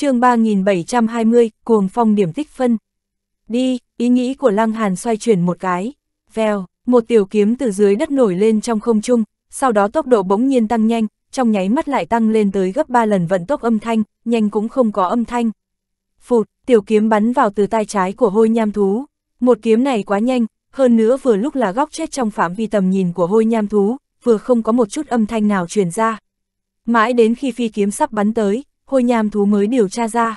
chương 3720, cuồng phong điểm tích phân. Đi, ý nghĩ của Lăng Hàn xoay chuyển một cái. Vèo, một tiểu kiếm từ dưới đất nổi lên trong không trung, sau đó tốc độ bỗng nhiên tăng nhanh, trong nháy mắt lại tăng lên tới gấp 3 lần vận tốc âm thanh, nhanh cũng không có âm thanh. Phụt, tiểu kiếm bắn vào từ tay trái của hôi nham thú. Một kiếm này quá nhanh, hơn nữa vừa lúc là góc chết trong phạm vi tầm nhìn của hôi nham thú, vừa không có một chút âm thanh nào truyền ra. Mãi đến khi phi kiếm sắp bắn tới, hôi nham thú mới điều tra ra.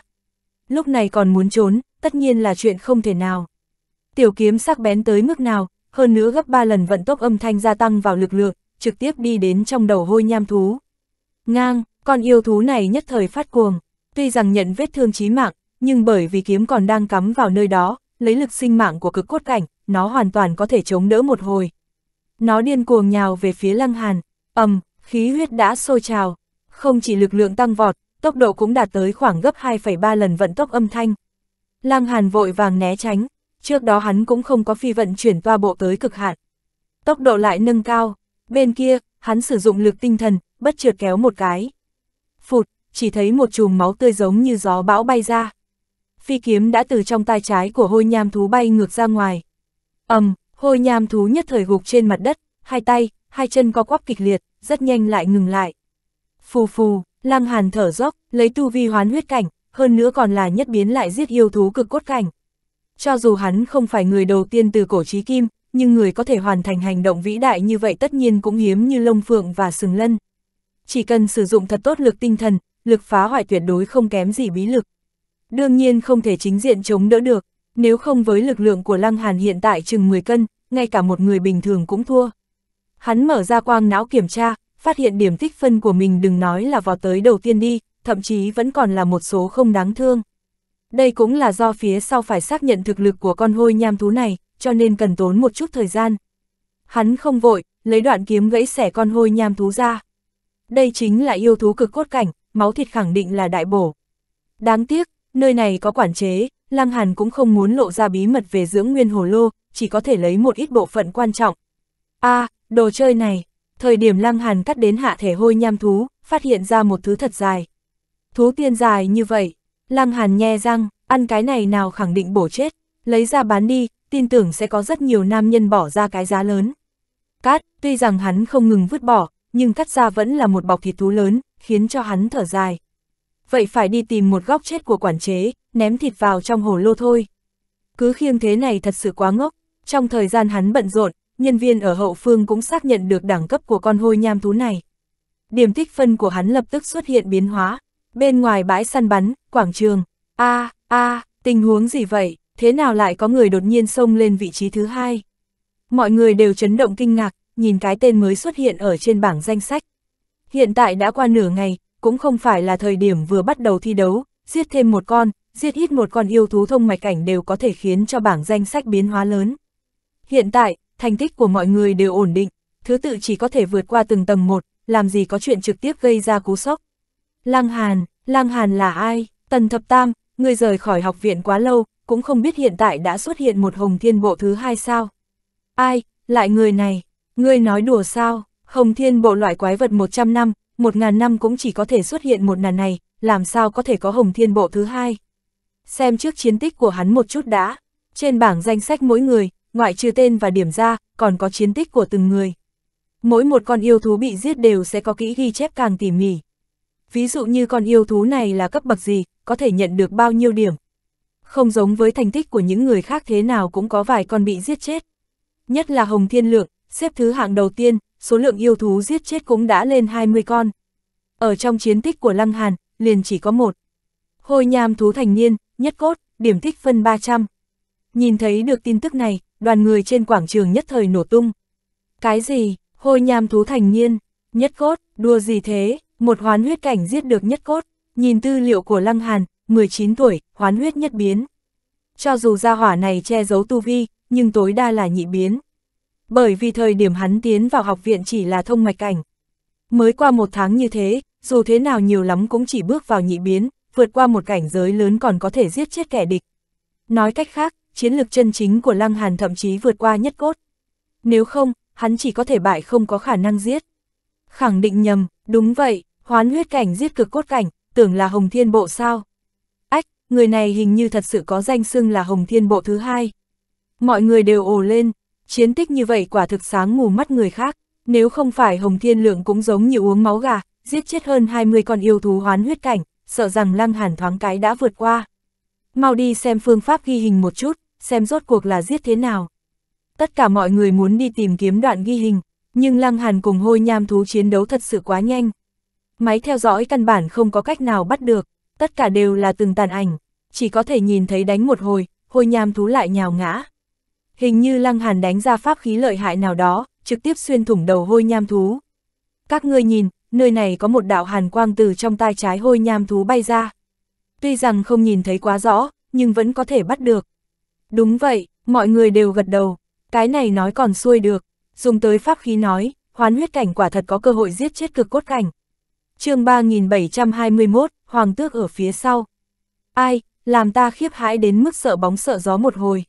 Lúc này còn muốn trốn, tất nhiên là chuyện không thể nào. Tiểu kiếm sắc bén tới mức nào, hơn nữa gấp 3 lần vận tốc âm thanh gia tăng vào lực lượng, trực tiếp đi đến trong đầu hôi nham thú. Ngang, con yêu thú này nhất thời phát cuồng, tuy rằng nhận vết thương chí mạng, nhưng bởi vì kiếm còn đang cắm vào nơi đó, lấy lực sinh mạng của cực cốt cảnh, nó hoàn toàn có thể chống đỡ một hồi. Nó điên cuồng nhào về phía lăng hàn, ầm, khí huyết đã sôi trào, không chỉ lực lượng tăng vọt, tốc độ cũng đạt tới khoảng gấp 2,3 lần vận tốc âm thanh. Lang Hàn vội vàng né tránh, trước đó hắn cũng không có phi vận chuyển toa bộ tới cực hạn. Tốc độ lại nâng cao, bên kia, hắn sử dụng lực tinh thần, bất trượt kéo một cái. Phụt, chỉ thấy một chùm máu tươi giống như gió bão bay ra. Phi kiếm đã từ trong tay trái của hôi nham thú bay ngược ra ngoài. ầm, hôi nham thú nhất thời gục trên mặt đất, hai tay, hai chân co quắp kịch liệt, rất nhanh lại ngừng lại. Phù phù, Lăng Hàn thở dốc, lấy tu vi hoán huyết cảnh, hơn nữa còn là nhất biến lại giết yêu thú cực cốt cảnh. Cho dù hắn không phải người đầu tiên từ cổ trí kim, nhưng người có thể hoàn thành hành động vĩ đại như vậy tất nhiên cũng hiếm như lông phượng và sừng lân. Chỉ cần sử dụng thật tốt lực tinh thần, lực phá hoại tuyệt đối không kém gì bí lực. Đương nhiên không thể chính diện chống đỡ được, nếu không với lực lượng của Lăng Hàn hiện tại chừng 10 cân, ngay cả một người bình thường cũng thua. Hắn mở ra quang não kiểm tra, phát hiện điểm tích phân của mình đừng nói là vào tới đầu tiên đi, thậm chí vẫn còn là một số không đáng thương. Đây cũng là do phía sau phải xác nhận thực lực của con hôi nham thú này, cho nên cần tốn một chút thời gian. Hắn không vội, lấy đoạn kiếm gãy xẻ con hôi nham thú ra. Đây chính là yêu thú cực cốt cảnh, máu thịt khẳng định là đại bổ. Đáng tiếc, nơi này có quản chế, Lăng Hàn cũng không muốn lộ ra bí mật về dưỡng nguyên hồ lô, chỉ có thể lấy một ít bộ phận quan trọng. a à, đồ chơi này, thời điểm Lăng Hàn cắt đến hạ thể hôi nham thú, phát hiện ra một thứ thật dài. Thú tiên dài như vậy, Lăng Hàn nhe răng, ăn cái này nào khẳng định bổ chết, lấy ra bán đi, tin tưởng sẽ có rất nhiều nam nhân bỏ ra cái giá lớn. Cát, tuy rằng hắn không ngừng vứt bỏ, nhưng cắt ra vẫn là một bọc thịt thú lớn, khiến cho hắn thở dài. Vậy phải đi tìm một góc chết của quản chế, ném thịt vào trong hồ lô thôi. Cứ khiêng thế này thật sự quá ngốc, trong thời gian hắn bận rộn, nhân viên ở hậu phương cũng xác nhận được đẳng cấp của con hôi nham thú này. Điểm tích phân của hắn lập tức xuất hiện biến hóa. Bên ngoài bãi săn bắn, quảng trường. a à, a à, tình huống gì vậy? Thế nào lại có người đột nhiên xông lên vị trí thứ hai? Mọi người đều chấn động kinh ngạc, nhìn cái tên mới xuất hiện ở trên bảng danh sách. Hiện tại đã qua nửa ngày, cũng không phải là thời điểm vừa bắt đầu thi đấu, giết thêm một con, giết ít một con yêu thú thông mạch cảnh đều có thể khiến cho bảng danh sách biến hóa lớn. Hiện tại, thành tích của mọi người đều ổn định, thứ tự chỉ có thể vượt qua từng tầng một, làm gì có chuyện trực tiếp gây ra cú sốc. Lang Hàn, Lang Hàn là ai? Tần Thập Tam, người rời khỏi học viện quá lâu, cũng không biết hiện tại đã xuất hiện một Hồng Thiên Bộ thứ hai sao. Ai, lại người này, ngươi nói đùa sao, Hồng Thiên Bộ loại quái vật 100 năm, 1.000 năm cũng chỉ có thể xuất hiện một lần này, làm sao có thể có Hồng Thiên Bộ thứ hai. Xem trước chiến tích của hắn một chút đã, trên bảng danh sách mỗi người, ngoại trừ tên và điểm ra, còn có chiến tích của từng người. Mỗi một con yêu thú bị giết đều sẽ có kỹ ghi chép càng tỉ mỉ. Ví dụ như con yêu thú này là cấp bậc gì, có thể nhận được bao nhiêu điểm. Không giống với thành tích của những người khác thế nào cũng có vài con bị giết chết. Nhất là Hồng Thiên Lượng, xếp thứ hạng đầu tiên, số lượng yêu thú giết chết cũng đã lên 20 con. Ở trong chiến tích của Lăng Hàn, liền chỉ có một. Hôi nham thú thành niên, nhất cốt, điểm tích phân 300. Nhìn thấy được tin tức này, đoàn người trên quảng trường nhất thời nổ tung. Cái gì, hôi nham thú thành niên, nhất cốt, đùa gì thế, một hoán huyết cảnh giết được nhất cốt, nhìn tư liệu của Lăng Hàn, 19 tuổi, hoán huyết nhất biến. Cho dù gia hỏa này che giấu tu vi, nhưng tối đa là nhị biến. Bởi vì thời điểm hắn tiến vào học viện chỉ là thông mạch cảnh. Mới qua một tháng như thế, dù thế nào nhiều lắm cũng chỉ bước vào nhị biến, vượt qua một cảnh giới lớn còn có thể giết chết kẻ địch. Nói cách khác, chiến lược chân chính của Lăng Hàn thậm chí vượt qua nhất cốt. Nếu không, hắn chỉ có thể bại không có khả năng giết. Khẳng định nhầm, đúng vậy, hoán huyết cảnh giết cực cốt cảnh, tưởng là Hồng Thiên Bộ sao? Ách, người này hình như thật sự có danh xưng là Hồng Thiên Bộ thứ hai. Mọi người đều ồ lên, chiến tích như vậy quả thực sáng mù mắt người khác, nếu không phải Hồng Thiên Lượng cũng giống như uống máu gà, giết chết hơn 20 con yêu thú hoán huyết cảnh, sợ rằng Lăng Hàn thoáng cái đã vượt qua. Mau đi xem phương pháp ghi hình một chút, xem rốt cuộc là giết thế nào. Tất cả mọi người muốn đi tìm kiếm đoạn ghi hình, nhưng Lăng Hàn cùng hôi nham thú chiến đấu thật sự quá nhanh. Máy theo dõi căn bản không có cách nào bắt được, tất cả đều là từng tàn ảnh, chỉ có thể nhìn thấy đánh một hồi, hôi nham thú lại nhào ngã. Hình như Lăng Hàn đánh ra pháp khí lợi hại nào đó, trực tiếp xuyên thủng đầu hôi nham thú. Các ngươi nhìn, nơi này có một đạo hàn quang từ trong tai trái hôi nham thú bay ra. Tuy rằng không nhìn thấy quá rõ, nhưng vẫn có thể bắt được. Đúng vậy, mọi người đều gật đầu, cái này nói còn xuôi được, dùng tới pháp khí nói, hoán huyết cảnh quả thật có cơ hội giết chết cực cốt cảnh. chương 3721, Hoàng tước ở phía sau. Ai, làm ta khiếp hãi đến mức sợ bóng sợ gió một hồi.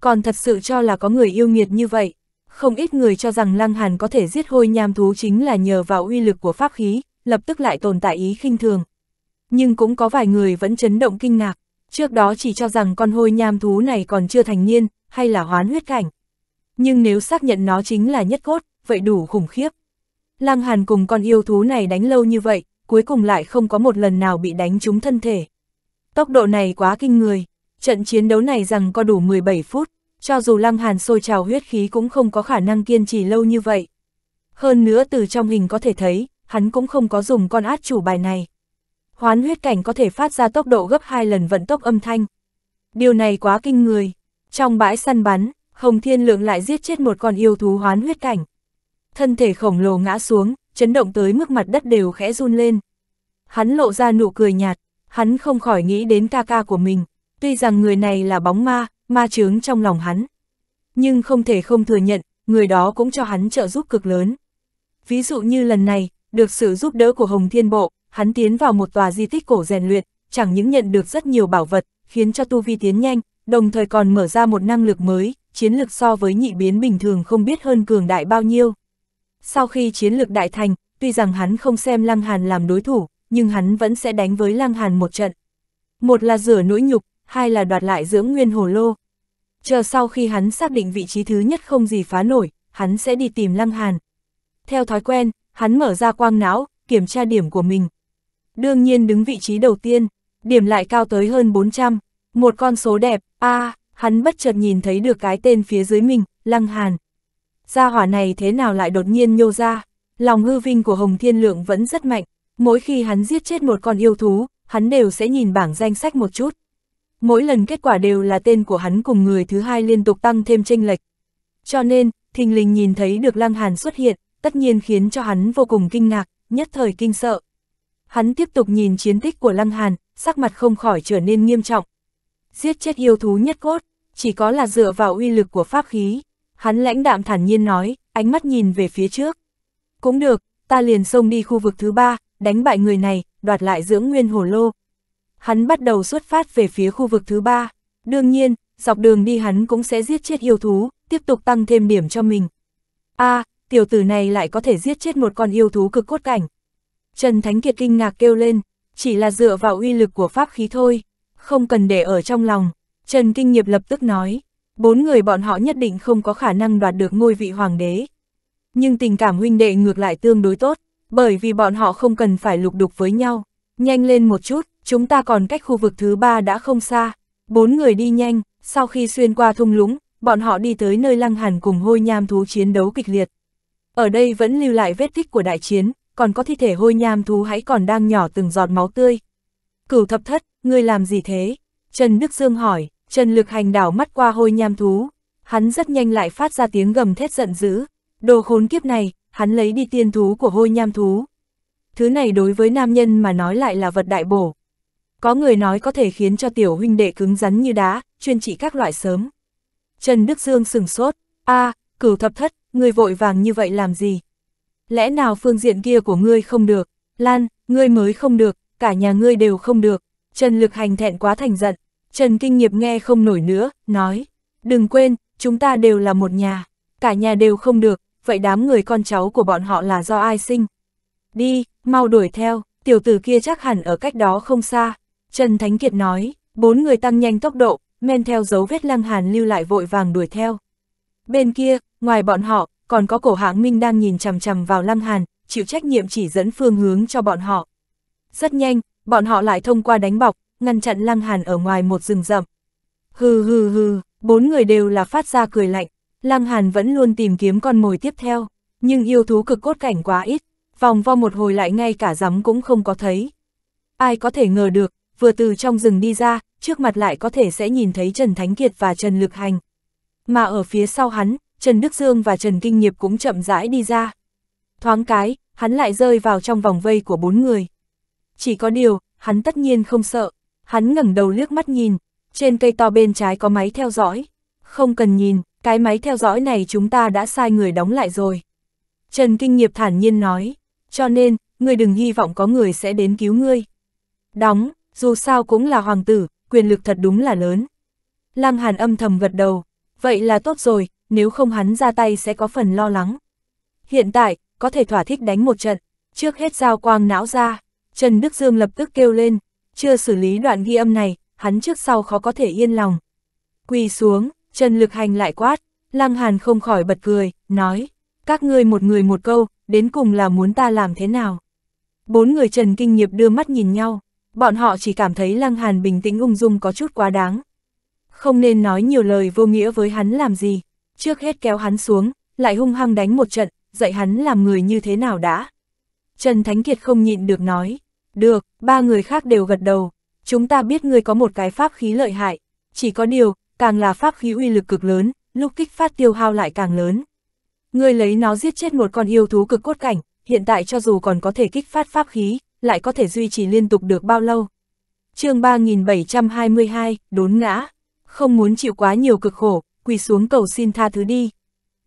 Còn thật sự cho là có người yêu nghiệt như vậy. Không ít người cho rằng Lăng Hàn có thể giết hôi nham thú chính là nhờ vào uy lực của pháp khí, lập tức lại tồn tại ý khinh thường. Nhưng cũng có vài người vẫn chấn động kinh ngạc, Trước đó chỉ cho rằng con hôi nham thú này còn chưa thành niên, hay là hoán huyết cảnh. Nhưng nếu xác nhận nó chính là nhất cốt, vậy đủ khủng khiếp. Lăng Hàn cùng con yêu thú này đánh lâu như vậy, cuối cùng lại không có một lần nào bị đánh trúng thân thể. Tốc độ này quá kinh người, trận chiến đấu này rằng có đủ 17 phút, cho dù Lăng Hàn sôi trào huyết khí cũng không có khả năng kiên trì lâu như vậy. Hơn nữa từ trong hình có thể thấy, hắn cũng không có dùng con át chủ bài này hoán huyết cảnh có thể phát ra tốc độ gấp 2 lần vận tốc âm thanh. Điều này quá kinh người. Trong bãi săn bắn, Hồng Thiên Lượng lại giết chết một con yêu thú hoán huyết cảnh. Thân thể khổng lồ ngã xuống, chấn động tới mức mặt đất đều khẽ run lên. Hắn lộ ra nụ cười nhạt, hắn không khỏi nghĩ đến ca ca của mình. Tuy rằng người này là bóng ma, ma chướng trong lòng hắn. Nhưng không thể không thừa nhận, người đó cũng cho hắn trợ giúp cực lớn. Ví dụ như lần này, được sự giúp đỡ của Hồng Thiên Bộ, hắn tiến vào một tòa di tích cổ rèn luyện, chẳng những nhận được rất nhiều bảo vật, khiến cho tu vi tiến nhanh, đồng thời còn mở ra một năng lực mới, chiến lực so với nhị biến bình thường không biết hơn cường đại bao nhiêu. Sau khi chiến lực đại thành, tuy rằng hắn không xem Lăng Hàn làm đối thủ, nhưng hắn vẫn sẽ đánh với Lăng Hàn một trận. Một là rửa nỗi nhục, hai là đoạt lại dưỡng nguyên hồ lô. Chờ sau khi hắn xác định vị trí thứ nhất không gì phá nổi, hắn sẽ đi tìm Lăng Hàn. Theo thói quen, hắn mở ra quang não, kiểm tra điểm của mình, đương nhiên đứng vị trí đầu tiên, điểm lại cao tới hơn 400, một con số đẹp, a à, hắn bất chợt nhìn thấy được cái tên phía dưới mình, Lăng Hàn. Gia hỏa này thế nào lại đột nhiên nhô ra, lòng hư vinh của Hồng Thiên Lượng vẫn rất mạnh, mỗi khi hắn giết chết một con yêu thú, hắn đều sẽ nhìn bảng danh sách một chút. Mỗi lần kết quả đều là tên của hắn cùng người thứ hai liên tục tăng thêm tranh lệch. Cho nên, thình lình nhìn thấy được Lăng Hàn xuất hiện, tất nhiên khiến cho hắn vô cùng kinh ngạc, nhất thời kinh sợ. Hắn tiếp tục nhìn chiến tích của Lăng Hàn, sắc mặt không khỏi trở nên nghiêm trọng. Giết chết yêu thú nhất cốt, chỉ có là dựa vào uy lực của pháp khí. Hắn lãnh đạm thản nhiên nói, ánh mắt nhìn về phía trước. Cũng được, ta liền xông đi khu vực thứ ba, đánh bại người này, đoạt lại dưỡng nguyên hồ lô. Hắn bắt đầu xuất phát về phía khu vực thứ ba. Đương nhiên, dọc đường đi hắn cũng sẽ giết chết yêu thú, tiếp tục tăng thêm điểm cho mình. a à, tiểu tử này lại có thể giết chết một con yêu thú cực cốt cảnh, Trần Thánh Kiệt kinh ngạc kêu lên, chỉ là dựa vào uy lực của pháp khí thôi, không cần để ở trong lòng. Trần Kinh Nghiệp lập tức nói, bốn người bọn họ nhất định không có khả năng đoạt được ngôi vị hoàng đế. Nhưng tình cảm huynh đệ ngược lại tương đối tốt, bởi vì bọn họ không cần phải lục đục với nhau. Nhanh lên một chút, chúng ta còn cách khu vực thứ ba đã không xa. Bốn người đi nhanh, sau khi xuyên qua thung lũng, bọn họ đi tới nơi lăng hàn cùng hôi nham thú chiến đấu kịch liệt. Ở đây vẫn lưu lại vết tích của đại chiến, còn có thi thể hôi nham thú hãy còn đang nhỏ từng giọt máu tươi. Cửu thập thất, ngươi làm gì thế? Trần Đức Dương hỏi, Trần Lực Hành đảo mắt qua hôi nham thú. Hắn rất nhanh lại phát ra tiếng gầm thét giận dữ. Đồ khốn kiếp này, hắn lấy đi tiên thú của hôi nham thú. Thứ này đối với nam nhân mà nói lại là vật đại bổ. Có người nói có thể khiến cho tiểu huynh đệ cứng rắn như đá, chuyên trị các loại sớm. Trần Đức Dương sừng sốt, a cửu thập thất, người vội vàng như vậy làm gì? lẽ nào phương diện kia của ngươi không được, Lan, ngươi mới không được, cả nhà ngươi đều không được, Trần Lực Hành thẹn quá thành giận, Trần Kinh Nghiệp nghe không nổi nữa, nói, đừng quên, chúng ta đều là một nhà, cả nhà đều không được, vậy đám người con cháu của bọn họ là do ai sinh. Đi, mau đuổi theo, tiểu tử kia chắc hẳn ở cách đó không xa, Trần Thánh Kiệt nói, bốn người tăng nhanh tốc độ, men theo dấu vết lăng hàn lưu lại vội vàng đuổi theo. Bên kia, ngoài bọn họ, còn có cổ hãng Minh đang nhìn chằm chằm vào Lăng Hàn, chịu trách nhiệm chỉ dẫn phương hướng cho bọn họ. Rất nhanh, bọn họ lại thông qua đánh bọc, ngăn chặn Lăng Hàn ở ngoài một rừng rậm. Hừ hừ hừ, bốn người đều là phát ra cười lạnh. Lăng Hàn vẫn luôn tìm kiếm con mồi tiếp theo, nhưng yêu thú cực cốt cảnh quá ít, vòng vo một hồi lại ngay cả rắm cũng không có thấy. Ai có thể ngờ được, vừa từ trong rừng đi ra, trước mặt lại có thể sẽ nhìn thấy Trần Thánh Kiệt và Trần Lực Hành. Mà ở phía sau hắn, Trần Đức Dương và Trần Kinh Nghiệp cũng chậm rãi đi ra. Thoáng cái, hắn lại rơi vào trong vòng vây của bốn người. Chỉ có điều, hắn tất nhiên không sợ. Hắn ngẩng đầu liếc mắt nhìn, trên cây to bên trái có máy theo dõi. Không cần nhìn, cái máy theo dõi này chúng ta đã sai người đóng lại rồi. Trần Kinh Nghiệp thản nhiên nói, cho nên, ngươi đừng hy vọng có người sẽ đến cứu ngươi. Đóng, dù sao cũng là hoàng tử, quyền lực thật đúng là lớn. Lăng Hàn âm thầm gật đầu, vậy là tốt rồi, nếu không hắn ra tay sẽ có phần lo lắng. Hiện tại, có thể thỏa thích đánh một trận, trước hết giao quang não ra, Trần Đức Dương lập tức kêu lên, chưa xử lý đoạn ghi âm này, hắn trước sau khó có thể yên lòng. Quỳ xuống, Trần Lực Hành lại quát, Lăng Hàn không khỏi bật cười, nói, các ngươi một người một câu, đến cùng là muốn ta làm thế nào. Bốn người Trần Kinh Nghiệp đưa mắt nhìn nhau, bọn họ chỉ cảm thấy Lăng Hàn bình tĩnh ung dung có chút quá đáng. Không nên nói nhiều lời vô nghĩa với hắn làm gì trước hết kéo hắn xuống, lại hung hăng đánh một trận, dạy hắn làm người như thế nào đã. Trần Thánh Kiệt không nhịn được nói, được, ba người khác đều gật đầu, chúng ta biết ngươi có một cái pháp khí lợi hại, chỉ có điều, càng là pháp khí uy lực cực lớn, lúc kích phát tiêu hao lại càng lớn. Ngươi lấy nó giết chết một con yêu thú cực cốt cảnh, hiện tại cho dù còn có thể kích phát pháp khí, lại có thể duy trì liên tục được bao lâu. chương 3722, đốn ngã, không muốn chịu quá nhiều cực khổ, quỳ xuống cầu xin tha thứ đi.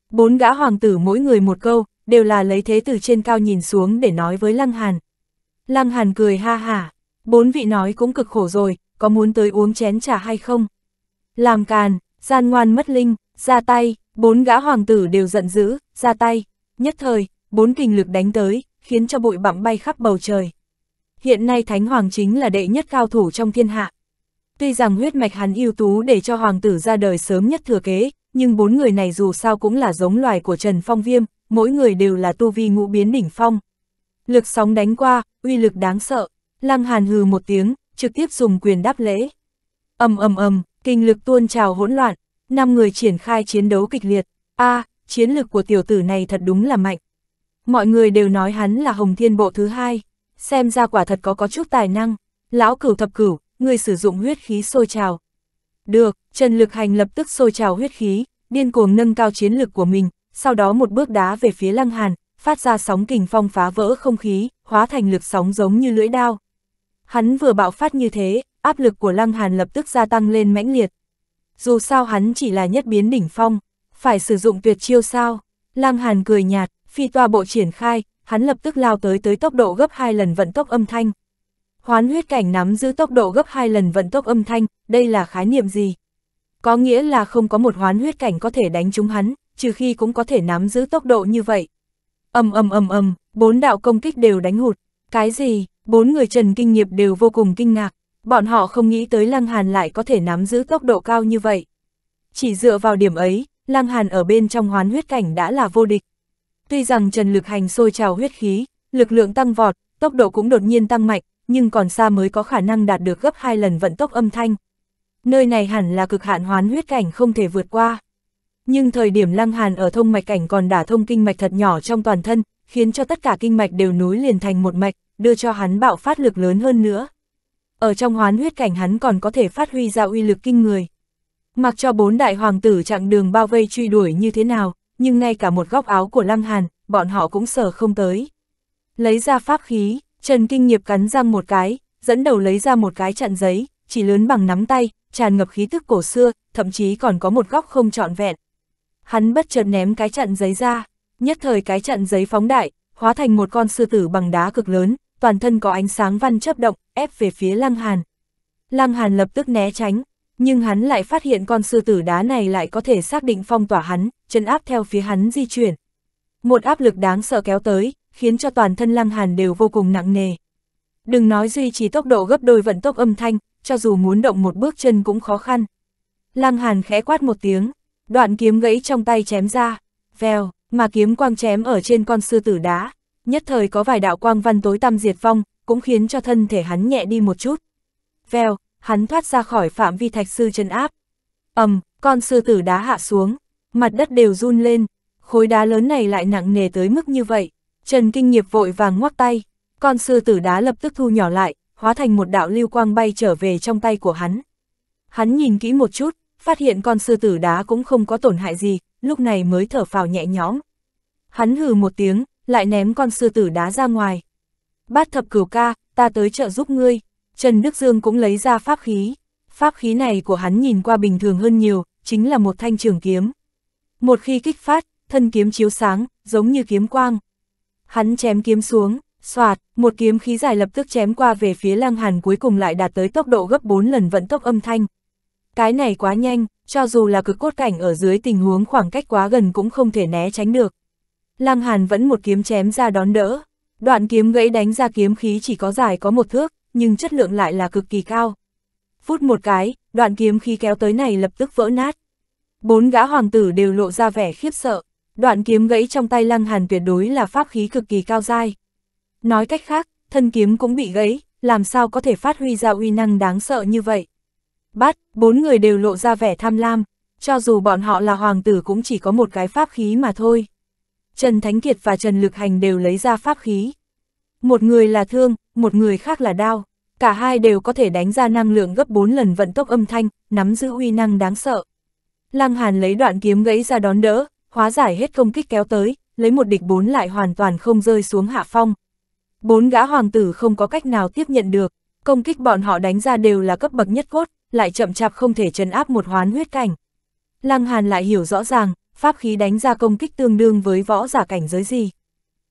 Bốn gã hoàng tử mỗi người một câu, đều là lấy thế từ trên cao nhìn xuống để nói với Lăng Hàn. Lăng Hàn cười ha hả, bốn vị nói cũng cực khổ rồi, có muốn tới uống chén trà hay không? Làm càn, gian ngoan mất linh, ra tay, bốn gã hoàng tử đều giận dữ, ra tay, nhất thời, bốn kình lực đánh tới, khiến cho bụi bặm bay khắp bầu trời. Hiện nay Thánh Hoàng chính là đệ nhất cao thủ trong thiên hạ, Tuy rằng huyết mạch hắn ưu tú để cho hoàng tử ra đời sớm nhất thừa kế, nhưng bốn người này dù sao cũng là giống loài của Trần Phong Viêm, mỗi người đều là tu vi ngũ biến đỉnh phong. Lực sóng đánh qua, uy lực đáng sợ, Lăng Hàn hừ một tiếng, trực tiếp dùng quyền đáp lễ. Ầm ầm ầm, kinh lực tuôn trào hỗn loạn, năm người triển khai chiến đấu kịch liệt. A, à, chiến lực của tiểu tử này thật đúng là mạnh. Mọi người đều nói hắn là Hồng Thiên Bộ thứ hai, xem ra quả thật có có chút tài năng. Lão Cửu Thập Cửu, người sử dụng huyết khí sôi trào. Được, Trần Lực Hành lập tức sôi trào huyết khí, điên cuồng nâng cao chiến lực của mình, sau đó một bước đá về phía Lăng Hàn, phát ra sóng kình phong phá vỡ không khí, hóa thành lực sóng giống như lưỡi đao. Hắn vừa bạo phát như thế, áp lực của Lăng Hàn lập tức gia tăng lên mãnh liệt. Dù sao hắn chỉ là nhất biến đỉnh phong, phải sử dụng tuyệt chiêu sao? Lăng Hàn cười nhạt, phi toa bộ triển khai, hắn lập tức lao tới tới tốc độ gấp hai lần vận tốc âm thanh, Hoán huyết cảnh nắm giữ tốc độ gấp 2 lần vận tốc âm thanh, đây là khái niệm gì? Có nghĩa là không có một hoán huyết cảnh có thể đánh trúng hắn, trừ khi cũng có thể nắm giữ tốc độ như vậy. ầm ầm ầm ầm, bốn đạo công kích đều đánh hụt. Cái gì? Bốn người Trần Kinh Nghiệp đều vô cùng kinh ngạc. Bọn họ không nghĩ tới Lăng Hàn lại có thể nắm giữ tốc độ cao như vậy. Chỉ dựa vào điểm ấy, Lăng Hàn ở bên trong hoán huyết cảnh đã là vô địch. Tuy rằng Trần Lực Hành sôi trào huyết khí, lực lượng tăng vọt, tốc độ cũng đột nhiên tăng mạnh, nhưng còn xa mới có khả năng đạt được gấp hai lần vận tốc âm thanh. Nơi này hẳn là cực hạn hoán huyết cảnh không thể vượt qua. Nhưng thời điểm Lăng Hàn ở thông mạch cảnh còn đả thông kinh mạch thật nhỏ trong toàn thân, khiến cho tất cả kinh mạch đều nối liền thành một mạch, đưa cho hắn bạo phát lực lớn hơn nữa. Ở trong hoán huyết cảnh hắn còn có thể phát huy ra uy lực kinh người. Mặc cho bốn đại hoàng tử chặng đường bao vây truy đuổi như thế nào, nhưng ngay cả một góc áo của Lăng Hàn, bọn họ cũng sở không tới. Lấy ra pháp khí, Trần Kinh Nghiệp cắn răng một cái, dẫn đầu lấy ra một cái chặn giấy, chỉ lớn bằng nắm tay, tràn ngập khí tức cổ xưa, thậm chí còn có một góc không trọn vẹn. Hắn bất chợt ném cái chặn giấy ra, nhất thời cái chặn giấy phóng đại, hóa thành một con sư tử bằng đá cực lớn, toàn thân có ánh sáng văn chấp động, ép về phía Lăng Hàn. Lăng Hàn lập tức né tránh, nhưng hắn lại phát hiện con sư tử đá này lại có thể xác định phong tỏa hắn, chân áp theo phía hắn di chuyển. Một áp lực đáng sợ kéo tới, khiến cho toàn thân Lăng Hàn đều vô cùng nặng nề. Đừng nói duy trì tốc độ gấp đôi vận tốc âm thanh, cho dù muốn động một bước chân cũng khó khăn. Lăng Hàn khẽ quát một tiếng, đoạn kiếm gãy trong tay chém ra, vèo, mà kiếm quang chém ở trên con sư tử đá, nhất thời có vài đạo quang văn tối tăm diệt vong, cũng khiến cho thân thể hắn nhẹ đi một chút. Vèo, hắn thoát ra khỏi phạm vi thạch sư chân áp. ầm, con sư tử đá hạ xuống, mặt đất đều run lên, khối đá lớn này lại nặng nề tới mức như vậy. Trần Kinh Nghiệp vội vàng ngoắc tay, con sư tử đá lập tức thu nhỏ lại, hóa thành một đạo lưu quang bay trở về trong tay của hắn. Hắn nhìn kỹ một chút, phát hiện con sư tử đá cũng không có tổn hại gì, lúc này mới thở phào nhẹ nhõm. Hắn hừ một tiếng, lại ném con sư tử đá ra ngoài. Bát thập cửu ca, ta tới trợ giúp ngươi. Trần Đức Dương cũng lấy ra pháp khí. Pháp khí này của hắn nhìn qua bình thường hơn nhiều, chính là một thanh trường kiếm. Một khi kích phát, thân kiếm chiếu sáng, giống như kiếm quang hắn chém kiếm xuống, xoạt, một kiếm khí dài lập tức chém qua về phía Lăng Hàn cuối cùng lại đạt tới tốc độ gấp 4 lần vận tốc âm thanh. Cái này quá nhanh, cho dù là cực cốt cảnh ở dưới tình huống khoảng cách quá gần cũng không thể né tránh được. Lăng Hàn vẫn một kiếm chém ra đón đỡ, đoạn kiếm gãy đánh ra kiếm khí chỉ có dài có một thước, nhưng chất lượng lại là cực kỳ cao. Phút một cái, đoạn kiếm khí kéo tới này lập tức vỡ nát. Bốn gã hoàng tử đều lộ ra vẻ khiếp sợ đoạn kiếm gãy trong tay Lăng Hàn tuyệt đối là pháp khí cực kỳ cao dai. Nói cách khác, thân kiếm cũng bị gãy, làm sao có thể phát huy ra uy năng đáng sợ như vậy. Bắt, bốn người đều lộ ra vẻ tham lam, cho dù bọn họ là hoàng tử cũng chỉ có một cái pháp khí mà thôi. Trần Thánh Kiệt và Trần Lực Hành đều lấy ra pháp khí. Một người là thương, một người khác là đao, cả hai đều có thể đánh ra năng lượng gấp 4 lần vận tốc âm thanh, nắm giữ uy năng đáng sợ. Lăng Hàn lấy đoạn kiếm gãy ra đón đỡ, hóa giải hết công kích kéo tới, lấy một địch bốn lại hoàn toàn không rơi xuống hạ phong. Bốn gã hoàng tử không có cách nào tiếp nhận được, công kích bọn họ đánh ra đều là cấp bậc nhất cốt, lại chậm chạp không thể trấn áp một hoán huyết cảnh. Lăng Hàn lại hiểu rõ ràng, pháp khí đánh ra công kích tương đương với võ giả cảnh giới gì.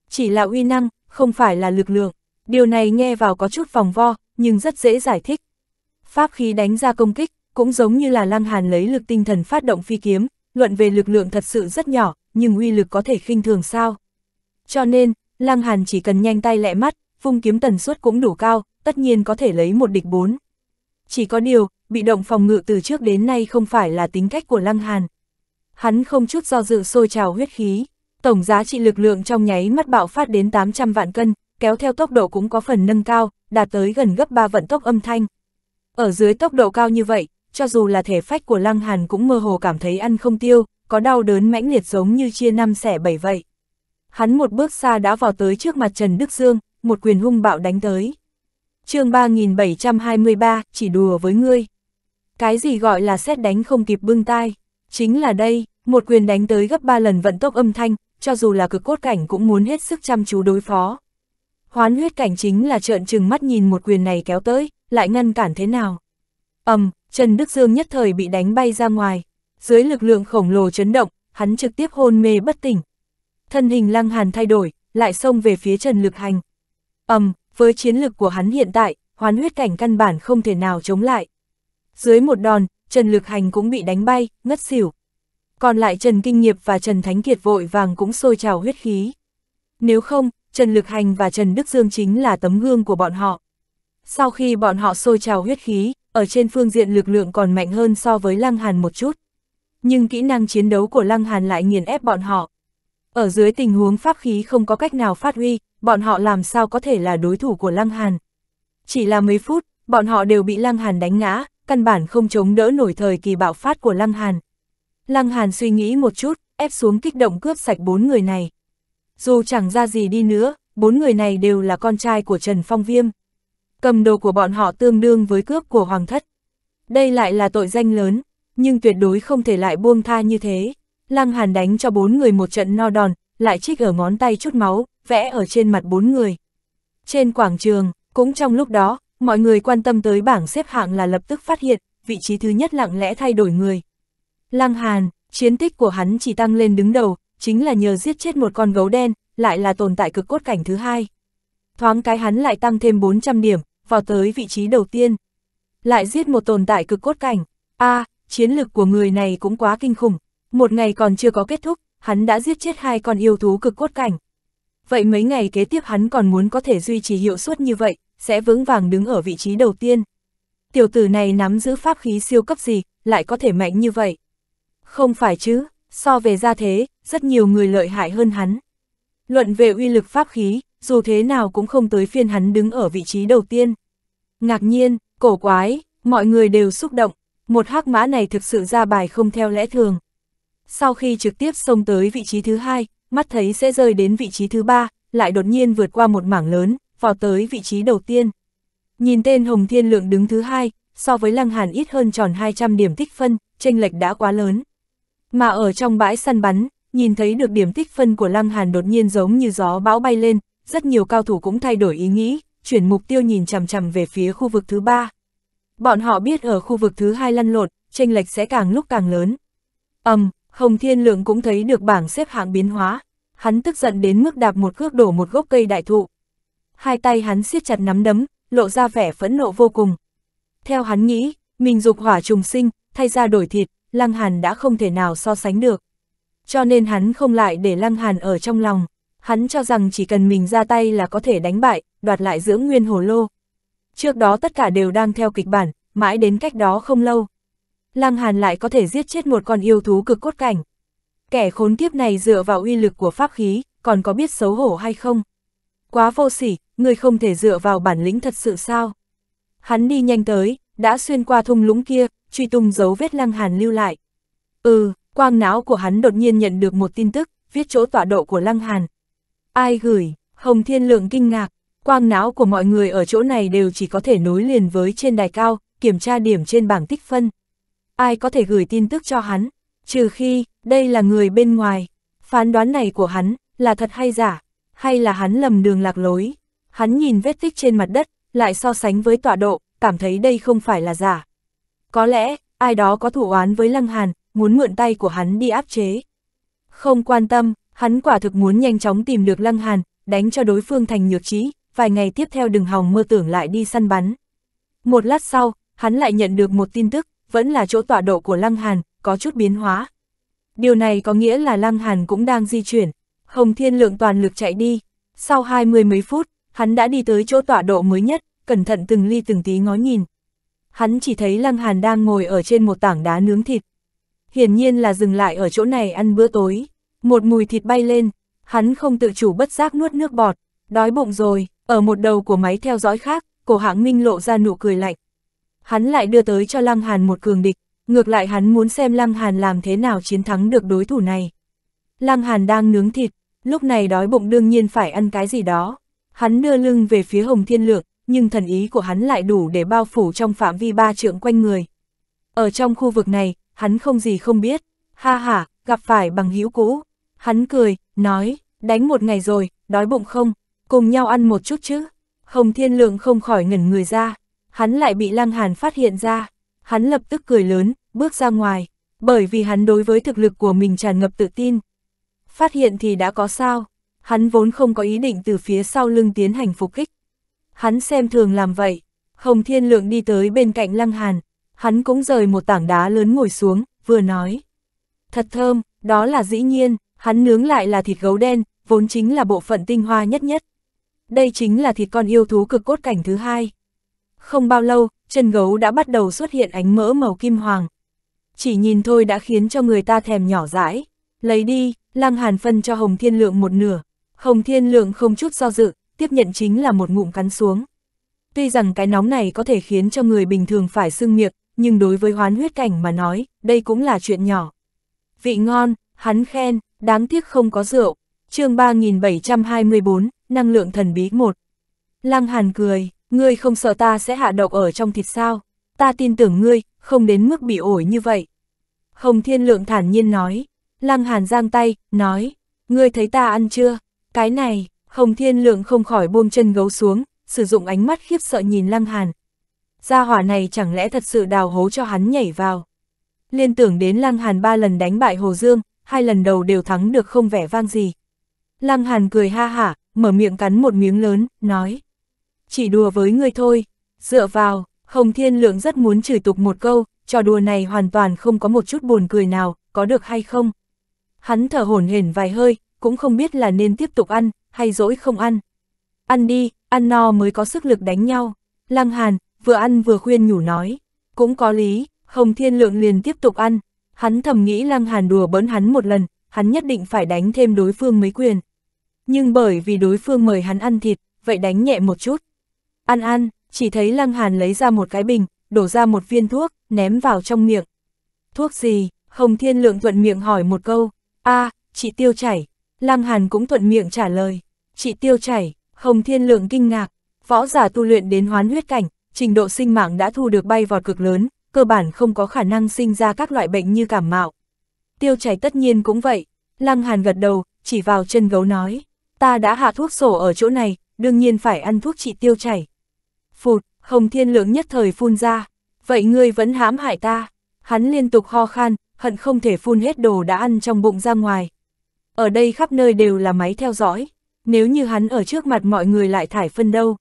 Chỉ là uy năng, không phải là lực lượng, điều này nghe vào có chút vòng vo, nhưng rất dễ giải thích. Pháp khí đánh ra công kích, cũng giống như là Lăng Hàn lấy lực tinh thần phát động phi kiếm, luận về lực lượng thật sự rất nhỏ, nhưng uy lực có thể khinh thường sao. Cho nên, Lăng Hàn chỉ cần nhanh tay lẹ mắt, phung kiếm tần suất cũng đủ cao, tất nhiên có thể lấy một địch bốn. Chỉ có điều, bị động phòng ngự từ trước đến nay không phải là tính cách của Lăng Hàn. Hắn không chút do dự sôi trào huyết khí, tổng giá trị lực lượng trong nháy mắt bạo phát đến 800 vạn cân, kéo theo tốc độ cũng có phần nâng cao, đạt tới gần gấp 3 vận tốc âm thanh. Ở dưới tốc độ cao như vậy, cho dù là thể phách của Lăng Hàn cũng mơ hồ cảm thấy ăn không tiêu, có đau đớn mãnh liệt giống như chia năm xẻ bảy vậy. Hắn một bước xa đã vào tới trước mặt Trần Đức Dương, một quyền hung bạo đánh tới. chương 3723, chỉ đùa với ngươi. Cái gì gọi là xét đánh không kịp bưng tai, chính là đây, một quyền đánh tới gấp ba lần vận tốc âm thanh, cho dù là cực cốt cảnh cũng muốn hết sức chăm chú đối phó. Hoán huyết cảnh chính là trợn trừng mắt nhìn một quyền này kéo tới, lại ngăn cản thế nào. ầm, Trần Đức Dương nhất thời bị đánh bay ra ngoài, dưới lực lượng khổng lồ chấn động, hắn trực tiếp hôn mê bất tỉnh. Thân hình Lăng Hàn thay đổi, lại xông về phía Trần Lực Hành. Ầm, với chiến lực của hắn hiện tại, hoán huyết cảnh căn bản không thể nào chống lại. Dưới một đòn, Trần Lực Hành cũng bị đánh bay, ngất xỉu. Còn lại Trần Kinh Nghiệp và Trần Thánh Kiệt vội vàng cũng sôi trào huyết khí. Nếu không, Trần Lực Hành và Trần Đức Dương chính là tấm gương của bọn họ. Sau khi bọn họ sôi trào huyết khí, ở trên phương diện lực lượng còn mạnh hơn so với Lăng Hàn một chút. Nhưng kỹ năng chiến đấu của Lăng Hàn lại nghiền ép bọn họ. Ở dưới tình huống pháp khí không có cách nào phát huy, bọn họ làm sao có thể là đối thủ của Lăng Hàn. Chỉ là mấy phút, bọn họ đều bị Lăng Hàn đánh ngã, căn bản không chống đỡ nổi thời kỳ bạo phát của Lăng Hàn. Lăng Hàn suy nghĩ một chút, ép xuống kích động cướp sạch bốn người này. Dù chẳng ra gì đi nữa, bốn người này đều là con trai của Trần Phong Viêm cầm đồ của bọn họ tương đương với cướp của hoàng thất. Đây lại là tội danh lớn, nhưng tuyệt đối không thể lại buông tha như thế. Lăng Hàn đánh cho bốn người một trận no đòn, lại trích ở ngón tay chút máu, vẽ ở trên mặt bốn người. Trên quảng trường, cũng trong lúc đó, mọi người quan tâm tới bảng xếp hạng là lập tức phát hiện, vị trí thứ nhất lặng lẽ thay đổi người. Lăng Hàn, chiến tích của hắn chỉ tăng lên đứng đầu, chính là nhờ giết chết một con gấu đen, lại là tồn tại cực cốt cảnh thứ hai. Thoáng cái hắn lại tăng thêm 400 điểm, vào tới vị trí đầu tiên. Lại giết một tồn tại cực cốt cảnh. a à, chiến lực của người này cũng quá kinh khủng. Một ngày còn chưa có kết thúc, hắn đã giết chết hai con yêu thú cực cốt cảnh. Vậy mấy ngày kế tiếp hắn còn muốn có thể duy trì hiệu suất như vậy, sẽ vững vàng đứng ở vị trí đầu tiên. Tiểu tử này nắm giữ pháp khí siêu cấp gì, lại có thể mạnh như vậy. Không phải chứ, so về ra thế, rất nhiều người lợi hại hơn hắn. Luận về uy lực pháp khí, dù thế nào cũng không tới phiên hắn đứng ở vị trí đầu tiên. Ngạc nhiên, cổ quái, mọi người đều xúc động, một hắc mã này thực sự ra bài không theo lẽ thường. Sau khi trực tiếp xông tới vị trí thứ hai, mắt thấy sẽ rơi đến vị trí thứ ba, lại đột nhiên vượt qua một mảng lớn, vào tới vị trí đầu tiên. Nhìn tên Hồng Thiên Lượng đứng thứ hai, so với Lăng Hàn ít hơn tròn 200 điểm tích phân, chênh lệch đã quá lớn. Mà ở trong bãi săn bắn, nhìn thấy được điểm tích phân của Lăng Hàn đột nhiên giống như gió bão bay lên, rất nhiều cao thủ cũng thay đổi ý nghĩ, chuyển mục tiêu nhìn chằm chằm về phía khu vực thứ ba. Bọn họ biết ở khu vực thứ hai lăn lộn, tranh lệch sẽ càng lúc càng lớn. ầm, Hồng Thiên Lượng cũng thấy được bảng xếp hạng biến hóa, hắn tức giận đến mức đạp một cước đổ một gốc cây đại thụ. Hai tay hắn siết chặt nắm đấm, lộ ra vẻ phẫn nộ vô cùng. Theo hắn nghĩ, mình dục hỏa trùng sinh, thay ra đổi thịt, Lăng Hàn đã không thể nào so sánh được. Cho nên hắn không lại để Lăng Hàn ở trong lòng hắn cho rằng chỉ cần mình ra tay là có thể đánh bại, đoạt lại dưỡng nguyên hồ lô. Trước đó tất cả đều đang theo kịch bản, mãi đến cách đó không lâu. Lăng Hàn lại có thể giết chết một con yêu thú cực cốt cảnh. Kẻ khốn kiếp này dựa vào uy lực của pháp khí, còn có biết xấu hổ hay không? Quá vô sỉ, người không thể dựa vào bản lĩnh thật sự sao? Hắn đi nhanh tới, đã xuyên qua thung lũng kia, truy tung dấu vết Lăng Hàn lưu lại. Ừ, quang não của hắn đột nhiên nhận được một tin tức, viết chỗ tọa độ của Lăng Hàn, Ai gửi? Hồng Thiên Lượng kinh ngạc, quang não của mọi người ở chỗ này đều chỉ có thể nối liền với trên đài cao, kiểm tra điểm trên bảng tích phân. Ai có thể gửi tin tức cho hắn, trừ khi, đây là người bên ngoài. Phán đoán này của hắn, là thật hay giả, hay là hắn lầm đường lạc lối. Hắn nhìn vết tích trên mặt đất, lại so sánh với tọa độ, cảm thấy đây không phải là giả. Có lẽ, ai đó có thủ oán với Lăng Hàn, muốn mượn tay của hắn đi áp chế. Không quan tâm, Hắn quả thực muốn nhanh chóng tìm được Lăng Hàn, đánh cho đối phương thành nhược trí, vài ngày tiếp theo đừng hòng mơ tưởng lại đi săn bắn. Một lát sau, hắn lại nhận được một tin tức, vẫn là chỗ tọa độ của Lăng Hàn, có chút biến hóa. Điều này có nghĩa là Lăng Hàn cũng đang di chuyển. Hồng Thiên Lượng toàn lực chạy đi. Sau hai mươi mấy phút, hắn đã đi tới chỗ tọa độ mới nhất, cẩn thận từng ly từng tí ngó nhìn. Hắn chỉ thấy Lăng Hàn đang ngồi ở trên một tảng đá nướng thịt. Hiển nhiên là dừng lại ở chỗ này ăn bữa tối một mùi thịt bay lên, hắn không tự chủ bất giác nuốt nước bọt, đói bụng rồi, ở một đầu của máy theo dõi khác, cổ hạng minh lộ ra nụ cười lạnh. Hắn lại đưa tới cho Lăng Hàn một cường địch, ngược lại hắn muốn xem Lăng Hàn làm thế nào chiến thắng được đối thủ này. Lăng Hàn đang nướng thịt, lúc này đói bụng đương nhiên phải ăn cái gì đó. Hắn đưa lưng về phía Hồng Thiên Lượng, nhưng thần ý của hắn lại đủ để bao phủ trong phạm vi ba trượng quanh người. Ở trong khu vực này, hắn không gì không biết, ha ha, gặp phải bằng hữu cũ, Hắn cười, nói, đánh một ngày rồi, đói bụng không, cùng nhau ăn một chút chứ. Hồng Thiên Lượng không khỏi ngẩn người ra, hắn lại bị Lăng Hàn phát hiện ra. Hắn lập tức cười lớn, bước ra ngoài, bởi vì hắn đối với thực lực của mình tràn ngập tự tin. Phát hiện thì đã có sao, hắn vốn không có ý định từ phía sau lưng tiến hành phục kích. Hắn xem thường làm vậy, Hồng Thiên Lượng đi tới bên cạnh Lăng Hàn, hắn cũng rời một tảng đá lớn ngồi xuống, vừa nói. Thật thơm, đó là dĩ nhiên, Hắn nướng lại là thịt gấu đen, vốn chính là bộ phận tinh hoa nhất nhất. Đây chính là thịt con yêu thú cực cốt cảnh thứ hai. Không bao lâu, chân gấu đã bắt đầu xuất hiện ánh mỡ màu kim hoàng. Chỉ nhìn thôi đã khiến cho người ta thèm nhỏ dãi. Lấy đi, Lăng Hàn phân cho Hồng Thiên Lượng một nửa. Hồng Thiên Lượng không chút do dự, tiếp nhận chính là một ngụm cắn xuống. Tuy rằng cái nóng này có thể khiến cho người bình thường phải sưng miệng, nhưng đối với hoán huyết cảnh mà nói, đây cũng là chuyện nhỏ. Vị ngon, hắn khen, đáng tiếc không có rượu. chương 3724, năng lượng thần bí 1. Lăng Hàn cười, ngươi không sợ ta sẽ hạ độc ở trong thịt sao? Ta tin tưởng ngươi, không đến mức bị ổi như vậy. Hồng Thiên Lượng thản nhiên nói. Lăng Hàn giang tay, nói, ngươi thấy ta ăn chưa? Cái này, Hồng Thiên Lượng không khỏi buông chân gấu xuống, sử dụng ánh mắt khiếp sợ nhìn Lăng Hàn. Gia hỏa này chẳng lẽ thật sự đào hố cho hắn nhảy vào. Liên tưởng đến Lăng Hàn ba lần đánh bại Hồ Dương, hai lần đầu đều thắng được không vẻ vang gì. Lăng Hàn cười ha hả, mở miệng cắn một miếng lớn, nói. Chỉ đùa với ngươi thôi, dựa vào, Hồng Thiên Lượng rất muốn chửi tục một câu, trò đùa này hoàn toàn không có một chút buồn cười nào, có được hay không. Hắn thở hổn hển vài hơi, cũng không biết là nên tiếp tục ăn, hay dỗi không ăn. Ăn đi, ăn no mới có sức lực đánh nhau. Lăng Hàn, vừa ăn vừa khuyên nhủ nói. Cũng có lý, Hồng Thiên Lượng liền tiếp tục ăn, Hắn thầm nghĩ Lăng Hàn đùa bỡn hắn một lần, hắn nhất định phải đánh thêm đối phương mấy quyền. Nhưng bởi vì đối phương mời hắn ăn thịt, vậy đánh nhẹ một chút. Ăn ăn, chỉ thấy Lăng Hàn lấy ra một cái bình, đổ ra một viên thuốc, ném vào trong miệng. Thuốc gì? Hồng Thiên Lượng thuận miệng hỏi một câu. a à, chị tiêu chảy. Lăng Hàn cũng thuận miệng trả lời. Chị tiêu chảy, Hồng Thiên Lượng kinh ngạc. Võ giả tu luyện đến hoán huyết cảnh, trình độ sinh mạng đã thu được bay vọt cực lớn, cơ bản không có khả năng sinh ra các loại bệnh như cảm mạo. Tiêu chảy tất nhiên cũng vậy, Lăng Hàn gật đầu, chỉ vào chân gấu nói, ta đã hạ thuốc sổ ở chỗ này, đương nhiên phải ăn thuốc trị tiêu chảy. Phụt, Hồng Thiên Lượng nhất thời phun ra, vậy ngươi vẫn hãm hại ta. Hắn liên tục ho khan, hận không thể phun hết đồ đã ăn trong bụng ra ngoài. Ở đây khắp nơi đều là máy theo dõi, nếu như hắn ở trước mặt mọi người lại thải phân đâu.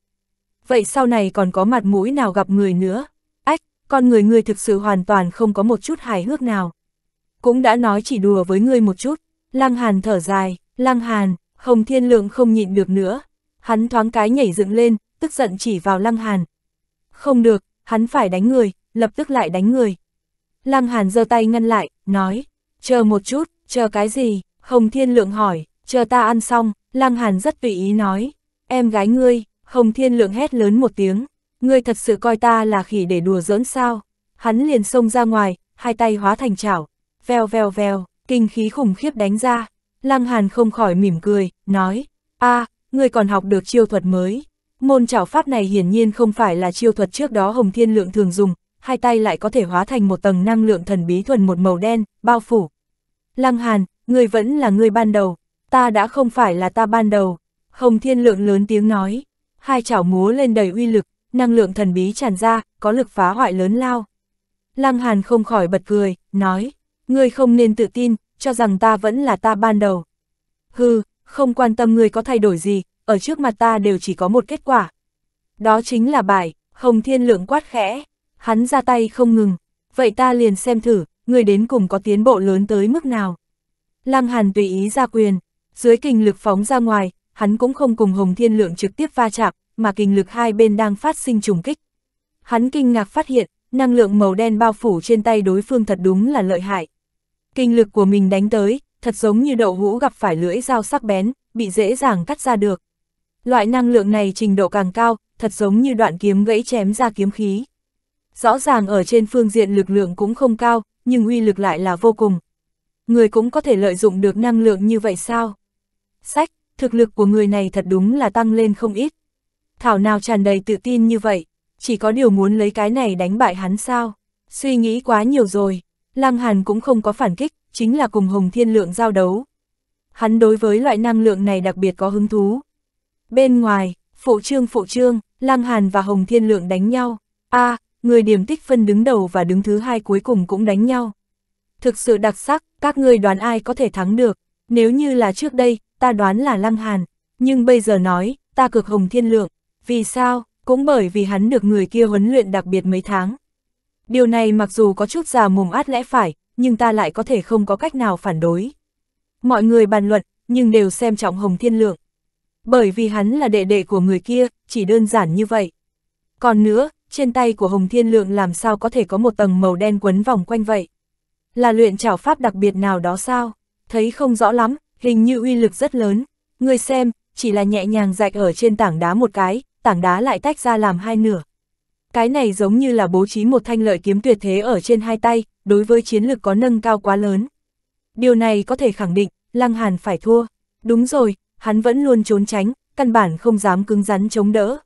Vậy sau này còn có mặt mũi nào gặp người nữa? con người ngươi thực sự hoàn toàn không có một chút hài hước nào. Cũng đã nói chỉ đùa với ngươi một chút, Lăng Hàn thở dài, Lăng Hàn, Hồng Thiên Lượng không nhịn được nữa. Hắn thoáng cái nhảy dựng lên, tức giận chỉ vào Lăng Hàn. Không được, hắn phải đánh người, lập tức lại đánh người. Lăng Hàn giơ tay ngăn lại, nói, chờ một chút, chờ cái gì, Hồng Thiên Lượng hỏi, chờ ta ăn xong, Lăng Hàn rất tùy ý nói, em gái ngươi, Hồng Thiên Lượng hét lớn một tiếng. Ngươi thật sự coi ta là khỉ để đùa giỡn sao? Hắn liền xông ra ngoài, hai tay hóa thành chảo, vèo vèo vèo, kinh khí khủng khiếp đánh ra. Lăng Hàn không khỏi mỉm cười, nói, a, à, ngươi còn học được chiêu thuật mới. Môn chảo pháp này hiển nhiên không phải là chiêu thuật trước đó Hồng Thiên Lượng thường dùng, hai tay lại có thể hóa thành một tầng năng lượng thần bí thuần một màu đen, bao phủ. Lăng Hàn, ngươi vẫn là ngươi ban đầu, ta đã không phải là ta ban đầu. Hồng Thiên Lượng lớn tiếng nói, hai chảo múa lên đầy uy lực, năng lượng thần bí tràn ra, có lực phá hoại lớn lao. Lăng Hàn không khỏi bật cười, nói, ngươi không nên tự tin, cho rằng ta vẫn là ta ban đầu. Hừ, không quan tâm ngươi có thay đổi gì, ở trước mặt ta đều chỉ có một kết quả. Đó chính là bài, Hồng Thiên Lượng quát khẽ, hắn ra tay không ngừng, vậy ta liền xem thử, ngươi đến cùng có tiến bộ lớn tới mức nào. Lăng Hàn tùy ý ra quyền, dưới kình lực phóng ra ngoài, hắn cũng không cùng Hồng Thiên Lượng trực tiếp va chạm, mà kinh lực hai bên đang phát sinh trùng kích. Hắn kinh ngạc phát hiện, năng lượng màu đen bao phủ trên tay đối phương thật đúng là lợi hại. Kinh lực của mình đánh tới, thật giống như đậu hũ gặp phải lưỡi dao sắc bén, bị dễ dàng cắt ra được. Loại năng lượng này trình độ càng cao, thật giống như đoạn kiếm gãy chém ra kiếm khí. Rõ ràng ở trên phương diện lực lượng cũng không cao, nhưng uy lực lại là vô cùng. Người cũng có thể lợi dụng được năng lượng như vậy sao? Sách, thực lực của người này thật đúng là tăng lên không ít. Thảo nào tràn đầy tự tin như vậy, chỉ có điều muốn lấy cái này đánh bại hắn sao? Suy nghĩ quá nhiều rồi, Lăng Hàn cũng không có phản kích, chính là cùng Hồng Thiên Lượng giao đấu. Hắn đối với loại năng lượng này đặc biệt có hứng thú. Bên ngoài, phụ trương phụ trương, Lăng Hàn và Hồng Thiên Lượng đánh nhau. a à, người điểm tích phân đứng đầu và đứng thứ hai cuối cùng cũng đánh nhau. Thực sự đặc sắc, các ngươi đoán ai có thể thắng được. Nếu như là trước đây, ta đoán là Lăng Hàn, nhưng bây giờ nói, ta cực Hồng Thiên Lượng. Vì sao? Cũng bởi vì hắn được người kia huấn luyện đặc biệt mấy tháng. Điều này mặc dù có chút già mồm át lẽ phải, nhưng ta lại có thể không có cách nào phản đối. Mọi người bàn luận, nhưng đều xem trọng Hồng Thiên Lượng. Bởi vì hắn là đệ đệ của người kia, chỉ đơn giản như vậy. Còn nữa, trên tay của Hồng Thiên Lượng làm sao có thể có một tầng màu đen quấn vòng quanh vậy? Là luyện trảo pháp đặc biệt nào đó sao? Thấy không rõ lắm, hình như uy lực rất lớn. Người xem, chỉ là nhẹ nhàng dạch ở trên tảng đá một cái, tảng đá lại tách ra làm hai nửa. Cái này giống như là bố trí một thanh lợi kiếm tuyệt thế ở trên hai tay, đối với chiến lực có nâng cao quá lớn. Điều này có thể khẳng định, Lăng Hàn phải thua. Đúng rồi, hắn vẫn luôn trốn tránh, căn bản không dám cứng rắn chống đỡ.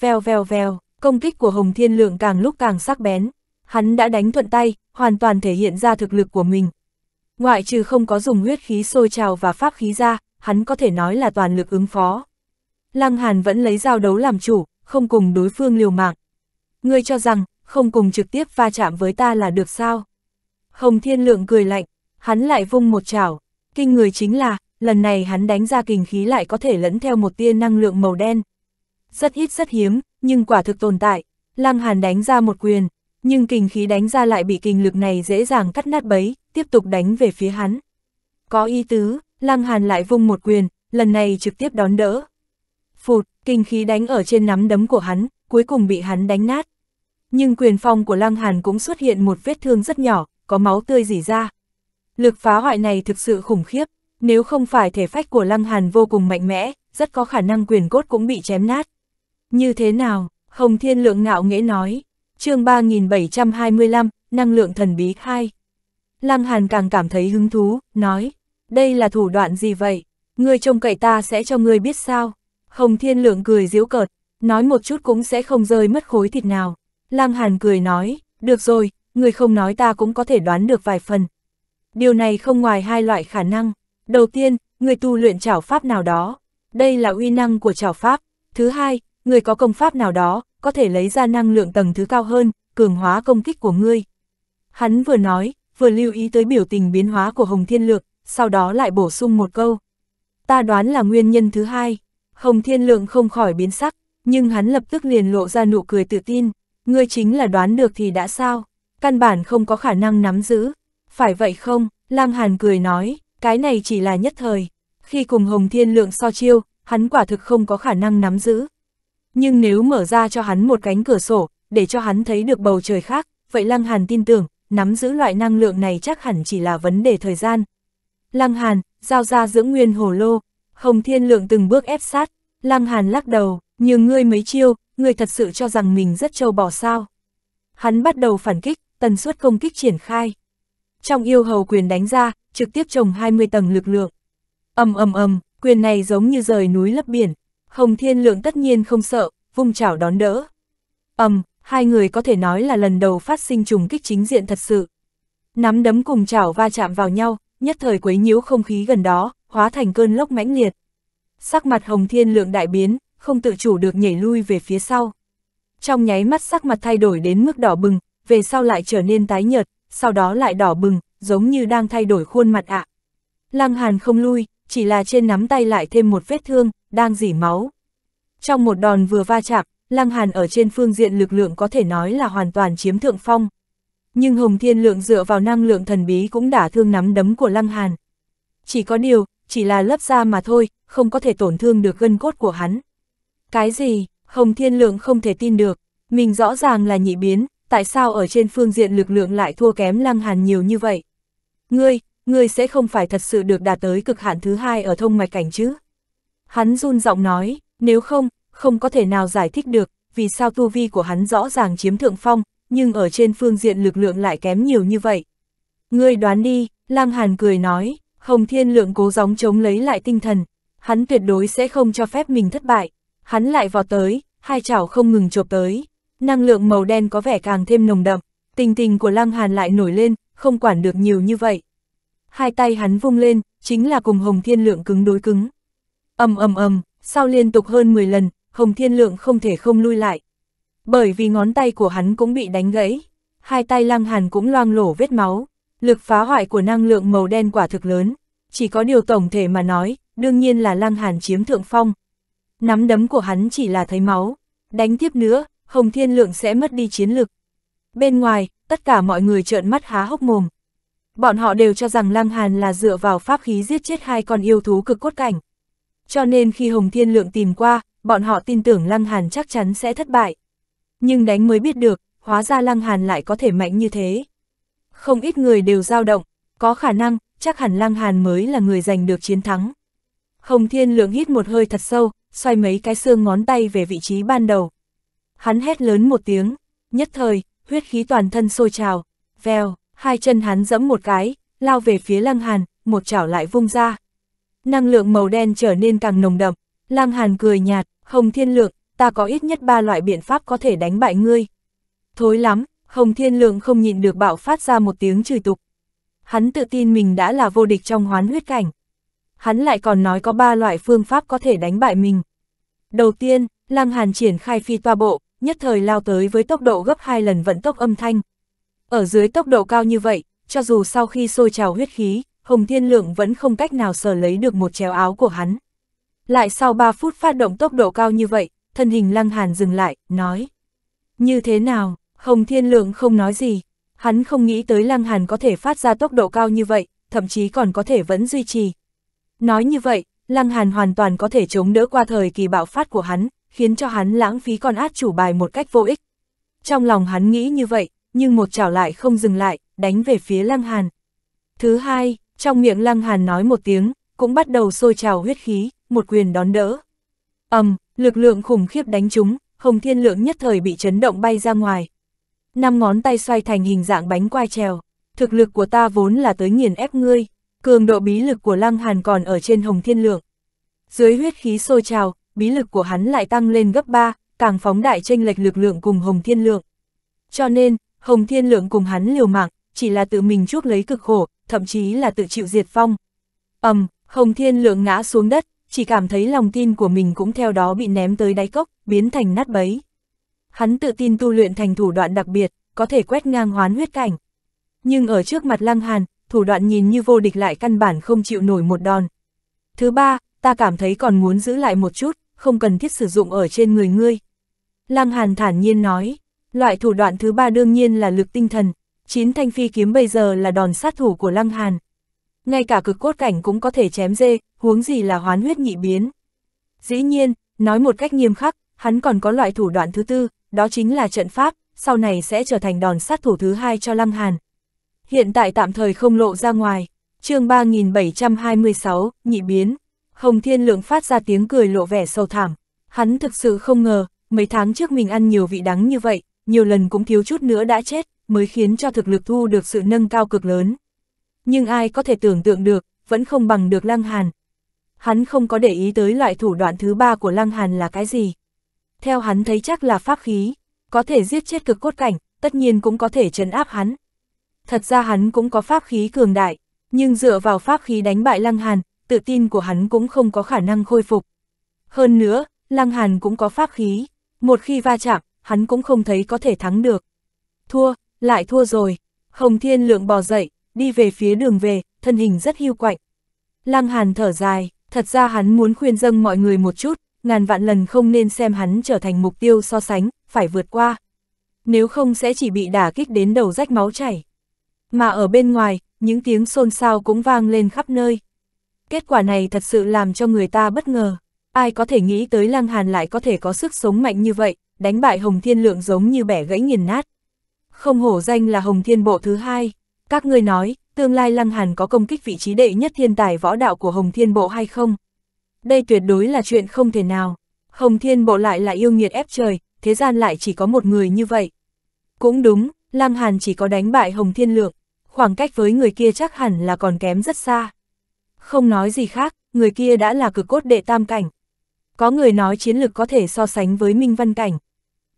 Vèo vèo vèo, công kích của Hồng Thiên Lượng càng lúc càng sắc bén. Hắn đã đánh thuận tay, hoàn toàn thể hiện ra thực lực của mình. Ngoại trừ không có dùng huyết khí sôi trào và pháp khí ra, hắn có thể nói là toàn lực ứng phó. Lăng Hàn vẫn lấy giao đấu làm chủ, không cùng đối phương liều mạng. Ngươi cho rằng, không cùng trực tiếp va chạm với ta là được sao? Hồng Thiên Lượng cười lạnh, hắn lại vung một chảo. Kinh người chính là, lần này hắn đánh ra kình khí lại có thể lẫn theo một tia năng lượng màu đen. Rất ít rất hiếm, nhưng quả thực tồn tại. Lăng Hàn đánh ra một quyền, nhưng kình khí đánh ra lại bị kình lực này dễ dàng cắt nát bấy, tiếp tục đánh về phía hắn. Có ý tứ, Lăng Hàn lại vung một quyền, lần này trực tiếp đón đỡ, Phụt, kinh khí đánh ở trên nắm đấm của hắn, cuối cùng bị hắn đánh nát. Nhưng quyền phong của Lăng Hàn cũng xuất hiện một vết thương rất nhỏ, có máu tươi rỉ ra. Lực phá hoại này thực sự khủng khiếp, nếu không phải thể phách của Lăng Hàn vô cùng mạnh mẽ, rất có khả năng quyền cốt cũng bị chém nát. Như thế nào? Hồng Thiên Lượng ngạo nghễ nói. chương 3725, năng lượng thần bí 2. Lăng Hàn càng cảm thấy hứng thú, nói, đây là thủ đoạn gì vậy? Ngươi trông cậy ta sẽ cho ngươi biết sao? Hồng Thiên Lượng cười giễu cợt, nói một chút cũng sẽ không rơi mất khối thịt nào. Lăng Hàn cười nói, được rồi, người không nói ta cũng có thể đoán được vài phần. Điều này không ngoài hai loại khả năng. Đầu tiên, người tu luyện trảo pháp nào đó. Đây là uy năng của trảo pháp. Thứ hai, người có công pháp nào đó, có thể lấy ra năng lượng tầng thứ cao hơn, cường hóa công kích của ngươi. Hắn vừa nói, vừa lưu ý tới biểu tình biến hóa của Hồng Thiên Lượng, sau đó lại bổ sung một câu. Ta đoán là nguyên nhân thứ hai. Hồng Thiên Lượng không khỏi biến sắc, nhưng hắn lập tức liền lộ ra nụ cười tự tin, ngươi chính là đoán được thì đã sao, căn bản không có khả năng nắm giữ. Phải vậy không? Lam Hàn cười nói, cái này chỉ là nhất thời. Khi cùng Hồng Thiên Lượng so chiêu, hắn quả thực không có khả năng nắm giữ. Nhưng nếu mở ra cho hắn một cánh cửa sổ, để cho hắn thấy được bầu trời khác, vậy Lăng Hàn tin tưởng, nắm giữ loại năng lượng này chắc hẳn chỉ là vấn đề thời gian. Lăng Hàn, giao ra dưỡng nguyên hồ lô, Hồng Thiên Lượng từng bước ép sát, Lăng Hàn lắc đầu, nhưng ngươi mấy chiêu, ngươi thật sự cho rằng mình rất trâu bỏ sao. Hắn bắt đầu phản kích, tần suất công kích triển khai. Trong yêu hầu quyền đánh ra, trực tiếp trồng 20 tầng lực lượng. ầm ầm ầm, quyền này giống như rời núi lấp biển, Hồng Thiên Lượng tất nhiên không sợ, vung chảo đón đỡ. ầm, hai người có thể nói là lần đầu phát sinh trùng kích chính diện thật sự. Nắm đấm cùng chảo va chạm vào nhau, nhất thời quấy nhiễu không khí gần đó, hóa thành cơn lốc mãnh liệt. Sắc mặt Hồng Thiên Lượng đại biến, không tự chủ được nhảy lui về phía sau. Trong nháy mắt sắc mặt thay đổi đến mức đỏ bừng, về sau lại trở nên tái nhợt, sau đó lại đỏ bừng, giống như đang thay đổi khuôn mặt ạ. À. Lăng Hàn không lui, chỉ là trên nắm tay lại thêm một vết thương, đang dỉ máu. Trong một đòn vừa va chạm, Lăng Hàn ở trên phương diện lực lượng có thể nói là hoàn toàn chiếm thượng phong. Nhưng Hồng Thiên Lượng dựa vào năng lượng thần bí cũng đã thương nắm đấm của Lăng Hàn. Chỉ có điều, chỉ là lấp ra mà thôi, không có thể tổn thương được gân cốt của hắn. Cái gì, Hồng Thiên Lượng không thể tin được, mình rõ ràng là nhị biến, tại sao ở trên phương diện lực lượng lại thua kém lăng hàn nhiều như vậy? Ngươi, ngươi sẽ không phải thật sự được đạt tới cực hạn thứ hai ở thông mạch cảnh chứ? Hắn run giọng nói, nếu không, không có thể nào giải thích được, vì sao tu vi của hắn rõ ràng chiếm thượng phong, nhưng ở trên phương diện lực lượng lại kém nhiều như vậy. Ngươi đoán đi, Lăng Hàn cười nói, Hồng Thiên Lượng cố gióng chống lấy lại tinh thần, hắn tuyệt đối sẽ không cho phép mình thất bại. Hắn lại vọt tới, hai chảo không ngừng chộp tới, năng lượng màu đen có vẻ càng thêm nồng đậm, tình tình của Lăng Hàn lại nổi lên, không quản được nhiều như vậy. Hai tay hắn vung lên, chính là cùng Hồng Thiên Lượng cứng đối cứng. Ầm ầm ầm, sau liên tục hơn 10 lần, Hồng Thiên Lượng không thể không lui lại. Bởi vì ngón tay của hắn cũng bị đánh gãy, hai tay Lăng Hàn cũng loang lổ vết máu. Lực phá hoại của năng lượng màu đen quả thực lớn, chỉ có điều tổng thể mà nói, đương nhiên là Lăng Hàn chiếm thượng phong. Nắm đấm của hắn chỉ là thấy máu, đánh tiếp nữa, Hồng Thiên Lượng sẽ mất đi chiến lực. Bên ngoài, tất cả mọi người trợn mắt há hốc mồm. Bọn họ đều cho rằng Lăng Hàn là dựa vào pháp khí giết chết hai con yêu thú cực cốt cảnh. Cho nên khi Hồng Thiên Lượng tìm qua, bọn họ tin tưởng Lăng Hàn chắc chắn sẽ thất bại. Nhưng đánh mới biết được, hóa ra Lăng Hàn lại có thể mạnh như thế không ít người đều dao động, có khả năng, chắc hẳn Lăng Hàn mới là người giành được chiến thắng. Hồng Thiên Lượng hít một hơi thật sâu, xoay mấy cái xương ngón tay về vị trí ban đầu. Hắn hét lớn một tiếng, nhất thời, huyết khí toàn thân sôi trào, vèo, hai chân hắn giẫm một cái, lao về phía Lăng Hàn, một chảo lại vung ra. Năng lượng màu đen trở nên càng nồng đậm, Lăng Hàn cười nhạt, Hồng Thiên Lượng, ta có ít nhất ba loại biện pháp có thể đánh bại ngươi. Thối lắm, Hồng Thiên Lượng không nhịn được bạo phát ra một tiếng chửi tục. Hắn tự tin mình đã là vô địch trong hoán huyết cảnh. Hắn lại còn nói có ba loại phương pháp có thể đánh bại mình. Đầu tiên, Lăng Hàn triển khai phi toa bộ, nhất thời lao tới với tốc độ gấp hai lần vận tốc âm thanh. Ở dưới tốc độ cao như vậy, cho dù sau khi sôi trào huyết khí, Hồng Thiên Lượng vẫn không cách nào sờ lấy được một chéo áo của hắn. Lại sau 3 phút phát động tốc độ cao như vậy, thân hình Lăng Hàn dừng lại, nói. Như thế nào, Hồng Thiên Lượng không nói gì, hắn không nghĩ tới Lăng Hàn có thể phát ra tốc độ cao như vậy, thậm chí còn có thể vẫn duy trì. Nói như vậy, Lăng Hàn hoàn toàn có thể chống đỡ qua thời kỳ bạo phát của hắn, khiến cho hắn lãng phí con át chủ bài một cách vô ích. Trong lòng hắn nghĩ như vậy, nhưng một chảo lại không dừng lại, đánh về phía Lăng Hàn. Thứ hai, trong miệng Lăng Hàn nói một tiếng, cũng bắt đầu sôi trào huyết khí, một quyền đón đỡ. ầm, lực lượng khủng khiếp đánh chúng, Hồng Thiên Lượng nhất thời bị chấn động bay ra ngoài, năm ngón tay xoay thành hình dạng bánh quai trèo. Thực lực của ta vốn là tới nghiền ép ngươi, cường độ bí lực của Lăng Hàn còn ở trên hồng thiên lượng. Dưới huyết khí sôi trào, bí lực của hắn lại tăng lên gấp 3, càng phóng đại tranh lệch lực lượng cùng hồng thiên lượng. Cho nên, hồng thiên lượng cùng hắn liều mạng, chỉ là tự mình chuốc lấy cực khổ, thậm chí là tự chịu diệt phong. ầm, hồng thiên lượng ngã xuống đất, chỉ cảm thấy lòng tin của mình cũng theo đó bị ném tới đáy cốc, biến thành nát bấy. Hắn tự tin tu luyện thành thủ đoạn đặc biệt, có thể quét ngang hoán huyết cảnh. Nhưng ở trước mặt Lăng Hàn, thủ đoạn nhìn như vô địch lại căn bản không chịu nổi một đòn. Thứ ba, ta cảm thấy còn muốn giữ lại một chút, không cần thiết sử dụng ở trên người ngươi. Lăng Hàn thản nhiên nói, loại thủ đoạn thứ ba đương nhiên là lực tinh thần, chín thanh phi kiếm bây giờ là đòn sát thủ của Lăng Hàn. Ngay cả cực cốt cảnh cũng có thể chém dê, huống gì là hoán huyết nhị biến. Dĩ nhiên, nói một cách nghiêm khắc, hắn còn có loại thủ đoạn thứ tư, đó chính là trận pháp, sau này sẽ trở thành đòn sát thủ thứ hai cho Lăng Hàn. Hiện tại tạm thời không lộ ra ngoài, chương 3726, nhị biến. Hồng Thiên Lượng phát ra tiếng cười lộ vẻ sâu thảm. Hắn thực sự không ngờ, mấy tháng trước mình ăn nhiều vị đắng như vậy, nhiều lần cũng thiếu chút nữa đã chết, mới khiến cho thực lực thu được sự nâng cao cực lớn. Nhưng ai có thể tưởng tượng được, vẫn không bằng được Lăng Hàn. Hắn không có để ý tới loại thủ đoạn thứ ba của Lăng Hàn là cái gì theo hắn thấy chắc là pháp khí, có thể giết chết cực cốt cảnh, tất nhiên cũng có thể trấn áp hắn. Thật ra hắn cũng có pháp khí cường đại, nhưng dựa vào pháp khí đánh bại Lăng Hàn, tự tin của hắn cũng không có khả năng khôi phục. Hơn nữa, Lăng Hàn cũng có pháp khí, một khi va chạm, hắn cũng không thấy có thể thắng được. Thua, lại thua rồi, Hồng Thiên Lượng bò dậy, đi về phía đường về, thân hình rất hiu quạnh. Lăng Hàn thở dài, thật ra hắn muốn khuyên dâng mọi người một chút, ngàn vạn lần không nên xem hắn trở thành mục tiêu so sánh, phải vượt qua. Nếu không sẽ chỉ bị đả kích đến đầu rách máu chảy. Mà ở bên ngoài, những tiếng xôn xao cũng vang lên khắp nơi. Kết quả này thật sự làm cho người ta bất ngờ. Ai có thể nghĩ tới Lăng Hàn lại có thể có sức sống mạnh như vậy, đánh bại Hồng Thiên Lượng giống như bẻ gãy nghiền nát. Không hổ danh là Hồng Thiên Bộ thứ hai. Các ngươi nói, tương lai Lăng Hàn có công kích vị trí đệ nhất thiên tài võ đạo của Hồng Thiên Bộ hay không? đây tuyệt đối là chuyện không thể nào. Hồng Thiên Bộ lại là yêu nghiệt ép trời, thế gian lại chỉ có một người như vậy. Cũng đúng, Lam Hàn chỉ có đánh bại Hồng Thiên Lượng, khoảng cách với người kia chắc hẳn là còn kém rất xa. Không nói gì khác, người kia đã là cực cốt đệ tam cảnh. Có người nói chiến lực có thể so sánh với Minh Văn Cảnh.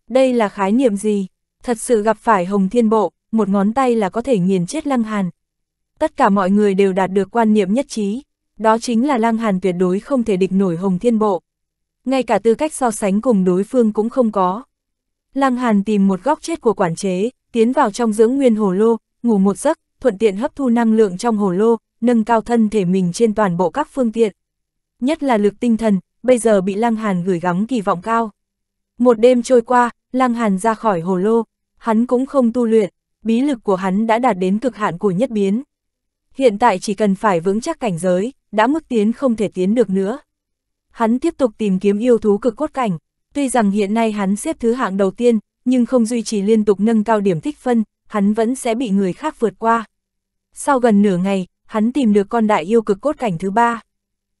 Đây là khái niệm gì? Thật sự gặp phải Hồng Thiên Bộ, một ngón tay là có thể nghiền chết Lăng Hàn. Tất cả mọi người đều đạt được quan niệm nhất trí đó chính là Lang Hàn tuyệt đối không thể địch nổi Hồng Thiên Bộ. Ngay cả tư cách so sánh cùng đối phương cũng không có. Lăng Hàn tìm một góc chết của quản chế, tiến vào trong dưỡng nguyên hồ lô, ngủ một giấc, thuận tiện hấp thu năng lượng trong hồ lô, nâng cao thân thể mình trên toàn bộ các phương tiện. Nhất là lực tinh thần, bây giờ bị Lăng Hàn gửi gắm kỳ vọng cao. Một đêm trôi qua, Lăng Hàn ra khỏi hồ lô, hắn cũng không tu luyện, bí lực của hắn đã đạt đến cực hạn của nhất biến. Hiện tại chỉ cần phải vững chắc cảnh giới, đã mức tiến không thể tiến được nữa. Hắn tiếp tục tìm kiếm yêu thú cực cốt cảnh, tuy rằng hiện nay hắn xếp thứ hạng đầu tiên, nhưng không duy trì liên tục nâng cao điểm tích phân, hắn vẫn sẽ bị người khác vượt qua. Sau gần nửa ngày, hắn tìm được con đại yêu cực cốt cảnh thứ ba.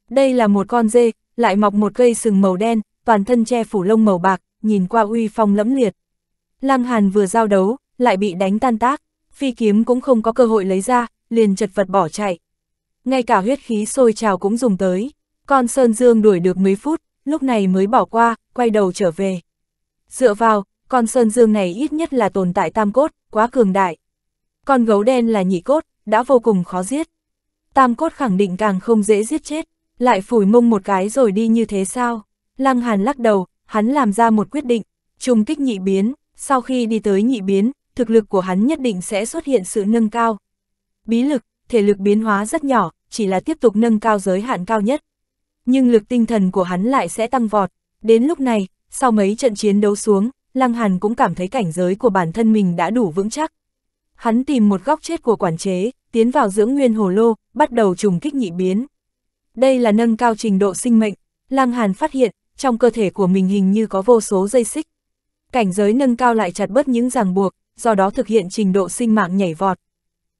Đây là một con dê, lại mọc một cây sừng màu đen, toàn thân che phủ lông màu bạc, nhìn qua uy phong lẫm liệt. Lăng Hàn vừa giao đấu, lại bị đánh tan tác, phi kiếm cũng không có cơ hội lấy ra, liền chật vật bỏ chạy ngay cả huyết khí sôi trào cũng dùng tới. Con Sơn Dương đuổi được mấy phút, lúc này mới bỏ qua, quay đầu trở về. Dựa vào, con Sơn Dương này ít nhất là tồn tại tam cốt, quá cường đại. Con gấu đen là nhị cốt, đã vô cùng khó giết. Tam cốt khẳng định càng không dễ giết chết, lại phủi mông một cái rồi đi như thế sao? Lăng Hàn lắc đầu, hắn làm ra một quyết định, trùng kích nhị biến, sau khi đi tới nhị biến, thực lực của hắn nhất định sẽ xuất hiện sự nâng cao. Bí lực, thể lực biến hóa rất nhỏ, chỉ là tiếp tục nâng cao giới hạn cao nhất. Nhưng lực tinh thần của hắn lại sẽ tăng vọt. Đến lúc này, sau mấy trận chiến đấu xuống, Lăng Hàn cũng cảm thấy cảnh giới của bản thân mình đã đủ vững chắc. Hắn tìm một góc chết của quản chế, tiến vào dưỡng nguyên hồ lô, bắt đầu trùng kích nhị biến. Đây là nâng cao trình độ sinh mệnh, Lăng Hàn phát hiện, trong cơ thể của mình hình như có vô số dây xích. Cảnh giới nâng cao lại chặt bớt những ràng buộc, do đó thực hiện trình độ sinh mạng nhảy vọt.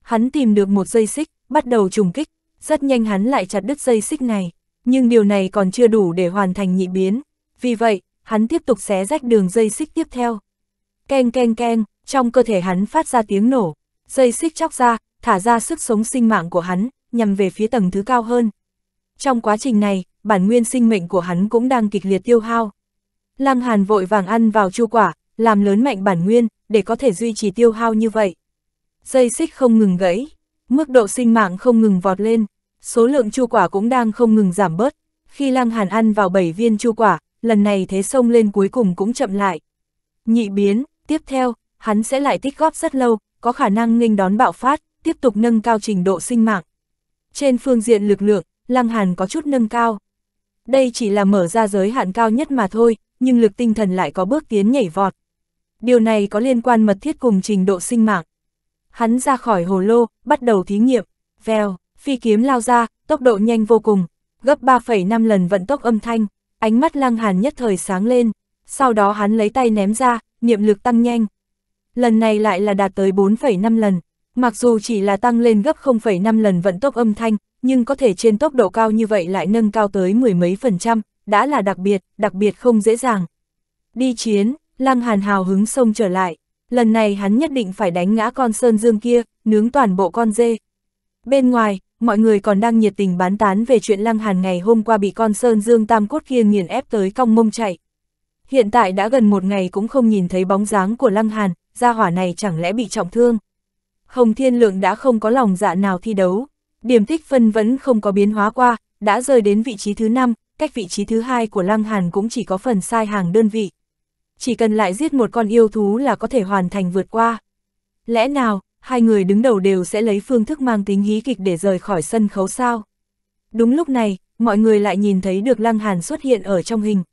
Hắn tìm được một dây xích, bắt đầu trùng kích, rất nhanh hắn lại chặt đứt dây xích này, nhưng điều này còn chưa đủ để hoàn thành nhị biến. Vì vậy, hắn tiếp tục xé rách đường dây xích tiếp theo. Keng keng keng, trong cơ thể hắn phát ra tiếng nổ, dây xích chóc ra, thả ra sức sống sinh mạng của hắn, nhằm về phía tầng thứ cao hơn. Trong quá trình này, bản nguyên sinh mệnh của hắn cũng đang kịch liệt tiêu hao. Lăng Hàn vội vàng ăn vào chu quả, làm lớn mạnh bản nguyên, để có thể duy trì tiêu hao như vậy. Dây xích không ngừng gãy, Mức độ sinh mạng không ngừng vọt lên, số lượng chu quả cũng đang không ngừng giảm bớt. Khi Lăng Hàn ăn vào 7 viên chu quả, lần này thế sông lên cuối cùng cũng chậm lại. Nhị biến, tiếp theo, hắn sẽ lại tích góp rất lâu, có khả năng nghênh đón bạo phát, tiếp tục nâng cao trình độ sinh mạng. Trên phương diện lực lượng, Lăng Hàn có chút nâng cao. Đây chỉ là mở ra giới hạn cao nhất mà thôi, nhưng lực tinh thần lại có bước tiến nhảy vọt. Điều này có liên quan mật thiết cùng trình độ sinh mạng. Hắn ra khỏi hồ lô, bắt đầu thí nghiệm, vèo, phi kiếm lao ra, tốc độ nhanh vô cùng, gấp 3,5 lần vận tốc âm thanh, ánh mắt lăng hàn nhất thời sáng lên, sau đó hắn lấy tay ném ra, niệm lực tăng nhanh. Lần này lại là đạt tới 4,5 lần, mặc dù chỉ là tăng lên gấp 0,5 lần vận tốc âm thanh, nhưng có thể trên tốc độ cao như vậy lại nâng cao tới mười mấy phần trăm, đã là đặc biệt, đặc biệt không dễ dàng. Đi chiến, Lăng Hàn hào hứng sông trở lại. Lần này hắn nhất định phải đánh ngã con Sơn Dương kia, nướng toàn bộ con dê. Bên ngoài, mọi người còn đang nhiệt tình bán tán về chuyện Lăng Hàn ngày hôm qua bị con Sơn Dương Tam Cốt kia nghiền ép tới cong mông chạy. Hiện tại đã gần một ngày cũng không nhìn thấy bóng dáng của Lăng Hàn, gia hỏa này chẳng lẽ bị trọng thương. Hồng Thiên Lượng đã không có lòng dạ nào thi đấu, điểm tích phân vẫn không có biến hóa qua, đã rơi đến vị trí thứ 5, cách vị trí thứ hai của Lăng Hàn cũng chỉ có phần sai hàng đơn vị chỉ cần lại giết một con yêu thú là có thể hoàn thành vượt qua. Lẽ nào, hai người đứng đầu đều sẽ lấy phương thức mang tính hí kịch để rời khỏi sân khấu sao? Đúng lúc này, mọi người lại nhìn thấy được Lăng Hàn xuất hiện ở trong hình.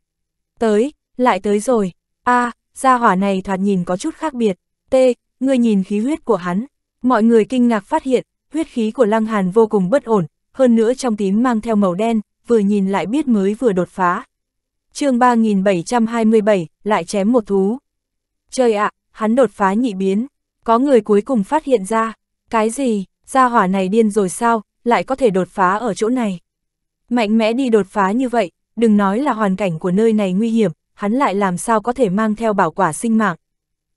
Tới, lại tới rồi. A, à, gia hỏa này thoạt nhìn có chút khác biệt. T, người nhìn khí huyết của hắn. Mọi người kinh ngạc phát hiện, huyết khí của Lăng Hàn vô cùng bất ổn, hơn nữa trong tím mang theo màu đen, vừa nhìn lại biết mới vừa đột phá chương 3727, lại chém một thú. Trời ạ, hắn đột phá nhị biến, có người cuối cùng phát hiện ra, cái gì, gia hỏa này điên rồi sao, lại có thể đột phá ở chỗ này. Mạnh mẽ đi đột phá như vậy, đừng nói là hoàn cảnh của nơi này nguy hiểm, hắn lại làm sao có thể mang theo bảo quả sinh mạng.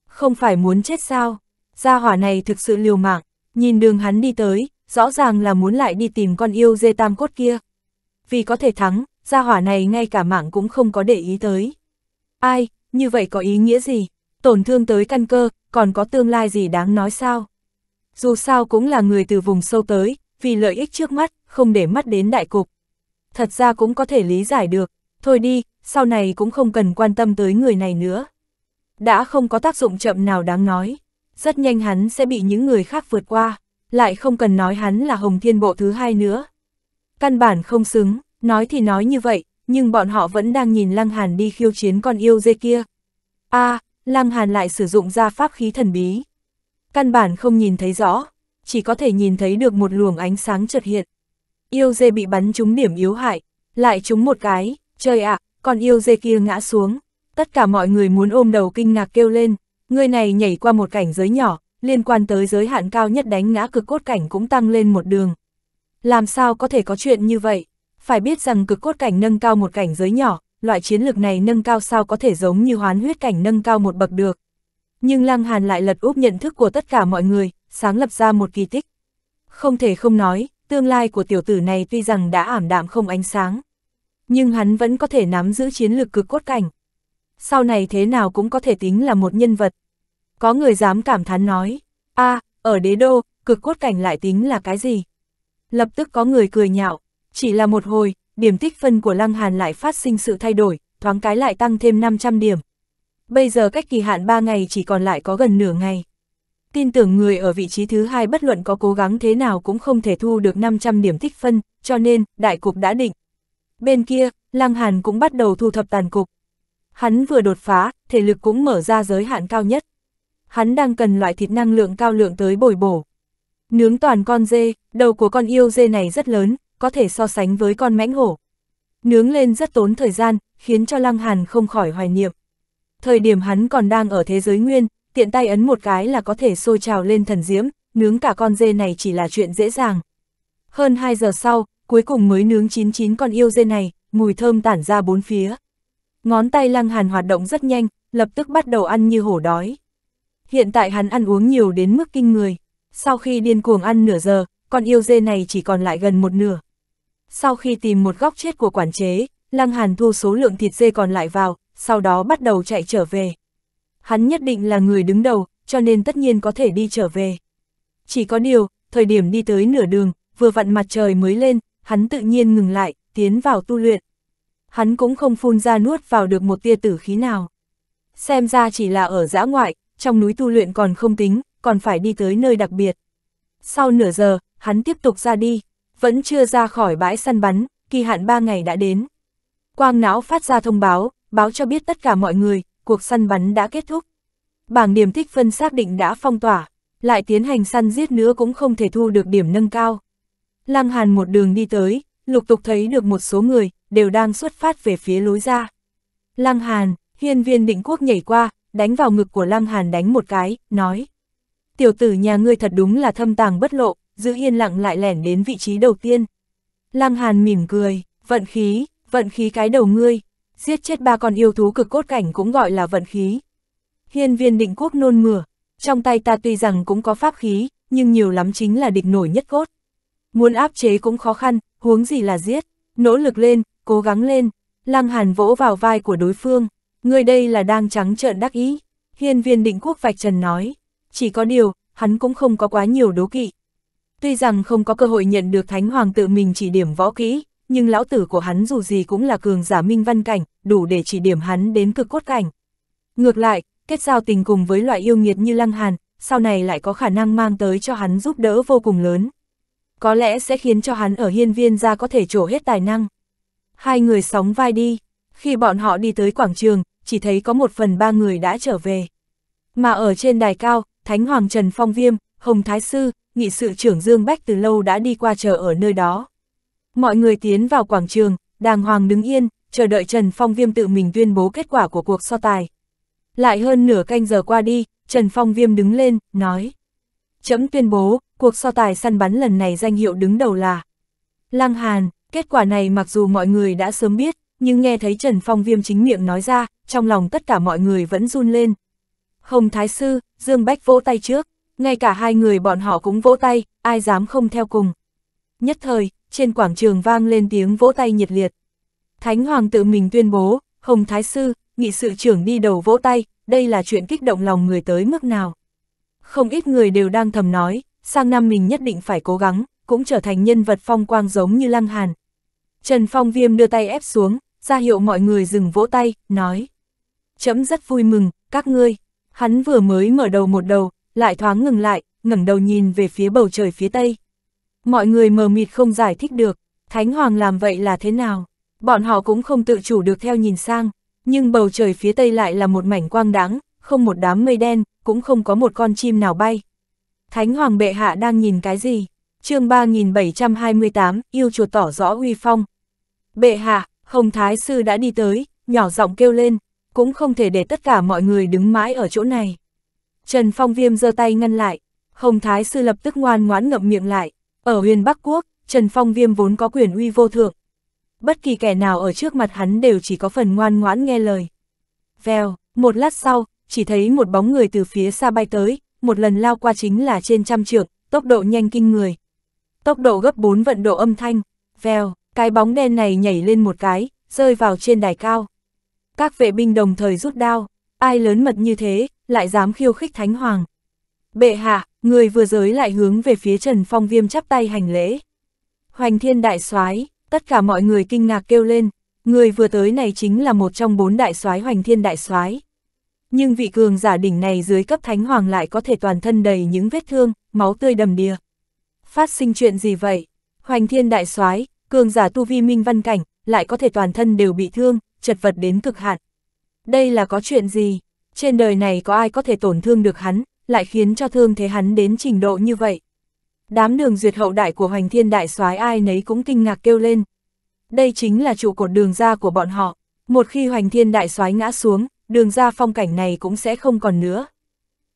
Không phải muốn chết sao, gia hỏa này thực sự liều mạng, nhìn đường hắn đi tới, rõ ràng là muốn lại đi tìm con yêu dê tam cốt kia. Vì có thể thắng, gia hỏa này ngay cả mạng cũng không có để ý tới. Ai, như vậy có ý nghĩa gì? Tổn thương tới căn cơ, còn có tương lai gì đáng nói sao? Dù sao cũng là người từ vùng sâu tới, vì lợi ích trước mắt, không để mắt đến đại cục. Thật ra cũng có thể lý giải được, thôi đi, sau này cũng không cần quan tâm tới người này nữa. Đã không có tác dụng chậm nào đáng nói, rất nhanh hắn sẽ bị những người khác vượt qua, lại không cần nói hắn là Hồng Thiên Bộ thứ hai nữa. Căn bản không xứng, Nói thì nói như vậy, nhưng bọn họ vẫn đang nhìn Lăng Hàn đi khiêu chiến con yêu dê kia. a à, Lăng Hàn lại sử dụng ra pháp khí thần bí. Căn bản không nhìn thấy rõ, chỉ có thể nhìn thấy được một luồng ánh sáng chợt hiện. Yêu dê bị bắn trúng điểm yếu hại, lại trúng một cái, trời ạ, à, con yêu dê kia ngã xuống. Tất cả mọi người muốn ôm đầu kinh ngạc kêu lên, người này nhảy qua một cảnh giới nhỏ, liên quan tới giới hạn cao nhất đánh ngã cực cốt cảnh cũng tăng lên một đường. Làm sao có thể có chuyện như vậy? phải biết rằng cực cốt cảnh nâng cao một cảnh giới nhỏ, loại chiến lược này nâng cao sao có thể giống như hoán huyết cảnh nâng cao một bậc được. Nhưng Lăng Hàn lại lật úp nhận thức của tất cả mọi người, sáng lập ra một kỳ tích. Không thể không nói, tương lai của tiểu tử này tuy rằng đã ảm đạm không ánh sáng, nhưng hắn vẫn có thể nắm giữ chiến lược cực cốt cảnh. Sau này thế nào cũng có thể tính là một nhân vật. Có người dám cảm thán nói, a ở đế đô, cực cốt cảnh lại tính là cái gì? Lập tức có người cười nhạo, chỉ là một hồi, điểm tích phân của Lăng Hàn lại phát sinh sự thay đổi, thoáng cái lại tăng thêm 500 điểm. Bây giờ cách kỳ hạn 3 ngày chỉ còn lại có gần nửa ngày. Tin tưởng người ở vị trí thứ hai bất luận có cố gắng thế nào cũng không thể thu được 500 điểm tích phân, cho nên, đại cục đã định. Bên kia, Lăng Hàn cũng bắt đầu thu thập tàn cục. Hắn vừa đột phá, thể lực cũng mở ra giới hạn cao nhất. Hắn đang cần loại thịt năng lượng cao lượng tới bồi bổ. Nướng toàn con dê, đầu của con yêu dê này rất lớn, có thể so sánh với con mãnh hổ. Nướng lên rất tốn thời gian, khiến cho Lăng Hàn không khỏi hoài niệm. Thời điểm hắn còn đang ở thế giới nguyên, tiện tay ấn một cái là có thể sôi trào lên thần diễm, nướng cả con dê này chỉ là chuyện dễ dàng. Hơn 2 giờ sau, cuối cùng mới nướng 99 con yêu dê này, mùi thơm tản ra bốn phía. Ngón tay Lăng Hàn hoạt động rất nhanh, lập tức bắt đầu ăn như hổ đói. Hiện tại hắn ăn uống nhiều đến mức kinh người. Sau khi điên cuồng ăn nửa giờ, con yêu dê này chỉ còn lại gần một nửa. Sau khi tìm một góc chết của quản chế, Lăng Hàn thu số lượng thịt dê còn lại vào, sau đó bắt đầu chạy trở về. Hắn nhất định là người đứng đầu, cho nên tất nhiên có thể đi trở về. Chỉ có điều, thời điểm đi tới nửa đường, vừa vặn mặt trời mới lên, hắn tự nhiên ngừng lại, tiến vào tu luyện. Hắn cũng không phun ra nuốt vào được một tia tử khí nào. Xem ra chỉ là ở giã ngoại, trong núi tu luyện còn không tính, còn phải đi tới nơi đặc biệt. Sau nửa giờ, hắn tiếp tục ra đi vẫn chưa ra khỏi bãi săn bắn, kỳ hạn 3 ngày đã đến. Quang não phát ra thông báo, báo cho biết tất cả mọi người, cuộc săn bắn đã kết thúc. Bảng điểm tích phân xác định đã phong tỏa, lại tiến hành săn giết nữa cũng không thể thu được điểm nâng cao. Lăng Hàn một đường đi tới, lục tục thấy được một số người, đều đang xuất phát về phía lối ra. Lăng Hàn, hiên viên định quốc nhảy qua, đánh vào ngực của Lăng Hàn đánh một cái, nói. Tiểu tử nhà ngươi thật đúng là thâm tàng bất lộ, giữ yên lặng lại lẻn đến vị trí đầu tiên. Lăng Hàn mỉm cười, vận khí, vận khí cái đầu ngươi, giết chết ba con yêu thú cực cốt cảnh cũng gọi là vận khí. Hiên viên định quốc nôn mửa, trong tay ta tuy rằng cũng có pháp khí, nhưng nhiều lắm chính là địch nổi nhất cốt. Muốn áp chế cũng khó khăn, huống gì là giết, nỗ lực lên, cố gắng lên, lăng hàn vỗ vào vai của đối phương, người đây là đang trắng trợn đắc ý. Hiên viên định quốc vạch trần nói, chỉ có điều, hắn cũng không có quá nhiều đố kỵ, Tuy rằng không có cơ hội nhận được Thánh Hoàng tự mình chỉ điểm võ kỹ, nhưng lão tử của hắn dù gì cũng là cường giả minh văn cảnh, đủ để chỉ điểm hắn đến cực cốt cảnh. Ngược lại, kết giao tình cùng với loại yêu nghiệt như Lăng Hàn, sau này lại có khả năng mang tới cho hắn giúp đỡ vô cùng lớn. Có lẽ sẽ khiến cho hắn ở hiên viên ra có thể trổ hết tài năng. Hai người sóng vai đi, khi bọn họ đi tới quảng trường, chỉ thấy có một phần ba người đã trở về. Mà ở trên đài cao, Thánh Hoàng Trần Phong Viêm, Hồng Thái Sư, nghị sự trưởng Dương Bách từ lâu đã đi qua chờ ở nơi đó. Mọi người tiến vào quảng trường, đàng hoàng đứng yên, chờ đợi Trần Phong Viêm tự mình tuyên bố kết quả của cuộc so tài. Lại hơn nửa canh giờ qua đi, Trần Phong Viêm đứng lên, nói. Chấm tuyên bố, cuộc so tài săn bắn lần này danh hiệu đứng đầu là Lăng Hàn, kết quả này mặc dù mọi người đã sớm biết, nhưng nghe thấy Trần Phong Viêm chính miệng nói ra, trong lòng tất cả mọi người vẫn run lên. Hồng Thái Sư, Dương Bách vỗ tay trước ngay cả hai người bọn họ cũng vỗ tay, ai dám không theo cùng. Nhất thời, trên quảng trường vang lên tiếng vỗ tay nhiệt liệt. Thánh Hoàng tự mình tuyên bố, Hồng Thái Sư, nghị sự trưởng đi đầu vỗ tay, đây là chuyện kích động lòng người tới mức nào. Không ít người đều đang thầm nói, sang năm mình nhất định phải cố gắng, cũng trở thành nhân vật phong quang giống như Lăng Hàn. Trần Phong Viêm đưa tay ép xuống, ra hiệu mọi người dừng vỗ tay, nói. Chấm rất vui mừng, các ngươi. Hắn vừa mới mở đầu một đầu, lại thoáng ngừng lại, ngẩng đầu nhìn về phía bầu trời phía tây. Mọi người mờ mịt không giải thích được, Thánh Hoàng làm vậy là thế nào? Bọn họ cũng không tự chủ được theo nhìn sang, nhưng bầu trời phía tây lại là một mảnh quang đáng, không một đám mây đen, cũng không có một con chim nào bay. Thánh Hoàng bệ hạ đang nhìn cái gì? chương 3728, yêu chuột tỏ rõ uy phong. Bệ hạ, Hồng Thái Sư đã đi tới, nhỏ giọng kêu lên, cũng không thể để tất cả mọi người đứng mãi ở chỗ này. Trần Phong Viêm giơ tay ngăn lại, Hồng Thái Sư lập tức ngoan ngoãn ngậm miệng lại. Ở huyền Bắc Quốc, Trần Phong Viêm vốn có quyền uy vô thượng. Bất kỳ kẻ nào ở trước mặt hắn đều chỉ có phần ngoan ngoãn nghe lời. Vèo, một lát sau, chỉ thấy một bóng người từ phía xa bay tới, một lần lao qua chính là trên trăm trượng, tốc độ nhanh kinh người. Tốc độ gấp 4 vận độ âm thanh, vèo, cái bóng đen này nhảy lên một cái, rơi vào trên đài cao. Các vệ binh đồng thời rút đao, Ai lớn mật như thế, lại dám khiêu khích Thánh Hoàng. Bệ hạ, người vừa giới lại hướng về phía Trần Phong Viêm chắp tay hành lễ. Hoành thiên đại soái tất cả mọi người kinh ngạc kêu lên, người vừa tới này chính là một trong bốn đại soái hoành thiên đại soái Nhưng vị cường giả đỉnh này dưới cấp Thánh Hoàng lại có thể toàn thân đầy những vết thương, máu tươi đầm đìa. Phát sinh chuyện gì vậy? Hoành thiên đại soái cường giả tu vi minh văn cảnh, lại có thể toàn thân đều bị thương, chật vật đến cực hạn đây là có chuyện gì? Trên đời này có ai có thể tổn thương được hắn, lại khiến cho thương thế hắn đến trình độ như vậy? Đám đường duyệt hậu đại của Hoành Thiên Đại soái ai nấy cũng kinh ngạc kêu lên. Đây chính là trụ cột đường ra của bọn họ. Một khi Hoành Thiên Đại soái ngã xuống, đường ra phong cảnh này cũng sẽ không còn nữa.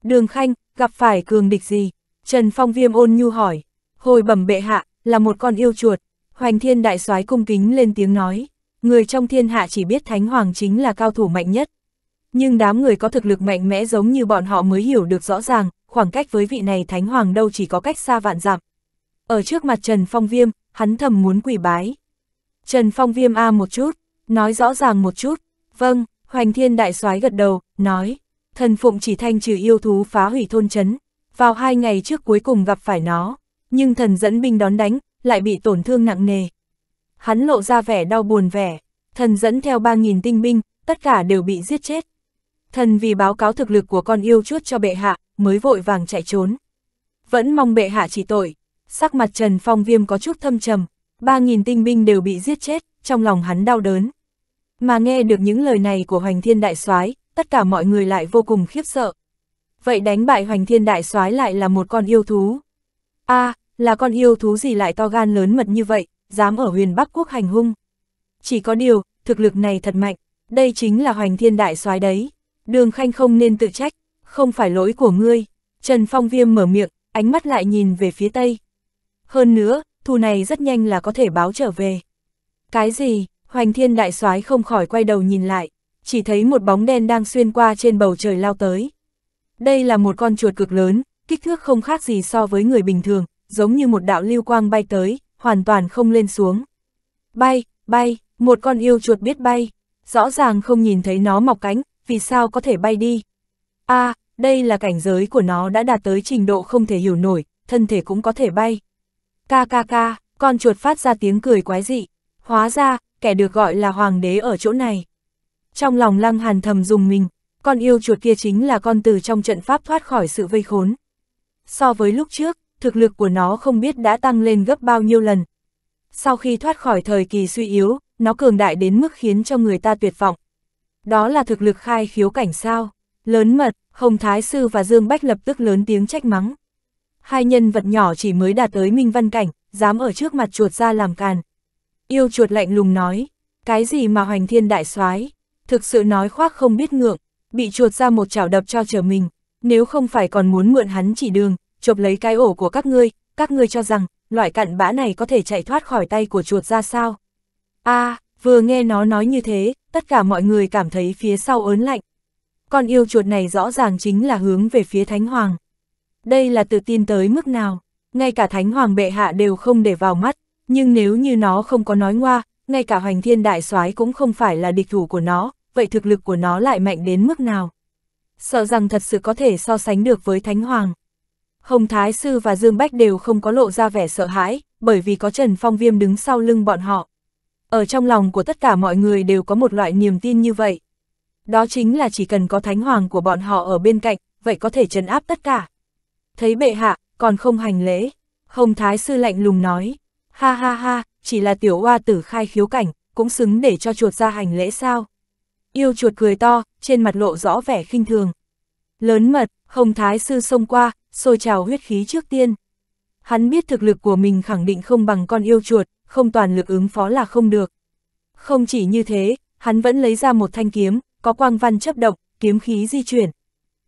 Đường Khanh, gặp phải cường địch gì? Trần Phong Viêm ôn nhu hỏi. Hồi bẩm bệ hạ, là một con yêu chuột. Hoành Thiên Đại soái cung kính lên tiếng nói người trong thiên hạ chỉ biết Thánh Hoàng chính là cao thủ mạnh nhất. Nhưng đám người có thực lực mạnh mẽ giống như bọn họ mới hiểu được rõ ràng, khoảng cách với vị này Thánh Hoàng đâu chỉ có cách xa vạn dặm. Ở trước mặt Trần Phong Viêm, hắn thầm muốn quỷ bái. Trần Phong Viêm a một chút, nói rõ ràng một chút, vâng, Hoành Thiên Đại soái gật đầu, nói, thần phụng chỉ thanh trừ yêu thú phá hủy thôn chấn, vào hai ngày trước cuối cùng gặp phải nó, nhưng thần dẫn binh đón đánh, lại bị tổn thương nặng nề, hắn lộ ra vẻ đau buồn vẻ, thần dẫn theo 3.000 tinh binh, tất cả đều bị giết chết. Thần vì báo cáo thực lực của con yêu chuốt cho bệ hạ, mới vội vàng chạy trốn. Vẫn mong bệ hạ chỉ tội, sắc mặt Trần Phong Viêm có chút thâm trầm, 3.000 tinh binh đều bị giết chết, trong lòng hắn đau đớn. Mà nghe được những lời này của Hoành Thiên Đại soái tất cả mọi người lại vô cùng khiếp sợ. Vậy đánh bại Hoành Thiên Đại soái lại là một con yêu thú. a à, là con yêu thú gì lại to gan lớn mật như vậy, dám ở huyền Bắc Quốc hành hung. Chỉ có điều, thực lực này thật mạnh, đây chính là hoành thiên đại soái đấy. Đường Khanh không nên tự trách, không phải lỗi của ngươi. Trần Phong Viêm mở miệng, ánh mắt lại nhìn về phía Tây. Hơn nữa, thù này rất nhanh là có thể báo trở về. Cái gì, hoành thiên đại soái không khỏi quay đầu nhìn lại, chỉ thấy một bóng đen đang xuyên qua trên bầu trời lao tới. Đây là một con chuột cực lớn, kích thước không khác gì so với người bình thường, giống như một đạo lưu quang bay tới, hoàn toàn không lên xuống. Bay, bay, một con yêu chuột biết bay, rõ ràng không nhìn thấy nó mọc cánh, vì sao có thể bay đi. a à, đây là cảnh giới của nó đã đạt tới trình độ không thể hiểu nổi, thân thể cũng có thể bay. Ca ca ca, con chuột phát ra tiếng cười quái dị, hóa ra, kẻ được gọi là hoàng đế ở chỗ này. Trong lòng lăng hàn thầm dùng mình, con yêu chuột kia chính là con từ trong trận pháp thoát khỏi sự vây khốn. So với lúc trước, thực lực của nó không biết đã tăng lên gấp bao nhiêu lần. Sau khi thoát khỏi thời kỳ suy yếu, nó cường đại đến mức khiến cho người ta tuyệt vọng. Đó là thực lực khai khiếu cảnh sao. Lớn mật, Hồng Thái Sư và Dương Bách lập tức lớn tiếng trách mắng. Hai nhân vật nhỏ chỉ mới đạt tới minh văn cảnh, dám ở trước mặt chuột ra làm càn. Yêu chuột lạnh lùng nói, cái gì mà hoành thiên đại soái thực sự nói khoác không biết ngượng, bị chuột ra một chảo đập cho trở mình, nếu không phải còn muốn mượn hắn chỉ đường, chộp lấy cái ổ của các ngươi, các ngươi cho rằng, loại cặn bã này có thể chạy thoát khỏi tay của chuột ra sao? a à, vừa nghe nó nói như thế, tất cả mọi người cảm thấy phía sau ớn lạnh. Con yêu chuột này rõ ràng chính là hướng về phía Thánh Hoàng. Đây là tự tin tới mức nào, ngay cả Thánh Hoàng bệ hạ đều không để vào mắt, nhưng nếu như nó không có nói ngoa, ngay cả Hoành Thiên Đại soái cũng không phải là địch thủ của nó, vậy thực lực của nó lại mạnh đến mức nào? Sợ rằng thật sự có thể so sánh được với Thánh Hoàng. Hồng Thái Sư và Dương Bách đều không có lộ ra vẻ sợ hãi, bởi vì có Trần Phong Viêm đứng sau lưng bọn họ. Ở trong lòng của tất cả mọi người đều có một loại niềm tin như vậy. Đó chính là chỉ cần có Thánh Hoàng của bọn họ ở bên cạnh, vậy có thể trấn áp tất cả. Thấy bệ hạ, còn không hành lễ. Hồng Thái Sư lạnh lùng nói, ha ha ha, chỉ là tiểu oa tử khai khiếu cảnh, cũng xứng để cho chuột ra hành lễ sao. Yêu chuột cười to, trên mặt lộ rõ vẻ khinh thường. Lớn mật, Hồng Thái Sư xông qua, sôi trào huyết khí trước tiên. Hắn biết thực lực của mình khẳng định không bằng con yêu chuột, không toàn lực ứng phó là không được. Không chỉ như thế, hắn vẫn lấy ra một thanh kiếm, có quang văn chấp động, kiếm khí di chuyển.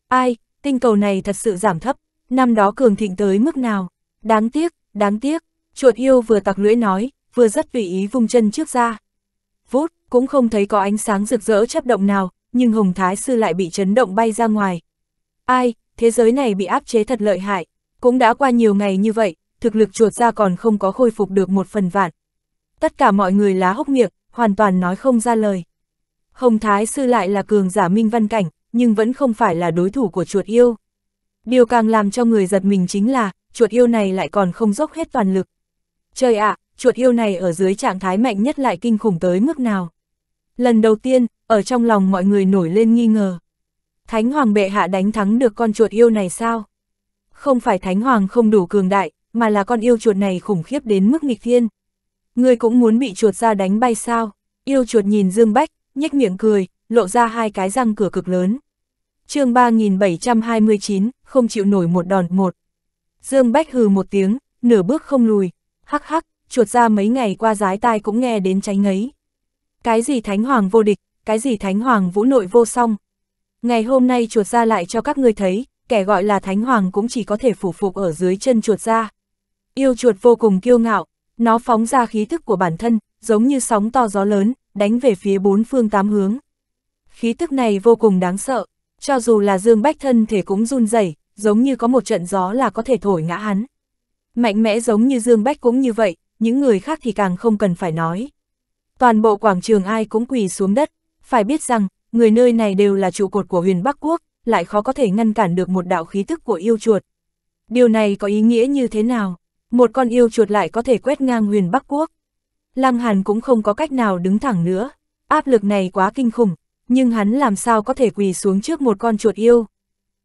Ai, tinh cầu này thật sự giảm thấp, năm đó cường thịnh tới mức nào? Đáng tiếc, đáng tiếc, chuột yêu vừa tặc lưỡi nói, vừa rất tùy ý vung chân trước ra. Vút, cũng không thấy có ánh sáng rực rỡ chấp động nào, nhưng Hồng Thái Sư lại bị chấn động bay ra ngoài. Ai, thế giới này bị áp chế thật lợi hại, cũng đã qua nhiều ngày như vậy, thực lực chuột ra còn không có khôi phục được một phần vạn. Tất cả mọi người lá hốc miệng, hoàn toàn nói không ra lời. Hồng Thái Sư lại là cường giả minh văn cảnh, nhưng vẫn không phải là đối thủ của chuột yêu. Điều càng làm cho người giật mình chính là, chuột yêu này lại còn không dốc hết toàn lực. Trời ạ, chuột yêu này ở dưới trạng thái mạnh nhất lại kinh khủng tới mức nào. Lần đầu tiên, ở trong lòng mọi người nổi lên nghi ngờ. Thánh Hoàng bệ hạ đánh thắng được con chuột yêu này sao? Không phải Thánh Hoàng không đủ cường đại, mà là con yêu chuột này khủng khiếp đến mức nghịch thiên. Ngươi cũng muốn bị chuột ra đánh bay sao? Yêu chuột nhìn Dương Bách, nhếch miệng cười, lộ ra hai cái răng cửa cực lớn. chương 3729, không chịu nổi một đòn một. Dương Bách hừ một tiếng, nửa bước không lùi, hắc hắc, chuột ra mấy ngày qua giái tai cũng nghe đến tránh ngấy. Cái gì thánh hoàng vô địch, cái gì thánh hoàng vũ nội vô song, Ngày hôm nay chuột ra lại cho các ngươi thấy, kẻ gọi là Thánh Hoàng cũng chỉ có thể phủ phục ở dưới chân chuột ra. Yêu chuột vô cùng kiêu ngạo, nó phóng ra khí thức của bản thân, giống như sóng to gió lớn, đánh về phía bốn phương tám hướng. Khí tức này vô cùng đáng sợ, cho dù là Dương Bách thân thể cũng run rẩy, giống như có một trận gió là có thể thổi ngã hắn. Mạnh mẽ giống như Dương Bách cũng như vậy, những người khác thì càng không cần phải nói. Toàn bộ quảng trường ai cũng quỳ xuống đất, phải biết rằng, người nơi này đều là trụ cột của huyền Bắc Quốc, lại khó có thể ngăn cản được một đạo khí thức của yêu chuột. Điều này có ý nghĩa như thế nào? Một con yêu chuột lại có thể quét ngang huyền Bắc Quốc. Lăng Hàn cũng không có cách nào đứng thẳng nữa, áp lực này quá kinh khủng, nhưng hắn làm sao có thể quỳ xuống trước một con chuột yêu.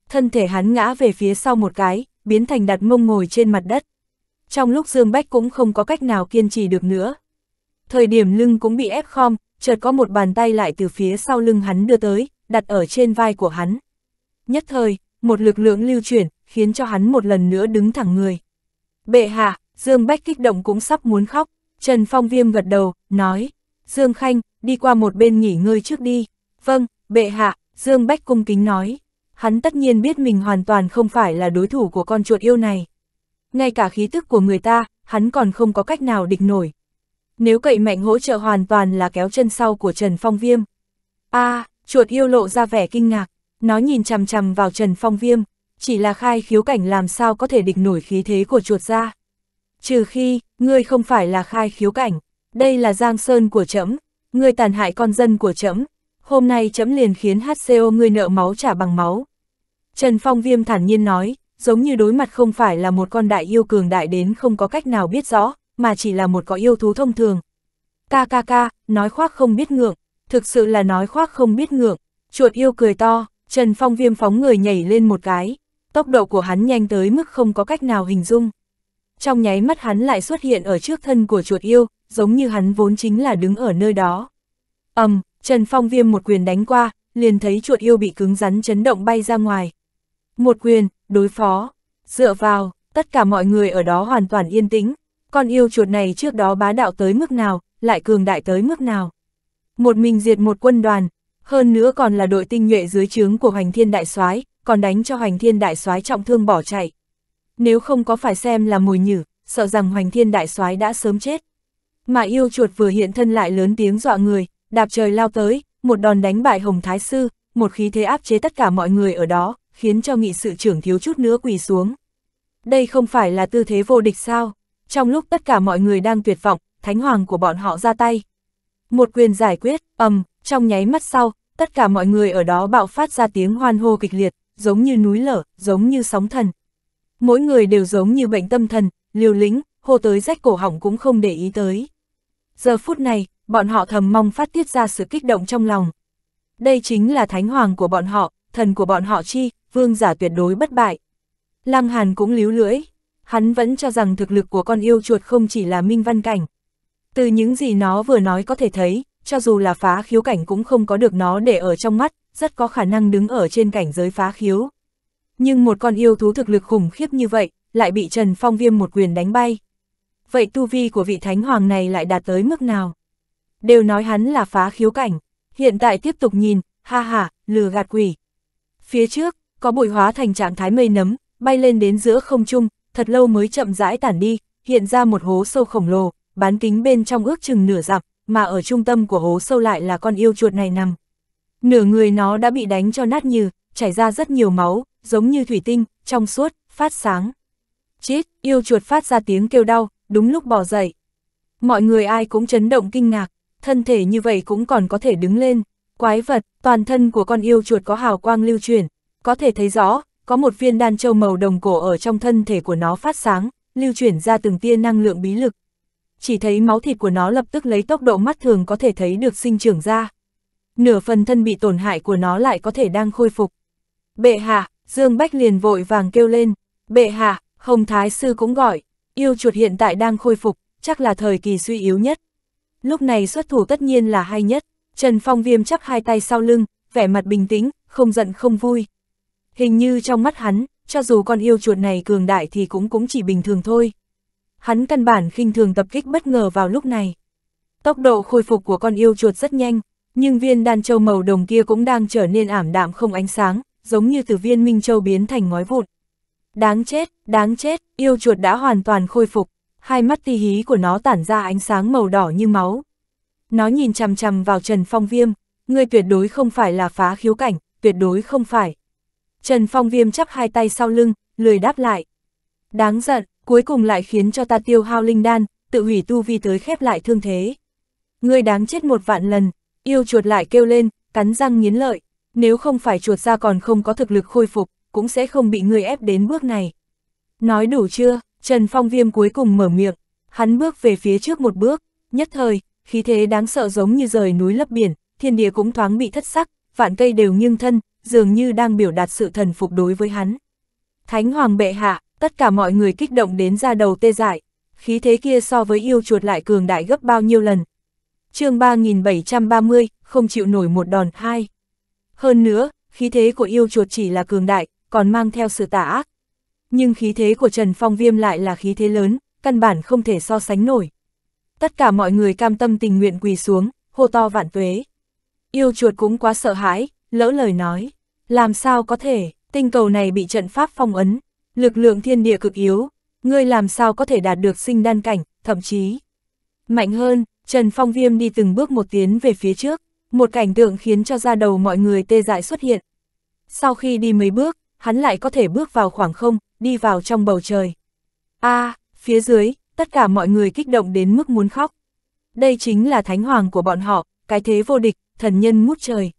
Thân thể hắn ngã về phía sau một cái, biến thành đặt mông ngồi trên mặt đất. Trong lúc Dương Bách cũng không có cách nào kiên trì được nữa. Thời điểm lưng cũng bị ép khom, chợt có một bàn tay lại từ phía sau lưng hắn đưa tới, đặt ở trên vai của hắn. Nhất thời, một lực lượng lưu chuyển, khiến cho hắn một lần nữa đứng thẳng người. Bệ hạ, Dương Bách kích động cũng sắp muốn khóc, Trần Phong Viêm gật đầu, nói, Dương Khanh, đi qua một bên nghỉ ngơi trước đi. Vâng, bệ hạ, Dương Bách cung kính nói. Hắn tất nhiên biết mình hoàn toàn không phải là đối thủ của con chuột yêu này. Ngay cả khí tức của người ta, hắn còn không có cách nào địch nổi, nếu cậy mạnh hỗ trợ hoàn toàn là kéo chân sau của Trần Phong Viêm. a à, chuột yêu lộ ra vẻ kinh ngạc, nó nhìn chằm chằm vào Trần Phong Viêm, chỉ là khai khiếu cảnh làm sao có thể địch nổi khí thế của chuột ra. Trừ khi, ngươi không phải là khai khiếu cảnh, đây là giang sơn của trẫm ngươi tàn hại con dân của trẫm hôm nay trẫm liền khiến HCO ngươi nợ máu trả bằng máu. Trần Phong Viêm thản nhiên nói, giống như đối mặt không phải là một con đại yêu cường đại đến không có cách nào biết rõ, mà chỉ là một cõi yêu thú thông thường. Ca ca ca, nói khoác không biết ngượng, thực sự là nói khoác không biết ngượng, chuột yêu cười to, Trần Phong viêm phóng người nhảy lên một cái, tốc độ của hắn nhanh tới mức không có cách nào hình dung. Trong nháy mắt hắn lại xuất hiện ở trước thân của chuột yêu, giống như hắn vốn chính là đứng ở nơi đó. ầm, um, Trần Phong viêm một quyền đánh qua, liền thấy chuột yêu bị cứng rắn chấn động bay ra ngoài. Một quyền, đối phó, dựa vào, tất cả mọi người ở đó hoàn toàn yên tĩnh, con yêu chuột này trước đó bá đạo tới mức nào, lại cường đại tới mức nào. Một mình diệt một quân đoàn, hơn nữa còn là đội tinh nhuệ dưới trướng của Hoành Thiên Đại soái còn đánh cho Hoành Thiên Đại soái trọng thương bỏ chạy. Nếu không có phải xem là mùi nhử, sợ rằng Hoành Thiên Đại soái đã sớm chết. Mà yêu chuột vừa hiện thân lại lớn tiếng dọa người, đạp trời lao tới, một đòn đánh bại Hồng Thái Sư, một khí thế áp chế tất cả mọi người ở đó, khiến cho nghị sự trưởng thiếu chút nữa quỳ xuống. Đây không phải là tư thế vô địch sao? Trong lúc tất cả mọi người đang tuyệt vọng, thánh hoàng của bọn họ ra tay. Một quyền giải quyết, ầm, trong nháy mắt sau, tất cả mọi người ở đó bạo phát ra tiếng hoan hô kịch liệt, giống như núi lở, giống như sóng thần. Mỗi người đều giống như bệnh tâm thần, liều lĩnh, hô tới rách cổ họng cũng không để ý tới. Giờ phút này, bọn họ thầm mong phát tiết ra sự kích động trong lòng. Đây chính là thánh hoàng của bọn họ, thần của bọn họ chi, vương giả tuyệt đối bất bại. Lăng Hàn cũng líu lưỡi, hắn vẫn cho rằng thực lực của con yêu chuột không chỉ là minh văn cảnh. Từ những gì nó vừa nói có thể thấy, cho dù là phá khiếu cảnh cũng không có được nó để ở trong mắt, rất có khả năng đứng ở trên cảnh giới phá khiếu. Nhưng một con yêu thú thực lực khủng khiếp như vậy, lại bị Trần Phong Viêm một quyền đánh bay. Vậy tu vi của vị thánh hoàng này lại đạt tới mức nào? Đều nói hắn là phá khiếu cảnh, hiện tại tiếp tục nhìn, ha ha, lừa gạt quỷ. Phía trước, có bụi hóa thành trạng thái mây nấm, bay lên đến giữa không trung, thật lâu mới chậm rãi tản đi, hiện ra một hố sâu khổng lồ, bán kính bên trong ước chừng nửa dặm, mà ở trung tâm của hố sâu lại là con yêu chuột này nằm. Nửa người nó đã bị đánh cho nát như, chảy ra rất nhiều máu, giống như thủy tinh, trong suốt, phát sáng. Chít, yêu chuột phát ra tiếng kêu đau, đúng lúc bỏ dậy. Mọi người ai cũng chấn động kinh ngạc, thân thể như vậy cũng còn có thể đứng lên. Quái vật, toàn thân của con yêu chuột có hào quang lưu chuyển, có thể thấy rõ, có một viên đan châu màu đồng cổ ở trong thân thể của nó phát sáng, lưu chuyển ra từng tia năng lượng bí lực. Chỉ thấy máu thịt của nó lập tức lấy tốc độ mắt thường có thể thấy được sinh trưởng ra. Nửa phần thân bị tổn hại của nó lại có thể đang khôi phục. Bệ hạ, Dương Bách liền vội vàng kêu lên. Bệ hạ, Hồng Thái Sư cũng gọi. Yêu chuột hiện tại đang khôi phục, chắc là thời kỳ suy yếu nhất. Lúc này xuất thủ tất nhiên là hay nhất. Trần Phong Viêm chắp hai tay sau lưng, vẻ mặt bình tĩnh, không giận không vui. Hình như trong mắt hắn, cho dù con yêu chuột này cường đại thì cũng cũng chỉ bình thường thôi. Hắn căn bản khinh thường tập kích bất ngờ vào lúc này. Tốc độ khôi phục của con yêu chuột rất nhanh, nhưng viên đan châu màu đồng kia cũng đang trở nên ảm đạm không ánh sáng, giống như từ viên minh châu biến thành ngói vụn. Đáng chết, đáng chết, yêu chuột đã hoàn toàn khôi phục, hai mắt ti hí của nó tản ra ánh sáng màu đỏ như máu. Nó nhìn chằm chằm vào Trần Phong Viêm, người tuyệt đối không phải là phá khiếu cảnh, tuyệt đối không phải. Trần Phong Viêm chắp hai tay sau lưng, lười đáp lại. Đáng giận, cuối cùng lại khiến cho ta tiêu hao linh đan, tự hủy tu vi tới khép lại thương thế. Ngươi đáng chết một vạn lần, yêu chuột lại kêu lên, cắn răng nghiến lợi, nếu không phải chuột ra còn không có thực lực khôi phục, cũng sẽ không bị ngươi ép đến bước này. Nói đủ chưa, Trần Phong Viêm cuối cùng mở miệng, hắn bước về phía trước một bước, nhất thời, khí thế đáng sợ giống như rời núi lấp biển, thiên địa cũng thoáng bị thất sắc, vạn cây đều nghiêng thân, dường như đang biểu đạt sự thần phục đối với hắn. Thánh hoàng bệ hạ, tất cả mọi người kích động đến ra đầu tê dại, khí thế kia so với yêu chuột lại cường đại gấp bao nhiêu lần. chương 3730, không chịu nổi một đòn hai. Hơn nữa, khí thế của yêu chuột chỉ là cường đại, còn mang theo sự tà ác. Nhưng khí thế của Trần Phong Viêm lại là khí thế lớn, căn bản không thể so sánh nổi. Tất cả mọi người cam tâm tình nguyện quỳ xuống, hô to vạn tuế. Yêu chuột cũng quá sợ hãi, lỡ lời nói. Làm sao có thể, tinh cầu này bị trận pháp phong ấn, lực lượng thiên địa cực yếu, ngươi làm sao có thể đạt được sinh đan cảnh, thậm chí mạnh hơn, Trần Phong Viêm đi từng bước một tiến về phía trước, một cảnh tượng khiến cho da đầu mọi người tê dại xuất hiện. Sau khi đi mấy bước, hắn lại có thể bước vào khoảng không, đi vào trong bầu trời. a à, phía dưới, tất cả mọi người kích động đến mức muốn khóc. Đây chính là thánh hoàng của bọn họ, cái thế vô địch, thần nhân ngút trời.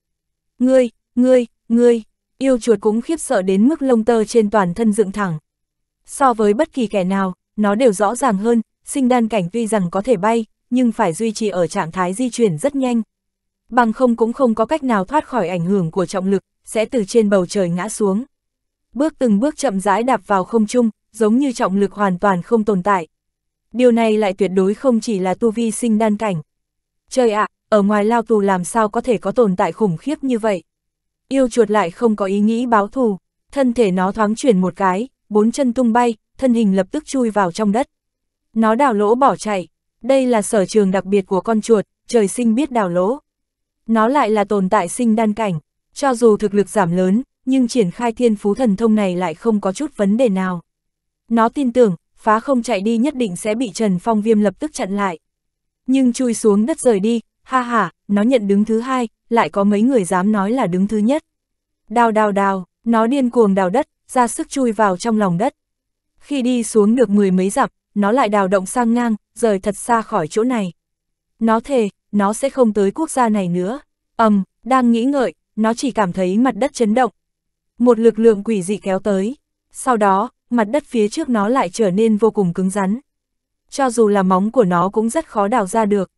Ngươi, ngươi, Ngươi, yêu chuột cũng khiếp sợ đến mức lông tơ trên toàn thân dựng thẳng. So với bất kỳ kẻ nào, nó đều rõ ràng hơn, sinh đan cảnh tuy rằng có thể bay, nhưng phải duy trì ở trạng thái di chuyển rất nhanh. Bằng không cũng không có cách nào thoát khỏi ảnh hưởng của trọng lực, sẽ từ trên bầu trời ngã xuống. Bước từng bước chậm rãi đạp vào không trung, giống như trọng lực hoàn toàn không tồn tại. Điều này lại tuyệt đối không chỉ là tu vi sinh đan cảnh. Trời ạ, à, ở ngoài lao tù làm sao có thể có tồn tại khủng khiếp như vậy? yêu chuột lại không có ý nghĩ báo thù, thân thể nó thoáng chuyển một cái, bốn chân tung bay, thân hình lập tức chui vào trong đất. Nó đào lỗ bỏ chạy, đây là sở trường đặc biệt của con chuột, trời sinh biết đào lỗ. Nó lại là tồn tại sinh đan cảnh, cho dù thực lực giảm lớn, nhưng triển khai thiên phú thần thông này lại không có chút vấn đề nào. Nó tin tưởng, phá không chạy đi nhất định sẽ bị Trần Phong Viêm lập tức chặn lại. Nhưng chui xuống đất rời đi, Ha ha, nó nhận đứng thứ hai, lại có mấy người dám nói là đứng thứ nhất. Đào đào đào, nó điên cuồng đào đất, ra sức chui vào trong lòng đất. Khi đi xuống được mười mấy dặm, nó lại đào động sang ngang, rời thật xa khỏi chỗ này. Nó thề, nó sẽ không tới quốc gia này nữa. ầm, um, đang nghĩ ngợi, nó chỉ cảm thấy mặt đất chấn động. Một lực lượng quỷ dị kéo tới. Sau đó, mặt đất phía trước nó lại trở nên vô cùng cứng rắn. Cho dù là móng của nó cũng rất khó đào ra được.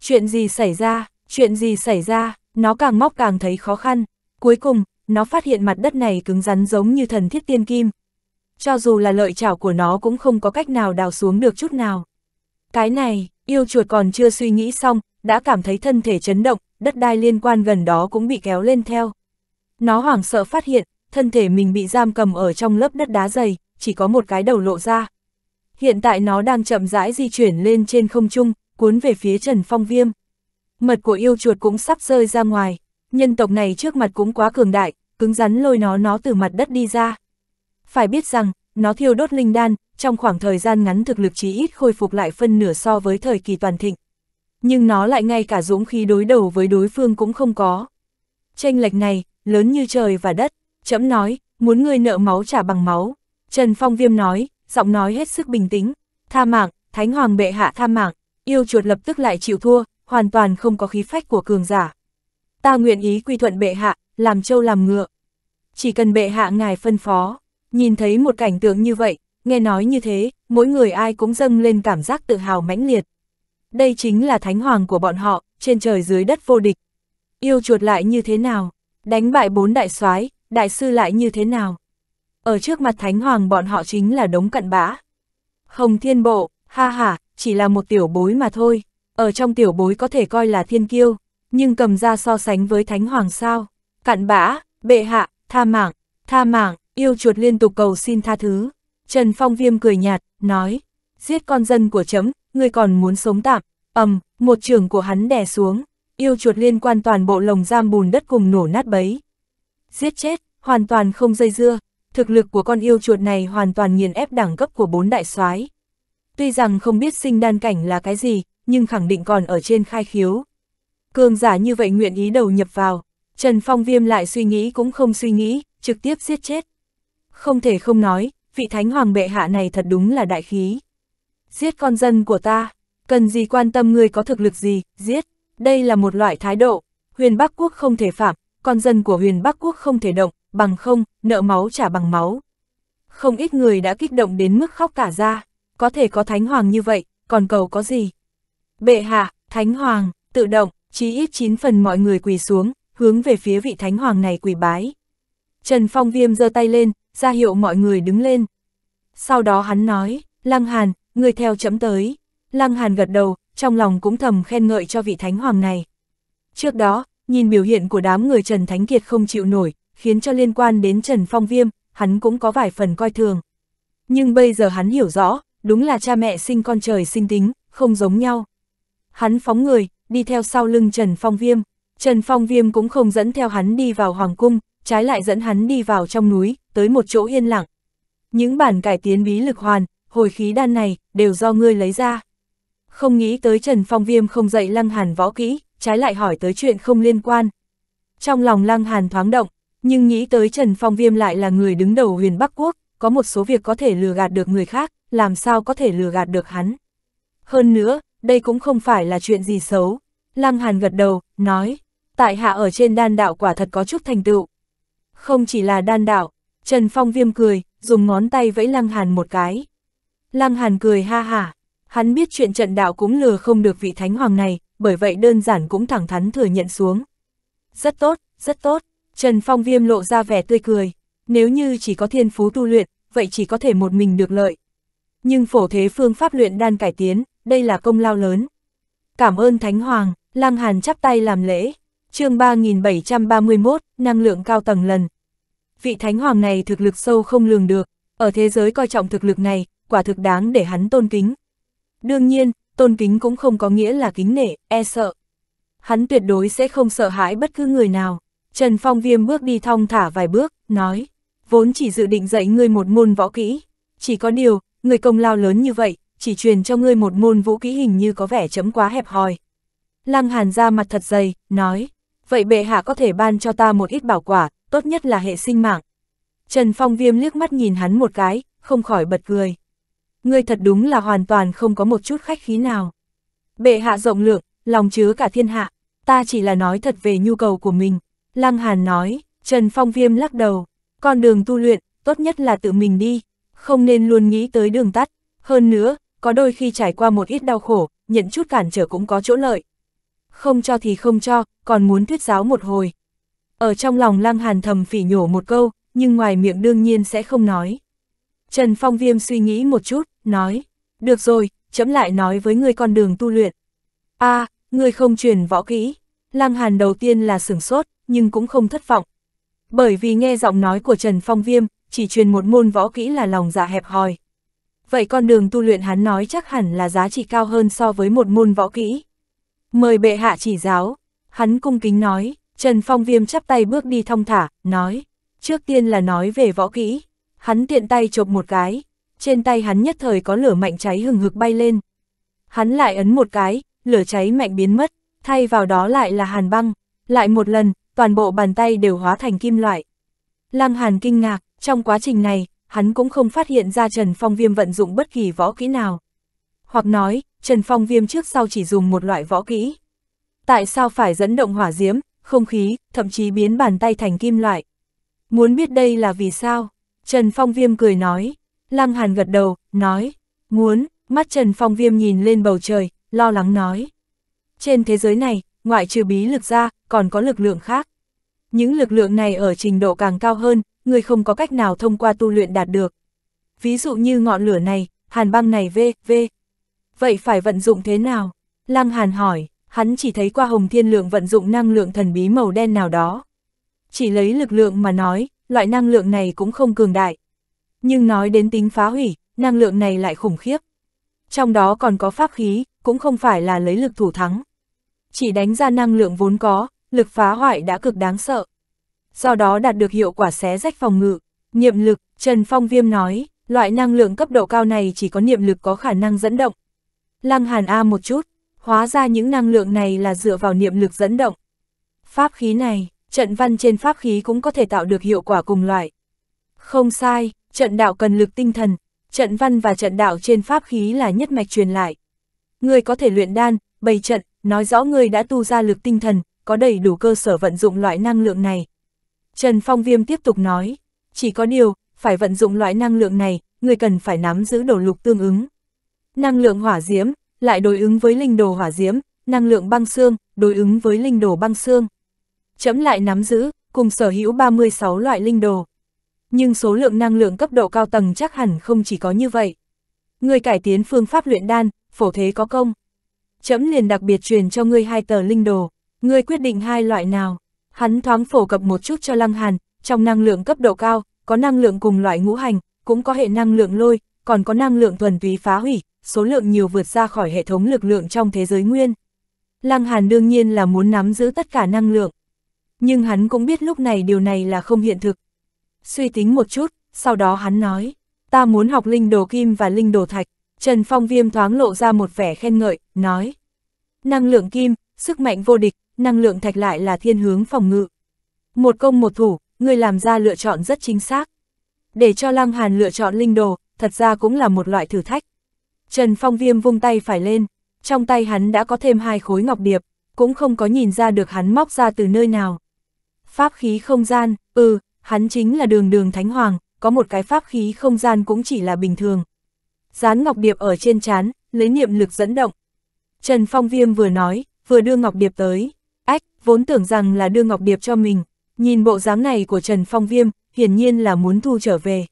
Chuyện gì xảy ra, chuyện gì xảy ra, nó càng móc càng thấy khó khăn. Cuối cùng, nó phát hiện mặt đất này cứng rắn giống như thần thiết tiên kim. Cho dù là lợi chảo của nó cũng không có cách nào đào xuống được chút nào. Cái này, yêu chuột còn chưa suy nghĩ xong, đã cảm thấy thân thể chấn động, đất đai liên quan gần đó cũng bị kéo lên theo. Nó hoảng sợ phát hiện, thân thể mình bị giam cầm ở trong lớp đất đá dày, chỉ có một cái đầu lộ ra. Hiện tại nó đang chậm rãi di chuyển lên trên không trung, cuốn về phía Trần Phong Viêm. Mật của yêu chuột cũng sắp rơi ra ngoài, nhân tộc này trước mặt cũng quá cường đại, cứng rắn lôi nó nó từ mặt đất đi ra. Phải biết rằng, nó thiêu đốt linh đan, trong khoảng thời gian ngắn thực lực chí ít khôi phục lại phân nửa so với thời kỳ toàn thịnh. Nhưng nó lại ngay cả dũng khí đối đầu với đối phương cũng không có. Tranh lệch này, lớn như trời và đất, chấm nói, muốn người nợ máu trả bằng máu. Trần Phong Viêm nói, giọng nói hết sức bình tĩnh, tha mạng, Thánh Hoàng bệ hạ tha mạng yêu chuột lập tức lại chịu thua, hoàn toàn không có khí phách của cường giả. Ta nguyện ý quy thuận bệ hạ, làm châu làm ngựa. Chỉ cần bệ hạ ngài phân phó, nhìn thấy một cảnh tượng như vậy, nghe nói như thế, mỗi người ai cũng dâng lên cảm giác tự hào mãnh liệt. Đây chính là thánh hoàng của bọn họ, trên trời dưới đất vô địch. Yêu chuột lại như thế nào? Đánh bại bốn đại soái, đại sư lại như thế nào? Ở trước mặt thánh hoàng bọn họ chính là đống cặn bã. Hồng thiên bộ, ha ha, chỉ là một tiểu bối mà thôi, ở trong tiểu bối có thể coi là thiên kiêu, nhưng cầm ra so sánh với thánh hoàng sao, cạn bã, bệ hạ, tha mạng, tha mạng, yêu chuột liên tục cầu xin tha thứ. Trần Phong Viêm cười nhạt, nói, giết con dân của chấm, ngươi còn muốn sống tạm, ầm, một trường của hắn đè xuống, yêu chuột liên quan toàn bộ lồng giam bùn đất cùng nổ nát bấy. Giết chết, hoàn toàn không dây dưa, thực lực của con yêu chuột này hoàn toàn nghiền ép đẳng cấp của bốn đại soái Tuy rằng không biết sinh đan cảnh là cái gì, nhưng khẳng định còn ở trên khai khiếu. Cường giả như vậy nguyện ý đầu nhập vào, Trần Phong Viêm lại suy nghĩ cũng không suy nghĩ, trực tiếp giết chết. Không thể không nói, vị thánh hoàng bệ hạ này thật đúng là đại khí. Giết con dân của ta, cần gì quan tâm người có thực lực gì, giết. Đây là một loại thái độ, huyền Bắc Quốc không thể phạm, con dân của huyền Bắc Quốc không thể động, bằng không, nợ máu trả bằng máu. Không ít người đã kích động đến mức khóc cả ra có thể có thánh hoàng như vậy, còn cầu có gì? Bệ hạ, thánh hoàng, tự động, chí ít chín phần mọi người quỳ xuống, hướng về phía vị thánh hoàng này quỳ bái. Trần Phong Viêm giơ tay lên, ra hiệu mọi người đứng lên. Sau đó hắn nói, Lăng Hàn, người theo chấm tới. Lăng Hàn gật đầu, trong lòng cũng thầm khen ngợi cho vị thánh hoàng này. Trước đó, nhìn biểu hiện của đám người Trần Thánh Kiệt không chịu nổi, khiến cho liên quan đến Trần Phong Viêm, hắn cũng có vài phần coi thường. Nhưng bây giờ hắn hiểu rõ, đúng là cha mẹ sinh con trời sinh tính, không giống nhau. Hắn phóng người, đi theo sau lưng Trần Phong Viêm. Trần Phong Viêm cũng không dẫn theo hắn đi vào Hoàng Cung, trái lại dẫn hắn đi vào trong núi, tới một chỗ yên lặng. Những bản cải tiến bí lực hoàn, hồi khí đan này, đều do ngươi lấy ra. Không nghĩ tới Trần Phong Viêm không dạy Lăng Hàn võ kỹ, trái lại hỏi tới chuyện không liên quan. Trong lòng Lăng Hàn thoáng động, nhưng nghĩ tới Trần Phong Viêm lại là người đứng đầu huyền Bắc Quốc, có một số việc có thể lừa gạt được người khác, làm sao có thể lừa gạt được hắn. Hơn nữa, đây cũng không phải là chuyện gì xấu. Lăng Hàn gật đầu, nói, tại hạ ở trên đan đạo quả thật có chút thành tựu. Không chỉ là đan đạo, Trần Phong viêm cười, dùng ngón tay vẫy Lăng Hàn một cái. Lăng Hàn cười ha hả, hắn biết chuyện trận đạo cũng lừa không được vị thánh hoàng này, bởi vậy đơn giản cũng thẳng thắn thừa nhận xuống. Rất tốt, rất tốt, Trần Phong viêm lộ ra vẻ tươi cười, nếu như chỉ có thiên phú tu luyện, vậy chỉ có thể một mình được lợi nhưng phổ thế phương pháp luyện đan cải tiến, đây là công lao lớn. Cảm ơn Thánh Hoàng, Lăng Hàn chắp tay làm lễ. chương 3731, năng lượng cao tầng lần. Vị Thánh Hoàng này thực lực sâu không lường được, ở thế giới coi trọng thực lực này, quả thực đáng để hắn tôn kính. Đương nhiên, tôn kính cũng không có nghĩa là kính nể, e sợ. Hắn tuyệt đối sẽ không sợ hãi bất cứ người nào. Trần Phong Viêm bước đi thong thả vài bước, nói, vốn chỉ dự định dạy ngươi một môn võ kỹ. Chỉ có điều, người công lao lớn như vậy, chỉ truyền cho ngươi một môn vũ kỹ hình như có vẻ chấm quá hẹp hòi. Lăng Hàn ra mặt thật dày, nói, vậy bệ hạ có thể ban cho ta một ít bảo quả, tốt nhất là hệ sinh mạng. Trần Phong Viêm liếc mắt nhìn hắn một cái, không khỏi bật cười. Ngươi thật đúng là hoàn toàn không có một chút khách khí nào. Bệ hạ rộng lượng, lòng chứa cả thiên hạ, ta chỉ là nói thật về nhu cầu của mình. Lăng Hàn nói, Trần Phong Viêm lắc đầu, con đường tu luyện, tốt nhất là tự mình đi, không nên luôn nghĩ tới đường tắt. Hơn nữa, có đôi khi trải qua một ít đau khổ, nhận chút cản trở cũng có chỗ lợi. Không cho thì không cho, còn muốn thuyết giáo một hồi. Ở trong lòng Lăng Hàn thầm phỉ nhổ một câu, nhưng ngoài miệng đương nhiên sẽ không nói. Trần Phong Viêm suy nghĩ một chút, nói, được rồi, chấm lại nói với ngươi con đường tu luyện. a à, ngươi không truyền võ kỹ. Lăng Hàn đầu tiên là sửng sốt, nhưng cũng không thất vọng. Bởi vì nghe giọng nói của Trần Phong Viêm, chỉ truyền một môn võ kỹ là lòng dạ hẹp hòi. Vậy con đường tu luyện hắn nói chắc hẳn là giá trị cao hơn so với một môn võ kỹ. Mời bệ hạ chỉ giáo, hắn cung kính nói, Trần Phong Viêm chắp tay bước đi thong thả, nói, trước tiên là nói về võ kỹ, hắn tiện tay chộp một cái, trên tay hắn nhất thời có lửa mạnh cháy hừng hực bay lên. Hắn lại ấn một cái, lửa cháy mạnh biến mất, thay vào đó lại là hàn băng, lại một lần, toàn bộ bàn tay đều hóa thành kim loại. Lăng hàn kinh ngạc, trong quá trình này, hắn cũng không phát hiện ra Trần Phong Viêm vận dụng bất kỳ võ kỹ nào. Hoặc nói, Trần Phong Viêm trước sau chỉ dùng một loại võ kỹ. Tại sao phải dẫn động hỏa diễm, không khí, thậm chí biến bàn tay thành kim loại? Muốn biết đây là vì sao? Trần Phong Viêm cười nói. Lăng Hàn gật đầu, nói. Muốn, mắt Trần Phong Viêm nhìn lên bầu trời, lo lắng nói. Trên thế giới này, ngoại trừ bí lực ra, còn có lực lượng khác. Những lực lượng này ở trình độ càng cao hơn, người không có cách nào thông qua tu luyện đạt được. Ví dụ như ngọn lửa này, hàn băng này v, v. Vậy phải vận dụng thế nào? Lăng hàn hỏi, hắn chỉ thấy qua hồng thiên lượng vận dụng năng lượng thần bí màu đen nào đó. Chỉ lấy lực lượng mà nói, loại năng lượng này cũng không cường đại. Nhưng nói đến tính phá hủy, năng lượng này lại khủng khiếp. Trong đó còn có pháp khí, cũng không phải là lấy lực thủ thắng. Chỉ đánh ra năng lượng vốn có, lực phá hoại đã cực đáng sợ do đó đạt được hiệu quả xé rách phòng ngự. Niệm lực, Trần Phong Viêm nói, loại năng lượng cấp độ cao này chỉ có niệm lực có khả năng dẫn động. Lăng Hàn A một chút, hóa ra những năng lượng này là dựa vào niệm lực dẫn động. Pháp khí này, trận văn trên pháp khí cũng có thể tạo được hiệu quả cùng loại. Không sai, trận đạo cần lực tinh thần, trận văn và trận đạo trên pháp khí là nhất mạch truyền lại. Người có thể luyện đan, bày trận, nói rõ người đã tu ra lực tinh thần, có đầy đủ cơ sở vận dụng loại năng lượng này, Trần Phong Viêm tiếp tục nói, chỉ có điều, phải vận dụng loại năng lượng này, người cần phải nắm giữ đồ lục tương ứng. Năng lượng hỏa diễm, lại đối ứng với linh đồ hỏa diễm, năng lượng băng xương, đối ứng với linh đồ băng xương. Chấm lại nắm giữ, cùng sở hữu 36 loại linh đồ. Nhưng số lượng năng lượng cấp độ cao tầng chắc hẳn không chỉ có như vậy. Người cải tiến phương pháp luyện đan, phổ thế có công. Chấm liền đặc biệt truyền cho ngươi hai tờ linh đồ, ngươi quyết định hai loại nào. Hắn thoáng phổ cập một chút cho Lăng Hàn, trong năng lượng cấp độ cao, có năng lượng cùng loại ngũ hành, cũng có hệ năng lượng lôi, còn có năng lượng thuần túy phá hủy, số lượng nhiều vượt ra khỏi hệ thống lực lượng trong thế giới nguyên. Lăng Hàn đương nhiên là muốn nắm giữ tất cả năng lượng. Nhưng hắn cũng biết lúc này điều này là không hiện thực. Suy tính một chút, sau đó hắn nói, ta muốn học linh đồ kim và linh đồ thạch. Trần Phong Viêm thoáng lộ ra một vẻ khen ngợi, nói. Năng lượng kim, sức mạnh vô địch, năng lượng thạch lại là thiên hướng phòng ngự. Một công một thủ, người làm ra lựa chọn rất chính xác. Để cho Lăng Hàn lựa chọn linh đồ, thật ra cũng là một loại thử thách. Trần Phong Viêm vung tay phải lên, trong tay hắn đã có thêm hai khối ngọc điệp, cũng không có nhìn ra được hắn móc ra từ nơi nào. Pháp khí không gian, ừ, hắn chính là đường đường Thánh Hoàng, có một cái pháp khí không gian cũng chỉ là bình thường. Dán ngọc điệp ở trên chán, lấy niệm lực dẫn động. Trần Phong Viêm vừa nói, vừa đưa ngọc điệp tới vốn tưởng rằng là đưa Ngọc Điệp cho mình, nhìn bộ dáng này của Trần Phong Viêm, hiển nhiên là muốn thu trở về.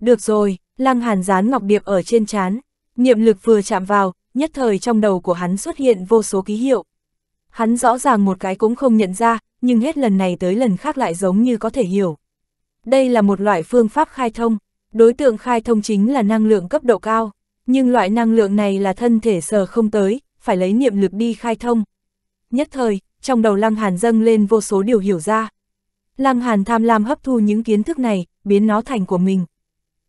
Được rồi, Lăng Hàn dán Ngọc Điệp ở trên chán, niệm lực vừa chạm vào, nhất thời trong đầu của hắn xuất hiện vô số ký hiệu. Hắn rõ ràng một cái cũng không nhận ra, nhưng hết lần này tới lần khác lại giống như có thể hiểu. Đây là một loại phương pháp khai thông, đối tượng khai thông chính là năng lượng cấp độ cao, nhưng loại năng lượng này là thân thể sờ không tới, phải lấy niệm lực đi khai thông. Nhất thời, trong đầu Lăng Hàn dâng lên vô số điều hiểu ra. Lăng Hàn tham lam hấp thu những kiến thức này, biến nó thành của mình.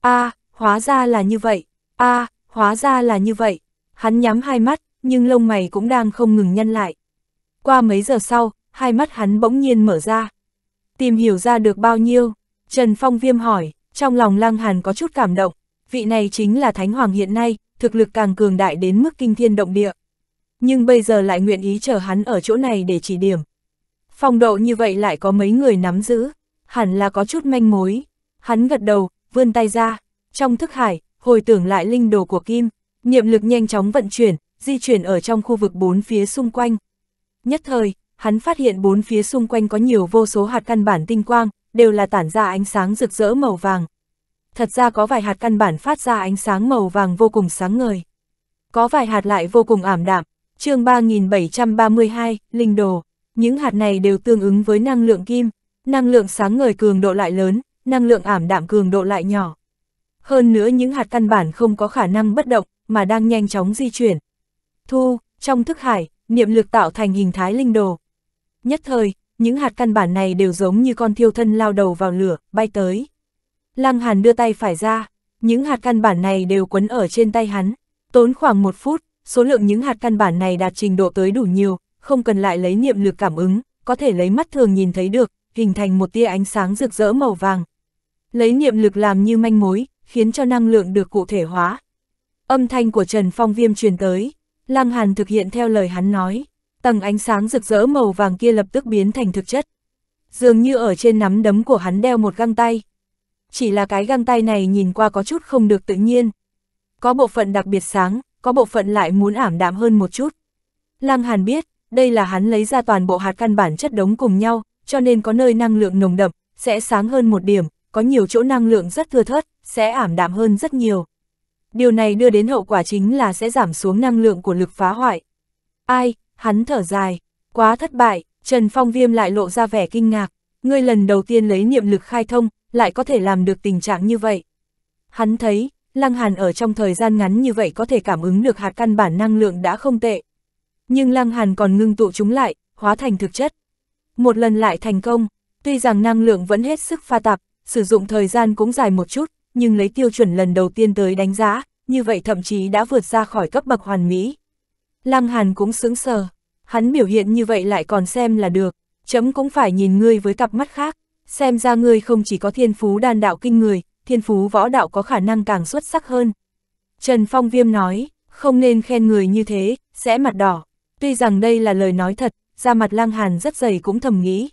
a hóa ra là như vậy, a hóa ra là như vậy. Hắn nhắm hai mắt, nhưng lông mày cũng đang không ngừng nhăn lại. Qua mấy giờ sau, hai mắt hắn bỗng nhiên mở ra. Tìm hiểu ra được bao nhiêu? Trần Phong Viêm hỏi, trong lòng Lăng Hàn có chút cảm động. Vị này chính là Thánh Hoàng hiện nay, thực lực càng cường đại đến mức kinh thiên động địa nhưng bây giờ lại nguyện ý chờ hắn ở chỗ này để chỉ điểm. Phòng độ như vậy lại có mấy người nắm giữ, hẳn là có chút manh mối. Hắn gật đầu, vươn tay ra, trong thức hải, hồi tưởng lại linh đồ của Kim, niệm lực nhanh chóng vận chuyển, di chuyển ở trong khu vực bốn phía xung quanh. Nhất thời, hắn phát hiện bốn phía xung quanh có nhiều vô số hạt căn bản tinh quang, đều là tản ra ánh sáng rực rỡ màu vàng. Thật ra có vài hạt căn bản phát ra ánh sáng màu vàng vô cùng sáng ngời. Có vài hạt lại vô cùng ảm đạm, chương 3732, linh đồ, những hạt này đều tương ứng với năng lượng kim, năng lượng sáng ngời cường độ lại lớn, năng lượng ảm đạm cường độ lại nhỏ. Hơn nữa những hạt căn bản không có khả năng bất động, mà đang nhanh chóng di chuyển. Thu, trong thức hải, niệm lực tạo thành hình thái linh đồ. Nhất thời, những hạt căn bản này đều giống như con thiêu thân lao đầu vào lửa, bay tới. Lăng Hàn đưa tay phải ra, những hạt căn bản này đều quấn ở trên tay hắn, tốn khoảng một phút, số lượng những hạt căn bản này đạt trình độ tới đủ nhiều, không cần lại lấy niệm lực cảm ứng, có thể lấy mắt thường nhìn thấy được, hình thành một tia ánh sáng rực rỡ màu vàng. Lấy niệm lực làm như manh mối, khiến cho năng lượng được cụ thể hóa. Âm thanh của Trần Phong Viêm truyền tới, Lăng Hàn thực hiện theo lời hắn nói, tầng ánh sáng rực rỡ màu vàng kia lập tức biến thành thực chất. Dường như ở trên nắm đấm của hắn đeo một găng tay. Chỉ là cái găng tay này nhìn qua có chút không được tự nhiên. Có bộ phận đặc biệt sáng, có bộ phận lại muốn ảm đạm hơn một chút. Lăng Hàn biết, đây là hắn lấy ra toàn bộ hạt căn bản chất đống cùng nhau, cho nên có nơi năng lượng nồng đậm, sẽ sáng hơn một điểm, có nhiều chỗ năng lượng rất thưa thớt, sẽ ảm đạm hơn rất nhiều. Điều này đưa đến hậu quả chính là sẽ giảm xuống năng lượng của lực phá hoại. Ai, hắn thở dài, quá thất bại, Trần Phong Viêm lại lộ ra vẻ kinh ngạc, ngươi lần đầu tiên lấy niệm lực khai thông, lại có thể làm được tình trạng như vậy. Hắn thấy, Lăng Hàn ở trong thời gian ngắn như vậy có thể cảm ứng được hạt căn bản năng lượng đã không tệ. Nhưng Lăng Hàn còn ngưng tụ chúng lại, hóa thành thực chất. Một lần lại thành công, tuy rằng năng lượng vẫn hết sức pha tạp, sử dụng thời gian cũng dài một chút, nhưng lấy tiêu chuẩn lần đầu tiên tới đánh giá, như vậy thậm chí đã vượt ra khỏi cấp bậc hoàn mỹ. Lăng Hàn cũng sững sờ, hắn biểu hiện như vậy lại còn xem là được, chấm cũng phải nhìn ngươi với cặp mắt khác, xem ra ngươi không chỉ có thiên phú đan đạo kinh người, thiên phú võ đạo có khả năng càng xuất sắc hơn. Trần Phong Viêm nói, không nên khen người như thế, sẽ mặt đỏ. Tuy rằng đây là lời nói thật, ra mặt lang hàn rất dày cũng thầm nghĩ.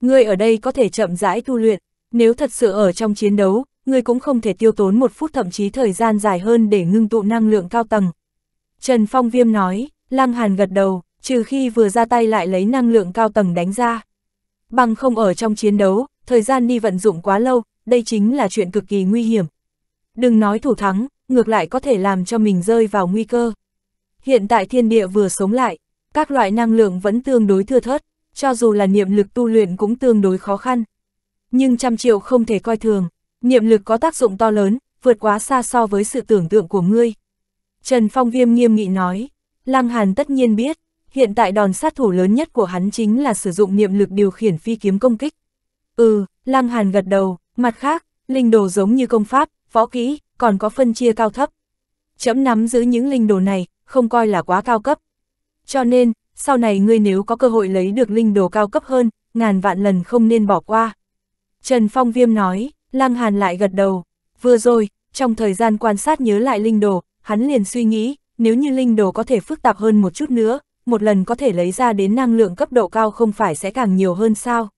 Ngươi ở đây có thể chậm rãi tu luyện, nếu thật sự ở trong chiến đấu, ngươi cũng không thể tiêu tốn một phút thậm chí thời gian dài hơn để ngưng tụ năng lượng cao tầng. Trần Phong Viêm nói, Lang Hàn gật đầu, trừ khi vừa ra tay lại lấy năng lượng cao tầng đánh ra. Bằng không ở trong chiến đấu, thời gian đi vận dụng quá lâu, đây chính là chuyện cực kỳ nguy hiểm. Đừng nói thủ thắng, ngược lại có thể làm cho mình rơi vào nguy cơ. Hiện tại thiên địa vừa sống lại, các loại năng lượng vẫn tương đối thưa thớt, cho dù là niệm lực tu luyện cũng tương đối khó khăn. Nhưng trăm triệu không thể coi thường, niệm lực có tác dụng to lớn, vượt quá xa so với sự tưởng tượng của ngươi. Trần Phong Viêm nghiêm nghị nói, Lăng Hàn tất nhiên biết, hiện tại đòn sát thủ lớn nhất của hắn chính là sử dụng niệm lực điều khiển phi kiếm công kích. Ừ, Lăng Hàn gật đầu, mặt khác, linh đồ giống như công pháp, võ kỹ, còn có phân chia cao thấp. Chấm nắm giữ những linh đồ này, không coi là quá cao cấp. Cho nên, sau này ngươi nếu có cơ hội lấy được linh đồ cao cấp hơn, ngàn vạn lần không nên bỏ qua. Trần Phong Viêm nói, Lăng Hàn lại gật đầu. Vừa rồi, trong thời gian quan sát nhớ lại linh đồ, hắn liền suy nghĩ, nếu như linh đồ có thể phức tạp hơn một chút nữa, một lần có thể lấy ra đến năng lượng cấp độ cao không phải sẽ càng nhiều hơn sao?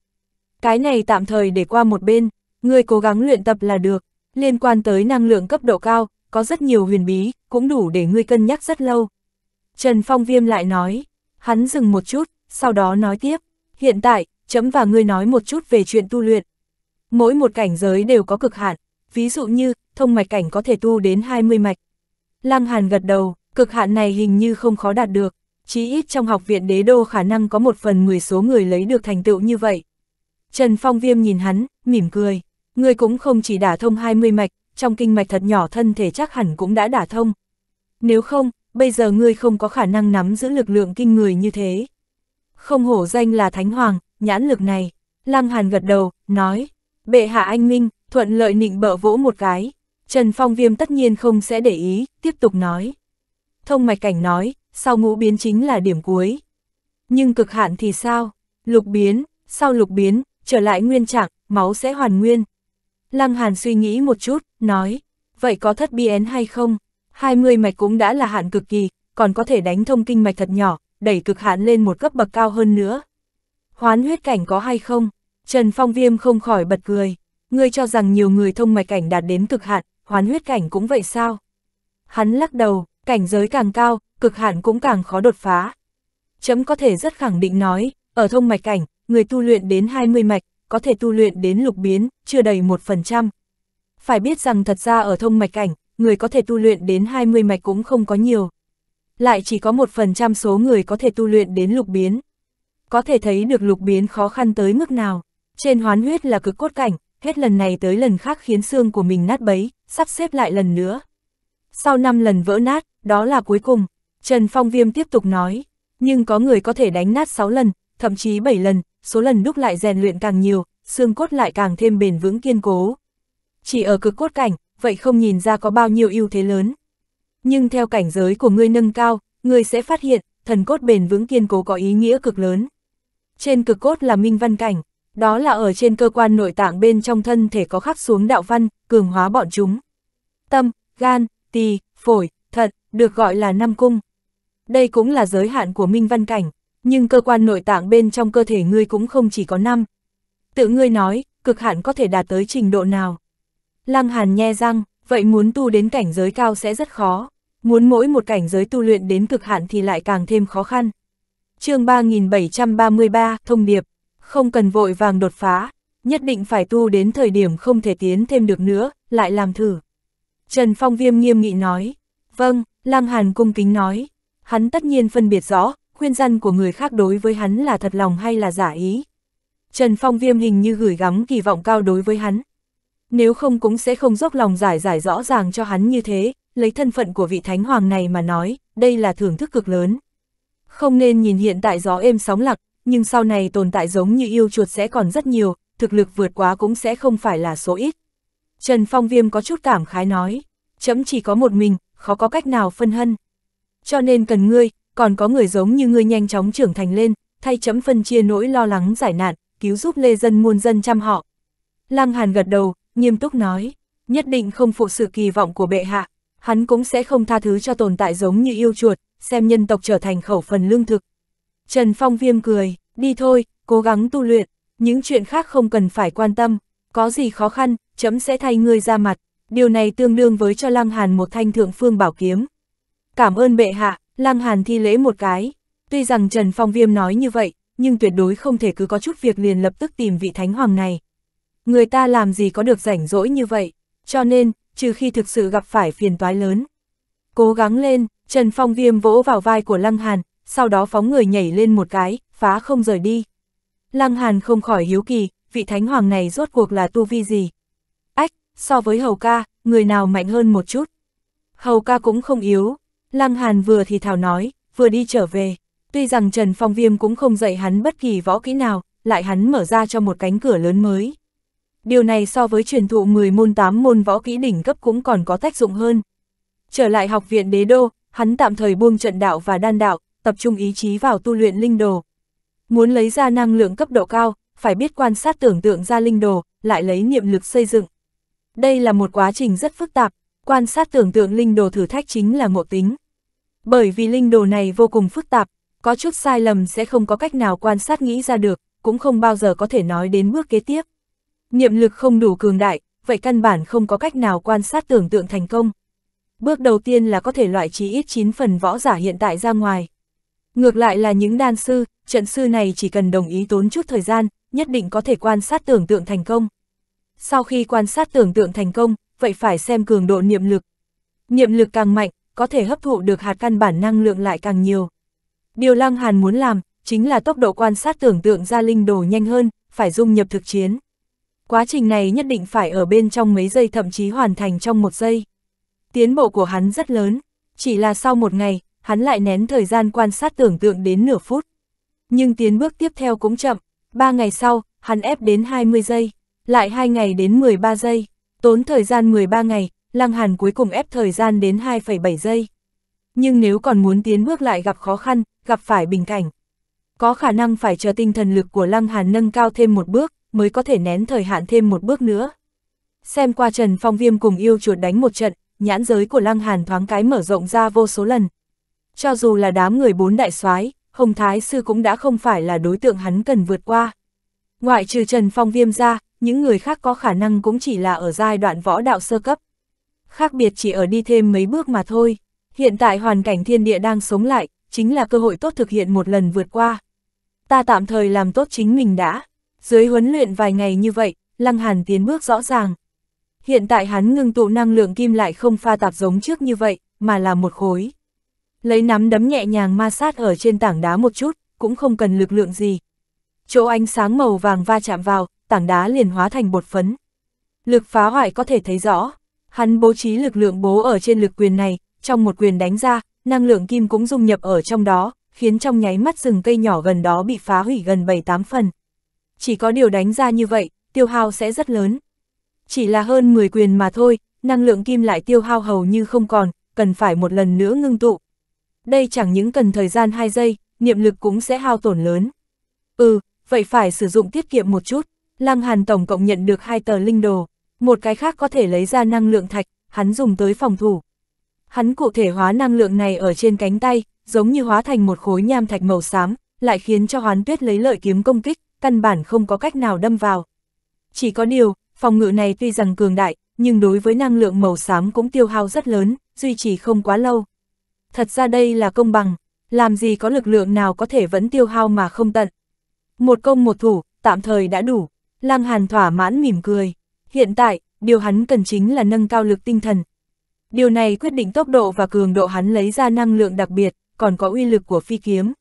Cái này tạm thời để qua một bên, ngươi cố gắng luyện tập là được, liên quan tới năng lượng cấp độ cao, có rất nhiều huyền bí, cũng đủ để ngươi cân nhắc rất lâu. Trần Phong Viêm lại nói, hắn dừng một chút, sau đó nói tiếp, hiện tại, chấm và ngươi nói một chút về chuyện tu luyện. Mỗi một cảnh giới đều có cực hạn, ví dụ như, thông mạch cảnh có thể tu đến 20 mạch. Lăng Hàn gật đầu, cực hạn này hình như không khó đạt được, chí ít trong học viện đế đô khả năng có một phần 10 số người lấy được thành tựu như vậy. Trần Phong Viêm nhìn hắn, mỉm cười. Ngươi cũng không chỉ đả thông 20 mạch, trong kinh mạch thật nhỏ thân thể chắc hẳn cũng đã đả thông. Nếu không, bây giờ ngươi không có khả năng nắm giữ lực lượng kinh người như thế. Không hổ danh là Thánh Hoàng, nhãn lực này. Lăng Hàn gật đầu, nói. Bệ hạ anh Minh, thuận lợi nịnh bợ vỗ một cái. Trần Phong Viêm tất nhiên không sẽ để ý, tiếp tục nói. Thông mạch cảnh nói, sau ngũ biến chính là điểm cuối. Nhưng cực hạn thì sao? Lục biến, sau lục biến, trở lại nguyên trạng, máu sẽ hoàn nguyên. Lăng Hàn suy nghĩ một chút, nói, vậy có thất biến hay không? 20 mạch cũng đã là hạn cực kỳ, còn có thể đánh thông kinh mạch thật nhỏ, đẩy cực hạn lên một cấp bậc cao hơn nữa. Hoán huyết cảnh có hay không? Trần Phong Viêm không khỏi bật cười. Ngươi cho rằng nhiều người thông mạch cảnh đạt đến cực hạn, hoán huyết cảnh cũng vậy sao? Hắn lắc đầu, cảnh giới càng cao, cực hạn cũng càng khó đột phá. Chấm có thể rất khẳng định nói, ở thông mạch cảnh, người tu luyện đến 20 mạch, có thể tu luyện đến lục biến, chưa đầy 1%. Phải biết rằng thật ra ở thông mạch cảnh, người có thể tu luyện đến 20 mạch cũng không có nhiều. Lại chỉ có 1% số người có thể tu luyện đến lục biến. Có thể thấy được lục biến khó khăn tới mức nào. Trên hoán huyết là cực cốt cảnh, hết lần này tới lần khác khiến xương của mình nát bấy, sắp xếp lại lần nữa. Sau 5 lần vỡ nát, đó là cuối cùng. Trần Phong Viêm tiếp tục nói, nhưng có người có thể đánh nát 6 lần, thậm chí 7 lần, số lần đúc lại rèn luyện càng nhiều, xương cốt lại càng thêm bền vững kiên cố. Chỉ ở cực cốt cảnh, vậy không nhìn ra có bao nhiêu ưu thế lớn. Nhưng theo cảnh giới của ngươi nâng cao, ngươi sẽ phát hiện, thần cốt bền vững kiên cố có ý nghĩa cực lớn. Trên cực cốt là minh văn cảnh, đó là ở trên cơ quan nội tạng bên trong thân thể có khắc xuống đạo văn, cường hóa bọn chúng. Tâm, gan, tỳ, phổi, thận, được gọi là năm cung. Đây cũng là giới hạn của minh văn cảnh, nhưng cơ quan nội tạng bên trong cơ thể ngươi cũng không chỉ có năm. Tự ngươi nói, cực hạn có thể đạt tới trình độ nào. Lăng Hàn nhe răng, vậy muốn tu đến cảnh giới cao sẽ rất khó, muốn mỗi một cảnh giới tu luyện đến cực hạn thì lại càng thêm khó khăn. chương 3733, Thông điệp, không cần vội vàng đột phá, nhất định phải tu đến thời điểm không thể tiến thêm được nữa, lại làm thử. Trần Phong Viêm nghiêm nghị nói, vâng, Lăng Hàn cung kính nói, hắn tất nhiên phân biệt rõ, khuyên răn của người khác đối với hắn là thật lòng hay là giả ý. Trần Phong Viêm hình như gửi gắm kỳ vọng cao đối với hắn. Nếu không cũng sẽ không dốc lòng giải giải rõ ràng cho hắn như thế, lấy thân phận của vị thánh hoàng này mà nói, đây là thưởng thức cực lớn. Không nên nhìn hiện tại gió êm sóng lặc, nhưng sau này tồn tại giống như yêu chuột sẽ còn rất nhiều, thực lực vượt quá cũng sẽ không phải là số ít. Trần Phong Viêm có chút cảm khái nói, chấm chỉ có một mình, khó có cách nào phân hân. Cho nên cần ngươi, còn có người giống như ngươi nhanh chóng trưởng thành lên, thay chấm phân chia nỗi lo lắng giải nạn, cứu giúp lê dân muôn dân chăm họ. Lăng Hàn gật đầu, nghiêm túc nói, nhất định không phụ sự kỳ vọng của bệ hạ, hắn cũng sẽ không tha thứ cho tồn tại giống như yêu chuột, xem nhân tộc trở thành khẩu phần lương thực. Trần Phong Viêm cười, đi thôi, cố gắng tu luyện, những chuyện khác không cần phải quan tâm, có gì khó khăn, chấm sẽ thay ngươi ra mặt, điều này tương đương với cho Lăng Hàn một thanh thượng phương bảo kiếm. Cảm ơn bệ hạ, Lăng Hàn thi lễ một cái. Tuy rằng Trần Phong Viêm nói như vậy, nhưng tuyệt đối không thể cứ có chút việc liền lập tức tìm vị thánh hoàng này. Người ta làm gì có được rảnh rỗi như vậy, cho nên, trừ khi thực sự gặp phải phiền toái lớn. Cố gắng lên, Trần Phong Viêm vỗ vào vai của Lăng Hàn, sau đó phóng người nhảy lên một cái, phá không rời đi. Lăng Hàn không khỏi hiếu kỳ, vị thánh hoàng này rốt cuộc là tu vi gì? Ách, so với Hầu ca, người nào mạnh hơn một chút? Hầu ca cũng không yếu, Lăng Hàn vừa thì thảo nói, vừa đi trở về. Tuy rằng Trần Phong Viêm cũng không dạy hắn bất kỳ võ kỹ nào, lại hắn mở ra cho một cánh cửa lớn mới. Điều này so với truyền thụ 10 môn 8 môn võ kỹ đỉnh cấp cũng còn có tác dụng hơn. Trở lại học viện đế đô, hắn tạm thời buông trận đạo và đan đạo, tập trung ý chí vào tu luyện linh đồ. Muốn lấy ra năng lượng cấp độ cao, phải biết quan sát tưởng tượng ra linh đồ, lại lấy niệm lực xây dựng. Đây là một quá trình rất phức tạp, quan sát tưởng tượng linh đồ thử thách chính là ngộ tính. Bởi vì linh đồ này vô cùng phức tạp, có chút sai lầm sẽ không có cách nào quan sát nghĩ ra được, cũng không bao giờ có thể nói đến bước kế tiếp. Niệm lực không đủ cường đại, vậy căn bản không có cách nào quan sát tưởng tượng thành công. Bước đầu tiên là có thể loại trí ít 9 phần võ giả hiện tại ra ngoài. Ngược lại là những đan sư, trận sư này chỉ cần đồng ý tốn chút thời gian, nhất định có thể quan sát tưởng tượng thành công. Sau khi quan sát tưởng tượng thành công, vậy phải xem cường độ niệm lực. Niệm lực càng mạnh, có thể hấp thụ được hạt căn bản năng lượng lại càng nhiều. Điều Lăng Hàn muốn làm, chính là tốc độ quan sát tưởng tượng ra linh đồ nhanh hơn, phải dung nhập thực chiến. Quá trình này nhất định phải ở bên trong mấy giây thậm chí hoàn thành trong một giây. Tiến bộ của hắn rất lớn, chỉ là sau một ngày, hắn lại nén thời gian quan sát tưởng tượng đến nửa phút. Nhưng tiến bước tiếp theo cũng chậm, Ba ngày sau, hắn ép đến 20 giây, lại hai ngày đến 13 giây, tốn thời gian 13 ngày, Lăng Hàn cuối cùng ép thời gian đến 2,7 giây. Nhưng nếu còn muốn tiến bước lại gặp khó khăn, gặp phải bình cảnh. Có khả năng phải chờ tinh thần lực của Lăng Hàn nâng cao thêm một bước, mới có thể nén thời hạn thêm một bước nữa. Xem qua Trần Phong Viêm cùng yêu chuột đánh một trận, nhãn giới của Lăng Hàn thoáng cái mở rộng ra vô số lần. Cho dù là đám người bốn đại soái, Hồng Thái Sư cũng đã không phải là đối tượng hắn cần vượt qua. Ngoại trừ Trần Phong Viêm ra, những người khác có khả năng cũng chỉ là ở giai đoạn võ đạo sơ cấp khác biệt chỉ ở đi thêm mấy bước mà thôi. Hiện tại hoàn cảnh thiên địa đang sống lại, chính là cơ hội tốt thực hiện một lần vượt qua. Ta tạm thời làm tốt chính mình đã. Dưới huấn luyện vài ngày như vậy, Lăng Hàn tiến bước rõ ràng. Hiện tại hắn ngưng tụ năng lượng kim lại không pha tạp giống trước như vậy, mà là một khối. Lấy nắm đấm nhẹ nhàng ma sát ở trên tảng đá một chút, cũng không cần lực lượng gì. Chỗ ánh sáng màu vàng va chạm vào, tảng đá liền hóa thành bột phấn. Lực phá hoại có thể thấy rõ, Hắn bố trí lực lượng bố ở trên lực quyền này, trong một quyền đánh ra, năng lượng kim cũng dung nhập ở trong đó, khiến trong nháy mắt rừng cây nhỏ gần đó bị phá hủy gần 7-8 phần. Chỉ có điều đánh ra như vậy, tiêu hao sẽ rất lớn. Chỉ là hơn 10 quyền mà thôi, năng lượng kim lại tiêu hao hầu như không còn, cần phải một lần nữa ngưng tụ. Đây chẳng những cần thời gian 2 giây, niệm lực cũng sẽ hao tổn lớn. Ừ, vậy phải sử dụng tiết kiệm một chút. Lăng Hàn tổng cộng nhận được hai tờ linh đồ một cái khác có thể lấy ra năng lượng thạch, hắn dùng tới phòng thủ. Hắn cụ thể hóa năng lượng này ở trên cánh tay, giống như hóa thành một khối nham thạch màu xám, lại khiến cho hoán tuyết lấy lợi kiếm công kích, căn bản không có cách nào đâm vào. Chỉ có điều, phòng ngự này tuy rằng cường đại, nhưng đối với năng lượng màu xám cũng tiêu hao rất lớn, duy trì không quá lâu. Thật ra đây là công bằng, làm gì có lực lượng nào có thể vẫn tiêu hao mà không tận. Một công một thủ, tạm thời đã đủ, Lăng Hàn thỏa mãn mỉm cười. Hiện tại, điều hắn cần chính là nâng cao lực tinh thần. Điều này quyết định tốc độ và cường độ hắn lấy ra năng lượng đặc biệt, còn có uy lực của phi kiếm.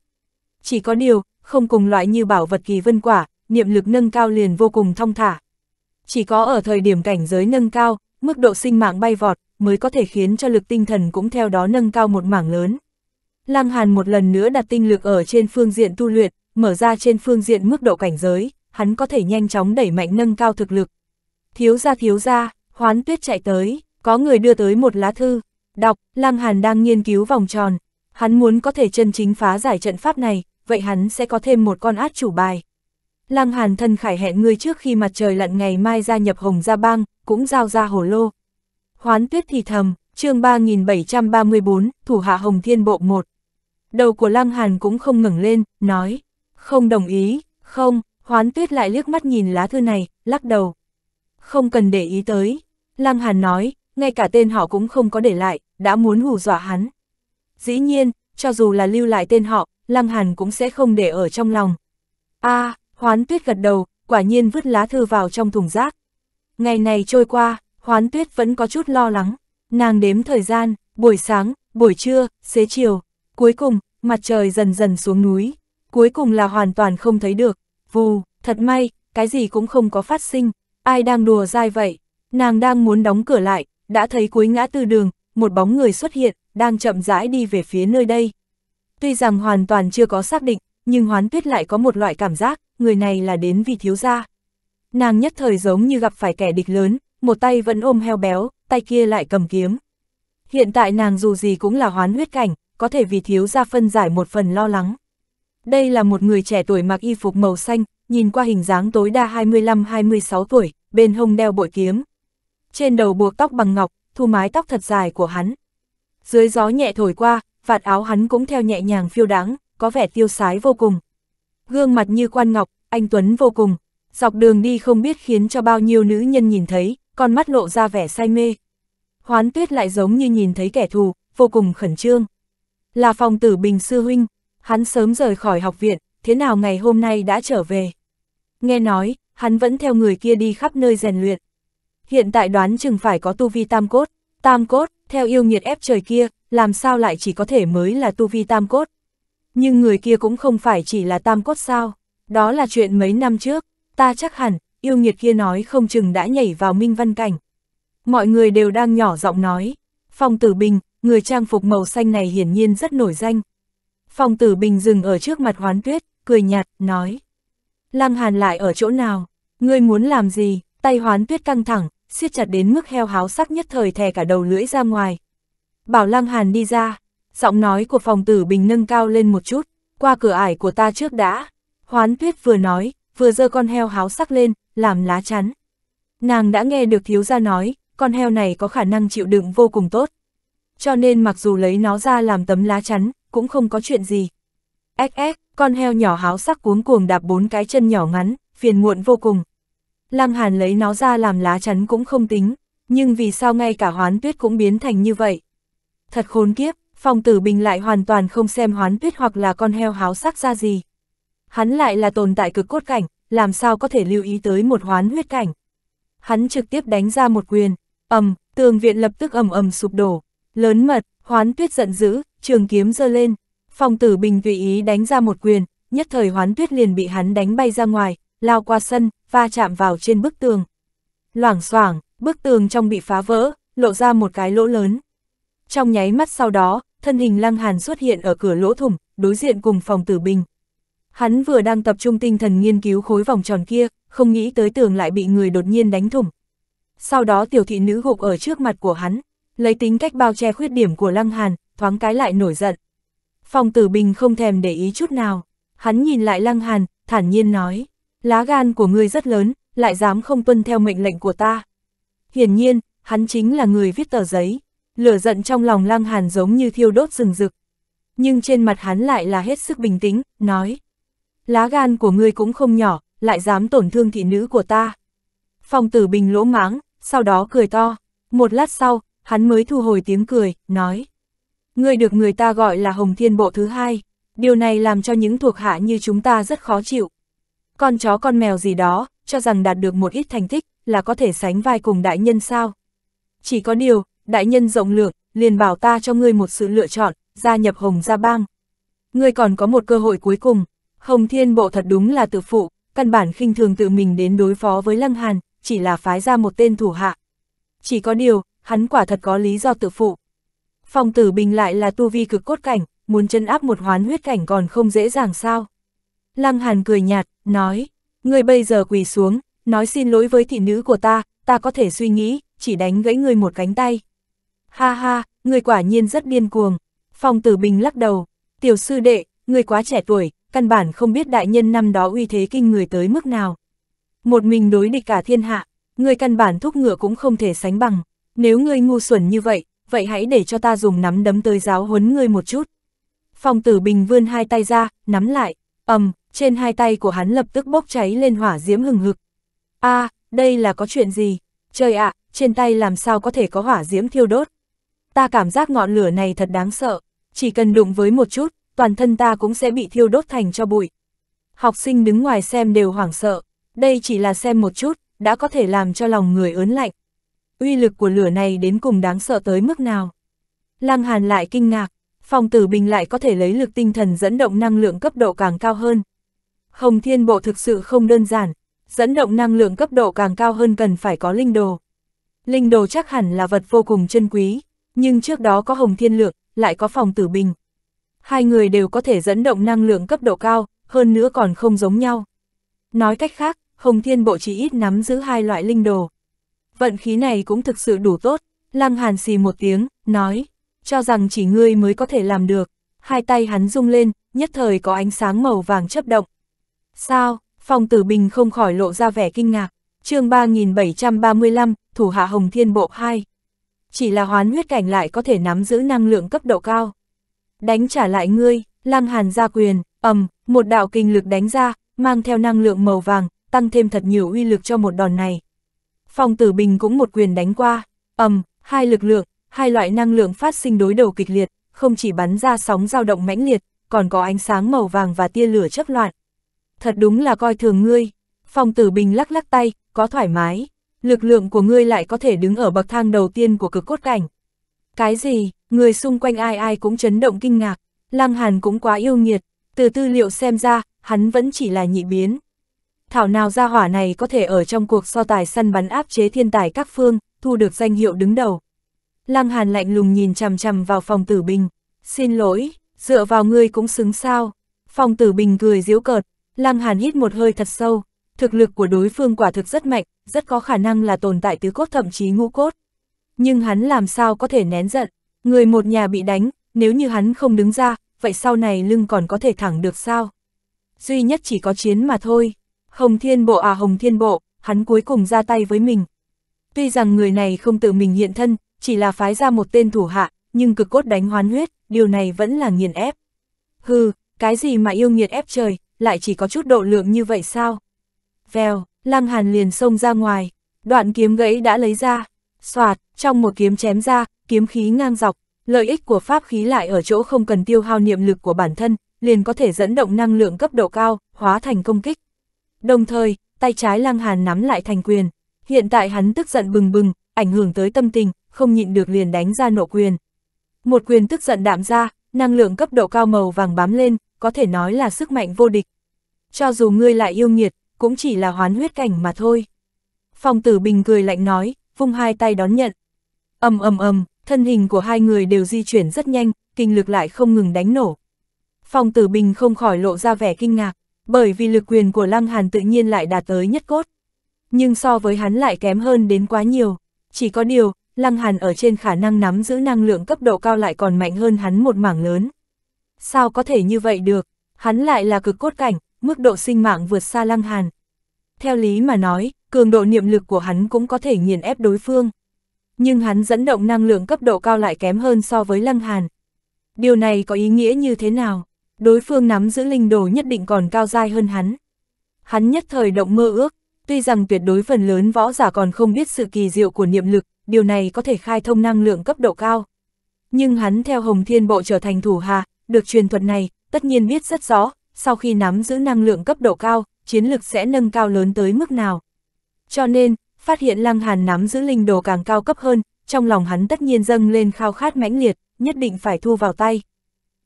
Chỉ có điều, không cùng loại như bảo vật kỳ vân quả, niệm lực nâng cao liền vô cùng thông thả. Chỉ có ở thời điểm cảnh giới nâng cao, mức độ sinh mạng bay vọt mới có thể khiến cho lực tinh thần cũng theo đó nâng cao một mảng lớn. Lăng Hàn một lần nữa đặt tinh lực ở trên phương diện tu luyện, mở ra trên phương diện mức độ cảnh giới, hắn có thể nhanh chóng đẩy mạnh nâng cao thực lực, thiếu ra thiếu ra, hoán tuyết chạy tới, có người đưa tới một lá thư, đọc, Lăng Hàn đang nghiên cứu vòng tròn, hắn muốn có thể chân chính phá giải trận pháp này, vậy hắn sẽ có thêm một con át chủ bài. Lăng Hàn thân khải hẹn ngươi trước khi mặt trời lặn ngày mai gia nhập Hồng Gia Bang, cũng giao ra hồ lô. Hoán tuyết thì thầm, chương 3734, thủ hạ Hồng Thiên Bộ 1. Đầu của Lăng Hàn cũng không ngẩng lên, nói, không đồng ý, không, hoán tuyết lại liếc mắt nhìn lá thư này, lắc đầu không cần để ý tới. Lăng Hàn nói, ngay cả tên họ cũng không có để lại, đã muốn hù dọa hắn. Dĩ nhiên, cho dù là lưu lại tên họ, Lăng Hàn cũng sẽ không để ở trong lòng. a à, Hoán Tuyết gật đầu, quả nhiên vứt lá thư vào trong thùng rác. Ngày này trôi qua, Hoán Tuyết vẫn có chút lo lắng. Nàng đếm thời gian, buổi sáng, buổi trưa, xế chiều. Cuối cùng, mặt trời dần dần xuống núi. Cuối cùng là hoàn toàn không thấy được. Vù, thật may, cái gì cũng không có phát sinh. Ai đang đùa dai vậy? Nàng đang muốn đóng cửa lại, đã thấy cuối ngã tư đường, một bóng người xuất hiện, đang chậm rãi đi về phía nơi đây. Tuy rằng hoàn toàn chưa có xác định, nhưng hoán tuyết lại có một loại cảm giác, người này là đến vì thiếu gia. Nàng nhất thời giống như gặp phải kẻ địch lớn, một tay vẫn ôm heo béo, tay kia lại cầm kiếm. Hiện tại nàng dù gì cũng là hoán huyết cảnh, có thể vì thiếu gia phân giải một phần lo lắng. Đây là một người trẻ tuổi mặc y phục màu xanh, nhìn qua hình dáng tối đa 25-26 tuổi, bên hông đeo bội kiếm. Trên đầu buộc tóc bằng ngọc, thu mái tóc thật dài của hắn. Dưới gió nhẹ thổi qua, vạt áo hắn cũng theo nhẹ nhàng phiêu đáng, có vẻ tiêu sái vô cùng. Gương mặt như quan ngọc, anh Tuấn vô cùng. Dọc đường đi không biết khiến cho bao nhiêu nữ nhân nhìn thấy, con mắt lộ ra vẻ say mê. Hoán tuyết lại giống như nhìn thấy kẻ thù, vô cùng khẩn trương. Là phòng tử Bình Sư Huynh, hắn sớm rời khỏi học viện, thế nào ngày hôm nay đã trở về? Nghe nói, hắn vẫn theo người kia đi khắp nơi rèn luyện. Hiện tại đoán chừng phải có tu vi tam cốt, tam cốt, theo yêu nghiệt ép trời kia, làm sao lại chỉ có thể mới là tu vi tam cốt. Nhưng người kia cũng không phải chỉ là tam cốt sao, đó là chuyện mấy năm trước, ta chắc hẳn, yêu nghiệt kia nói không chừng đã nhảy vào minh văn cảnh. Mọi người đều đang nhỏ giọng nói, phong tử bình, người trang phục màu xanh này hiển nhiên rất nổi danh. Phong tử bình dừng ở trước mặt hoán tuyết, cười nhạt, nói. Lăng Hàn lại ở chỗ nào? Ngươi muốn làm gì? Tay hoán tuyết căng thẳng, siết chặt đến mức heo háo sắc nhất thời thè cả đầu lưỡi ra ngoài. Bảo Lăng Hàn đi ra, giọng nói của phòng tử bình nâng cao lên một chút, qua cửa ải của ta trước đã. Hoán tuyết vừa nói, vừa giơ con heo háo sắc lên, làm lá chắn. Nàng đã nghe được thiếu gia nói, con heo này có khả năng chịu đựng vô cùng tốt. Cho nên mặc dù lấy nó ra làm tấm lá chắn, cũng không có chuyện gì, Ếch con heo nhỏ háo sắc cuống cuồng đạp bốn cái chân nhỏ ngắn, phiền muộn vô cùng. Lăng Hàn lấy nó ra làm lá chắn cũng không tính, nhưng vì sao ngay cả hoán tuyết cũng biến thành như vậy? Thật khốn kiếp, phòng tử bình lại hoàn toàn không xem hoán tuyết hoặc là con heo háo sắc ra gì. Hắn lại là tồn tại cực cốt cảnh, làm sao có thể lưu ý tới một hoán huyết cảnh. Hắn trực tiếp đánh ra một quyền, ầm, tường viện lập tức ầm ầm sụp đổ, lớn mật, hoán tuyết giận dữ, trường kiếm giơ lên, Phong tử bình tùy ý đánh ra một quyền, nhất thời hoán tuyết liền bị hắn đánh bay ra ngoài, lao qua sân, va chạm vào trên bức tường. Loảng xoảng, bức tường trong bị phá vỡ, lộ ra một cái lỗ lớn. Trong nháy mắt sau đó, thân hình lăng hàn xuất hiện ở cửa lỗ thủng, đối diện cùng phòng tử bình. Hắn vừa đang tập trung tinh thần nghiên cứu khối vòng tròn kia, không nghĩ tới tường lại bị người đột nhiên đánh thủng. Sau đó tiểu thị nữ gục ở trước mặt của hắn, lấy tính cách bao che khuyết điểm của lăng hàn, thoáng cái lại nổi giận. Phòng tử bình không thèm để ý chút nào. Hắn nhìn lại lăng hàn, thản nhiên nói. Lá gan của ngươi rất lớn, lại dám không tuân theo mệnh lệnh của ta. Hiển nhiên, hắn chính là người viết tờ giấy. Lửa giận trong lòng lăng hàn giống như thiêu đốt rừng rực. Nhưng trên mặt hắn lại là hết sức bình tĩnh, nói. Lá gan của ngươi cũng không nhỏ, lại dám tổn thương thị nữ của ta. Phòng tử bình lỗ máng, sau đó cười to. Một lát sau, hắn mới thu hồi tiếng cười, nói. Ngươi được người ta gọi là Hồng Thiên Bộ thứ hai, điều này làm cho những thuộc hạ như chúng ta rất khó chịu. Con chó con mèo gì đó, cho rằng đạt được một ít thành tích là có thể sánh vai cùng đại nhân sao. Chỉ có điều, đại nhân rộng lượng, liền bảo ta cho ngươi một sự lựa chọn, gia nhập Hồng Gia Bang. Ngươi còn có một cơ hội cuối cùng, Hồng Thiên Bộ thật đúng là tự phụ, căn bản khinh thường tự mình đến đối phó với Lăng Hàn, chỉ là phái ra một tên thủ hạ. Chỉ có điều, hắn quả thật có lý do tự phụ, Phong tử bình lại là tu vi cực cốt cảnh, muốn chân áp một hoán huyết cảnh còn không dễ dàng sao. Lăng Hàn cười nhạt, nói, ngươi bây giờ quỳ xuống, nói xin lỗi với thị nữ của ta, ta có thể suy nghĩ, chỉ đánh gãy ngươi một cánh tay. Ha ha, ngươi quả nhiên rất điên cuồng. Phong tử bình lắc đầu, tiểu sư đệ, ngươi quá trẻ tuổi, căn bản không biết đại nhân năm đó uy thế kinh người tới mức nào. Một mình đối địch cả thiên hạ, ngươi căn bản thúc ngựa cũng không thể sánh bằng. Nếu ngươi ngu xuẩn như vậy, vậy hãy để cho ta dùng nắm đấm tới giáo huấn ngươi một chút. Phòng tử bình vươn hai tay ra, nắm lại, ầm, trên hai tay của hắn lập tức bốc cháy lên hỏa diễm hừng hực. a à, đây là có chuyện gì? Trời ạ, trên tay làm sao có thể có hỏa diễm thiêu đốt? Ta cảm giác ngọn lửa này thật đáng sợ, chỉ cần đụng với một chút, toàn thân ta cũng sẽ bị thiêu đốt thành cho bụi. Học sinh đứng ngoài xem đều hoảng sợ, đây chỉ là xem một chút, đã có thể làm cho lòng người ớn lạnh uy lực của lửa này đến cùng đáng sợ tới mức nào. Lăng Hàn lại kinh ngạc, phòng tử bình lại có thể lấy lực tinh thần dẫn động năng lượng cấp độ càng cao hơn. Hồng Thiên Bộ thực sự không đơn giản, dẫn động năng lượng cấp độ càng cao hơn cần phải có linh đồ. Linh đồ chắc hẳn là vật vô cùng chân quý, nhưng trước đó có Hồng Thiên Lượng, lại có phòng tử bình. Hai người đều có thể dẫn động năng lượng cấp độ cao, hơn nữa còn không giống nhau. Nói cách khác, Hồng Thiên Bộ chỉ ít nắm giữ hai loại linh đồ vận khí này cũng thực sự đủ tốt, Lăng Hàn xì một tiếng, nói, cho rằng chỉ ngươi mới có thể làm được, hai tay hắn rung lên, nhất thời có ánh sáng màu vàng chấp động. Sao, phòng tử bình không khỏi lộ ra vẻ kinh ngạc, chương 3735, thủ hạ Hồng Thiên Bộ 2. Chỉ là hoán huyết cảnh lại có thể nắm giữ năng lượng cấp độ cao. Đánh trả lại ngươi, Lăng Hàn ra quyền, ầm, một đạo kinh lực đánh ra, mang theo năng lượng màu vàng, tăng thêm thật nhiều uy lực cho một đòn này, Phong tử bình cũng một quyền đánh qua, ầm, hai lực lượng, hai loại năng lượng phát sinh đối đầu kịch liệt, không chỉ bắn ra sóng dao động mãnh liệt, còn có ánh sáng màu vàng và tia lửa chấp loạn. Thật đúng là coi thường ngươi. Phong tử bình lắc lắc tay, có thoải mái. Lực lượng của ngươi lại có thể đứng ở bậc thang đầu tiên của cực cốt cảnh. Cái gì, người xung quanh ai ai cũng chấn động kinh ngạc. Lăng Hàn cũng quá yêu nghiệt. Từ tư liệu xem ra, hắn vẫn chỉ là nhị biến thảo nào gia hỏa này có thể ở trong cuộc so tài săn bắn áp chế thiên tài các phương, thu được danh hiệu đứng đầu. Lăng Hàn lạnh lùng nhìn chằm chằm vào phòng tử bình, xin lỗi, dựa vào ngươi cũng xứng sao. Phòng tử bình cười diễu cợt, Lăng Hàn hít một hơi thật sâu, thực lực của đối phương quả thực rất mạnh, rất có khả năng là tồn tại tứ cốt thậm chí ngũ cốt. Nhưng hắn làm sao có thể nén giận, người một nhà bị đánh, nếu như hắn không đứng ra, vậy sau này lưng còn có thể thẳng được sao? Duy nhất chỉ có chiến mà thôi. Hồng Thiên Bộ à Hồng Thiên Bộ, hắn cuối cùng ra tay với mình. Tuy rằng người này không tự mình hiện thân, chỉ là phái ra một tên thủ hạ, nhưng cực cốt đánh hoán huyết, điều này vẫn là nghiền ép. Hừ, cái gì mà yêu nghiệt ép trời, lại chỉ có chút độ lượng như vậy sao? Vèo, Lăng Hàn liền xông ra ngoài, đoạn kiếm gãy đã lấy ra, xoạt, trong một kiếm chém ra, kiếm khí ngang dọc, lợi ích của pháp khí lại ở chỗ không cần tiêu hao niệm lực của bản thân, liền có thể dẫn động năng lượng cấp độ cao, hóa thành công kích. Đồng thời, tay trái Lăng Hàn nắm lại thành quyền. Hiện tại hắn tức giận bừng bừng, ảnh hưởng tới tâm tình, không nhịn được liền đánh ra nộ quyền. Một quyền tức giận đạm ra, năng lượng cấp độ cao màu vàng bám lên, có thể nói là sức mạnh vô địch. Cho dù ngươi lại yêu nghiệt, cũng chỉ là hoán huyết cảnh mà thôi. Phong tử bình cười lạnh nói, vung hai tay đón nhận. ầm ầm ầm, thân hình của hai người đều di chuyển rất nhanh, kinh lực lại không ngừng đánh nổ. Phong tử bình không khỏi lộ ra vẻ kinh ngạc, bởi vì lực quyền của Lăng Hàn tự nhiên lại đạt tới nhất cốt. Nhưng so với hắn lại kém hơn đến quá nhiều. Chỉ có điều, Lăng Hàn ở trên khả năng nắm giữ năng lượng cấp độ cao lại còn mạnh hơn hắn một mảng lớn. Sao có thể như vậy được? Hắn lại là cực cốt cảnh, mức độ sinh mạng vượt xa Lăng Hàn. Theo lý mà nói, cường độ niệm lực của hắn cũng có thể nghiền ép đối phương. Nhưng hắn dẫn động năng lượng cấp độ cao lại kém hơn so với Lăng Hàn. Điều này có ý nghĩa như thế nào? Đối phương nắm giữ linh đồ nhất định còn cao dai hơn hắn. Hắn nhất thời động mơ ước, tuy rằng tuyệt đối phần lớn võ giả còn không biết sự kỳ diệu của niệm lực, điều này có thể khai thông năng lượng cấp độ cao. Nhưng hắn theo Hồng Thiên Bộ trở thành thủ hà, được truyền thuật này, tất nhiên biết rất rõ, sau khi nắm giữ năng lượng cấp độ cao, chiến lực sẽ nâng cao lớn tới mức nào. Cho nên, phát hiện Lăng Hàn nắm giữ linh đồ càng cao cấp hơn, trong lòng hắn tất nhiên dâng lên khao khát mãnh liệt, nhất định phải thu vào tay.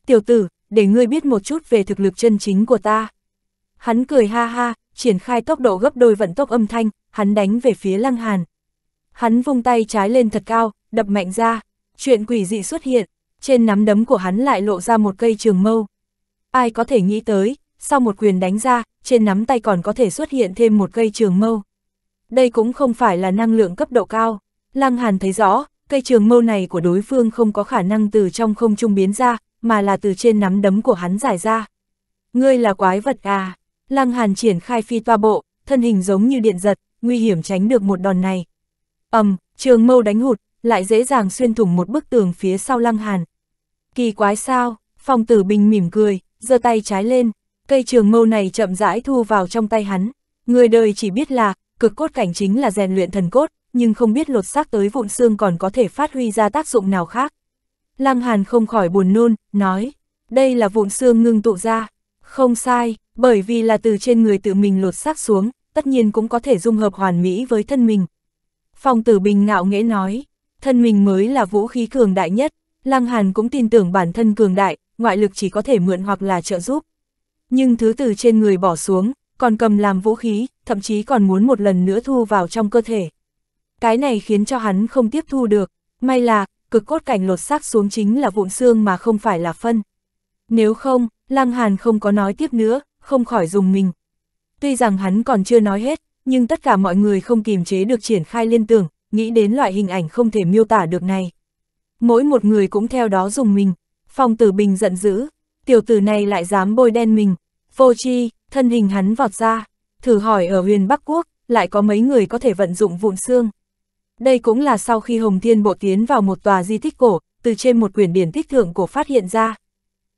Tiểu tử, để ngươi biết một chút về thực lực chân chính của ta. Hắn cười ha ha, triển khai tốc độ gấp đôi vận tốc âm thanh, hắn đánh về phía Lăng Hàn. Hắn vung tay trái lên thật cao, đập mạnh ra, chuyện quỷ dị xuất hiện, trên nắm đấm của hắn lại lộ ra một cây trường mâu. Ai có thể nghĩ tới, sau một quyền đánh ra, trên nắm tay còn có thể xuất hiện thêm một cây trường mâu. Đây cũng không phải là năng lượng cấp độ cao. Lăng Hàn thấy rõ, cây trường mâu này của đối phương không có khả năng từ trong không trung biến ra, mà là từ trên nắm đấm của hắn giải ra. Ngươi là quái vật à? Lăng Hàn triển khai phi toa bộ, thân hình giống như điện giật, nguy hiểm tránh được một đòn này. ầm, trường mâu đánh hụt, lại dễ dàng xuyên thủng một bức tường phía sau Lăng Hàn. Kỳ quái sao? Phong Tử Bình mỉm cười, giơ tay trái lên, cây trường mâu này chậm rãi thu vào trong tay hắn. Người đời chỉ biết là, cực cốt cảnh chính là rèn luyện thần cốt, nhưng không biết lột xác tới vụn xương còn có thể phát huy ra tác dụng nào khác. Lăng Hàn không khỏi buồn nôn, nói, đây là vụn xương ngưng tụ ra. Không sai, bởi vì là từ trên người tự mình lột xác xuống, tất nhiên cũng có thể dung hợp hoàn mỹ với thân mình. Phong tử bình ngạo nghễ nói, thân mình mới là vũ khí cường đại nhất, Lăng Hàn cũng tin tưởng bản thân cường đại, ngoại lực chỉ có thể mượn hoặc là trợ giúp. Nhưng thứ từ trên người bỏ xuống, còn cầm làm vũ khí, thậm chí còn muốn một lần nữa thu vào trong cơ thể. Cái này khiến cho hắn không tiếp thu được, may là, cực cốt cảnh lột xác xuống chính là vụn xương mà không phải là phân. Nếu không, Lăng Hàn không có nói tiếp nữa, không khỏi dùng mình. Tuy rằng hắn còn chưa nói hết, nhưng tất cả mọi người không kìm chế được triển khai liên tưởng, nghĩ đến loại hình ảnh không thể miêu tả được này. Mỗi một người cũng theo đó dùng mình, phong tử bình giận dữ, tiểu tử này lại dám bôi đen mình, vô chi, thân hình hắn vọt ra, thử hỏi ở huyền Bắc Quốc, lại có mấy người có thể vận dụng vụn xương. Đây cũng là sau khi Hồng Thiên Bộ tiến vào một tòa di tích cổ, từ trên một quyển điển tích thượng cổ phát hiện ra.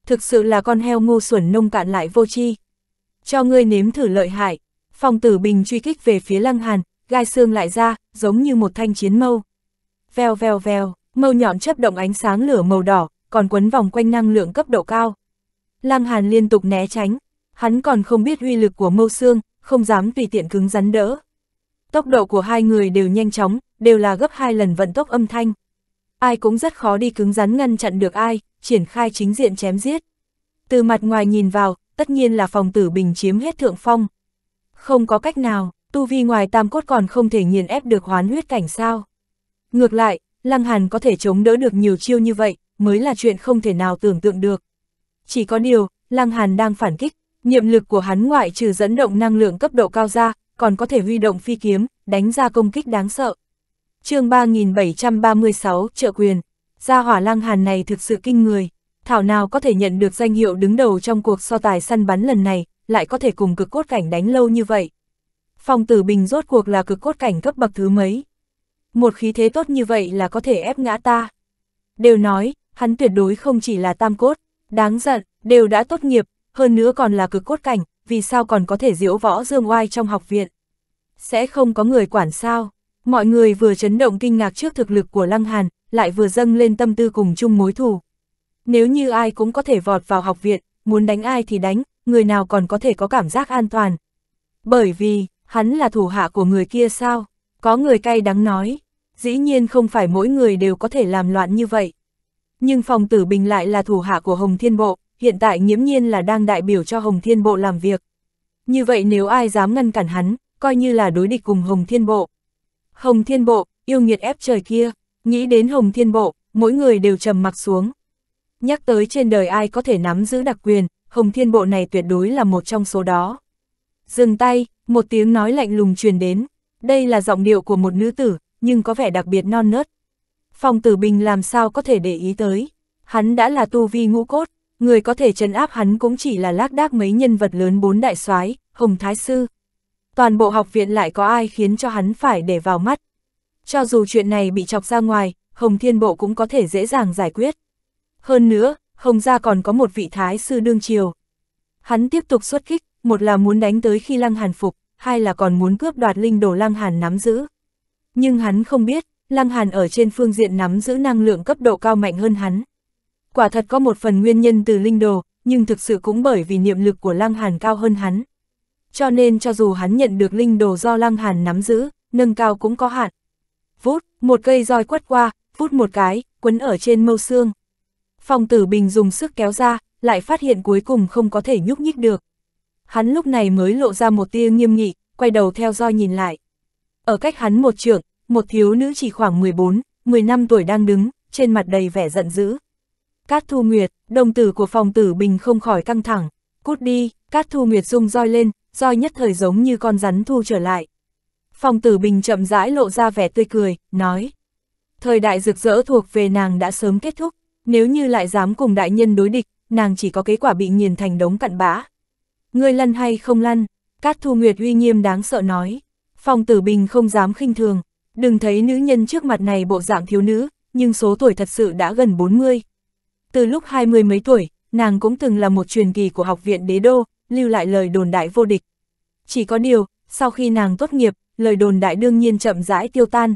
Thực sự là con heo ngu xuẩn nông cạn lại vô chi Cho ngươi nếm thử lợi hại, phòng tử bình truy kích về phía lăng hàn, gai xương lại ra, giống như một thanh chiến mâu. Vèo vèo vèo, mâu nhọn chấp động ánh sáng lửa màu đỏ, còn quấn vòng quanh năng lượng cấp độ cao. Lăng hàn liên tục né tránh, hắn còn không biết uy lực của mâu xương, không dám tùy tiện cứng rắn đỡ. Tốc độ của hai người đều nhanh chóng, đều là gấp hai lần vận tốc âm thanh. Ai cũng rất khó đi cứng rắn ngăn chặn được ai, triển khai chính diện chém giết. Từ mặt ngoài nhìn vào, tất nhiên là phòng tử bình chiếm hết thượng phong. Không có cách nào, tu vi ngoài tam cốt còn không thể nghiền ép được hoán huyết cảnh sao. Ngược lại, Lăng Hàn có thể chống đỡ được nhiều chiêu như vậy, mới là chuyện không thể nào tưởng tượng được. Chỉ có điều, Lăng Hàn đang phản kích, niệm lực của hắn ngoại trừ dẫn động năng lượng cấp độ cao ra, còn có thể huy động phi kiếm, đánh ra công kích đáng sợ chương 3736 trợ quyền, gia hỏa lăng hàn này thực sự kinh người, thảo nào có thể nhận được danh hiệu đứng đầu trong cuộc so tài săn bắn lần này, lại có thể cùng cực cốt cảnh đánh lâu như vậy. Phong tử bình rốt cuộc là cực cốt cảnh cấp bậc thứ mấy. Một khí thế tốt như vậy là có thể ép ngã ta. Đều nói, hắn tuyệt đối không chỉ là tam cốt, đáng giận, đều đã tốt nghiệp, hơn nữa còn là cực cốt cảnh, vì sao còn có thể diễu võ dương oai trong học viện. Sẽ không có người quản sao. Mọi người vừa chấn động kinh ngạc trước thực lực của Lăng Hàn, lại vừa dâng lên tâm tư cùng chung mối thù. Nếu như ai cũng có thể vọt vào học viện, muốn đánh ai thì đánh, người nào còn có thể có cảm giác an toàn. Bởi vì, hắn là thủ hạ của người kia sao? Có người cay đắng nói, dĩ nhiên không phải mỗi người đều có thể làm loạn như vậy. Nhưng phòng tử bình lại là thủ hạ của Hồng Thiên Bộ, hiện tại nghiễm nhiên là đang đại biểu cho Hồng Thiên Bộ làm việc. Như vậy nếu ai dám ngăn cản hắn, coi như là đối địch cùng Hồng Thiên Bộ, Hồng Thiên Bộ, yêu nghiệt ép trời kia, nghĩ đến Hồng Thiên Bộ, mỗi người đều trầm mặt xuống. Nhắc tới trên đời ai có thể nắm giữ đặc quyền, Hồng Thiên Bộ này tuyệt đối là một trong số đó. Dừng tay, một tiếng nói lạnh lùng truyền đến, đây là giọng điệu của một nữ tử, nhưng có vẻ đặc biệt non nớt. Phong tử bình làm sao có thể để ý tới, hắn đã là tu vi ngũ cốt, người có thể trấn áp hắn cũng chỉ là lác đác mấy nhân vật lớn bốn đại soái, Hồng Thái Sư, toàn bộ học viện lại có ai khiến cho hắn phải để vào mắt. Cho dù chuyện này bị chọc ra ngoài, Hồng Thiên Bộ cũng có thể dễ dàng giải quyết. Hơn nữa, Hồng gia còn có một vị thái sư đương triều. Hắn tiếp tục xuất kích, một là muốn đánh tới khi Lăng Hàn phục, hai là còn muốn cướp đoạt linh đồ Lăng Hàn nắm giữ. Nhưng hắn không biết, Lăng Hàn ở trên phương diện nắm giữ năng lượng cấp độ cao mạnh hơn hắn. Quả thật có một phần nguyên nhân từ linh đồ, nhưng thực sự cũng bởi vì niệm lực của Lăng Hàn cao hơn hắn cho nên cho dù hắn nhận được linh đồ do Lăng Hàn nắm giữ, nâng cao cũng có hạn. Vút, một cây roi quất qua, vút một cái, quấn ở trên mâu xương. Phòng tử bình dùng sức kéo ra, lại phát hiện cuối cùng không có thể nhúc nhích được. Hắn lúc này mới lộ ra một tia nghiêm nghị, quay đầu theo roi nhìn lại. Ở cách hắn một trượng, một thiếu nữ chỉ khoảng 14, 15 tuổi đang đứng, trên mặt đầy vẻ giận dữ. Cát Thu Nguyệt, đồng tử của phòng tử bình không khỏi căng thẳng. Cút đi, Cát Thu Nguyệt dùng roi lên, roi nhất thời giống như con rắn thu trở lại. Phong tử bình chậm rãi lộ ra vẻ tươi cười, nói. Thời đại rực rỡ thuộc về nàng đã sớm kết thúc, nếu như lại dám cùng đại nhân đối địch, nàng chỉ có kết quả bị nghiền thành đống cặn bã. Ngươi lăn hay không lăn, Cát Thu Nguyệt uy nghiêm đáng sợ nói. Phong tử bình không dám khinh thường, đừng thấy nữ nhân trước mặt này bộ dạng thiếu nữ, nhưng số tuổi thật sự đã gần 40. Từ lúc hai mươi mấy tuổi, nàng cũng từng là một truyền kỳ của học viện đế đô, lưu lại lời đồn đại vô địch. Chỉ có điều, sau khi nàng tốt nghiệp, lời đồn đại đương nhiên chậm rãi tiêu tan.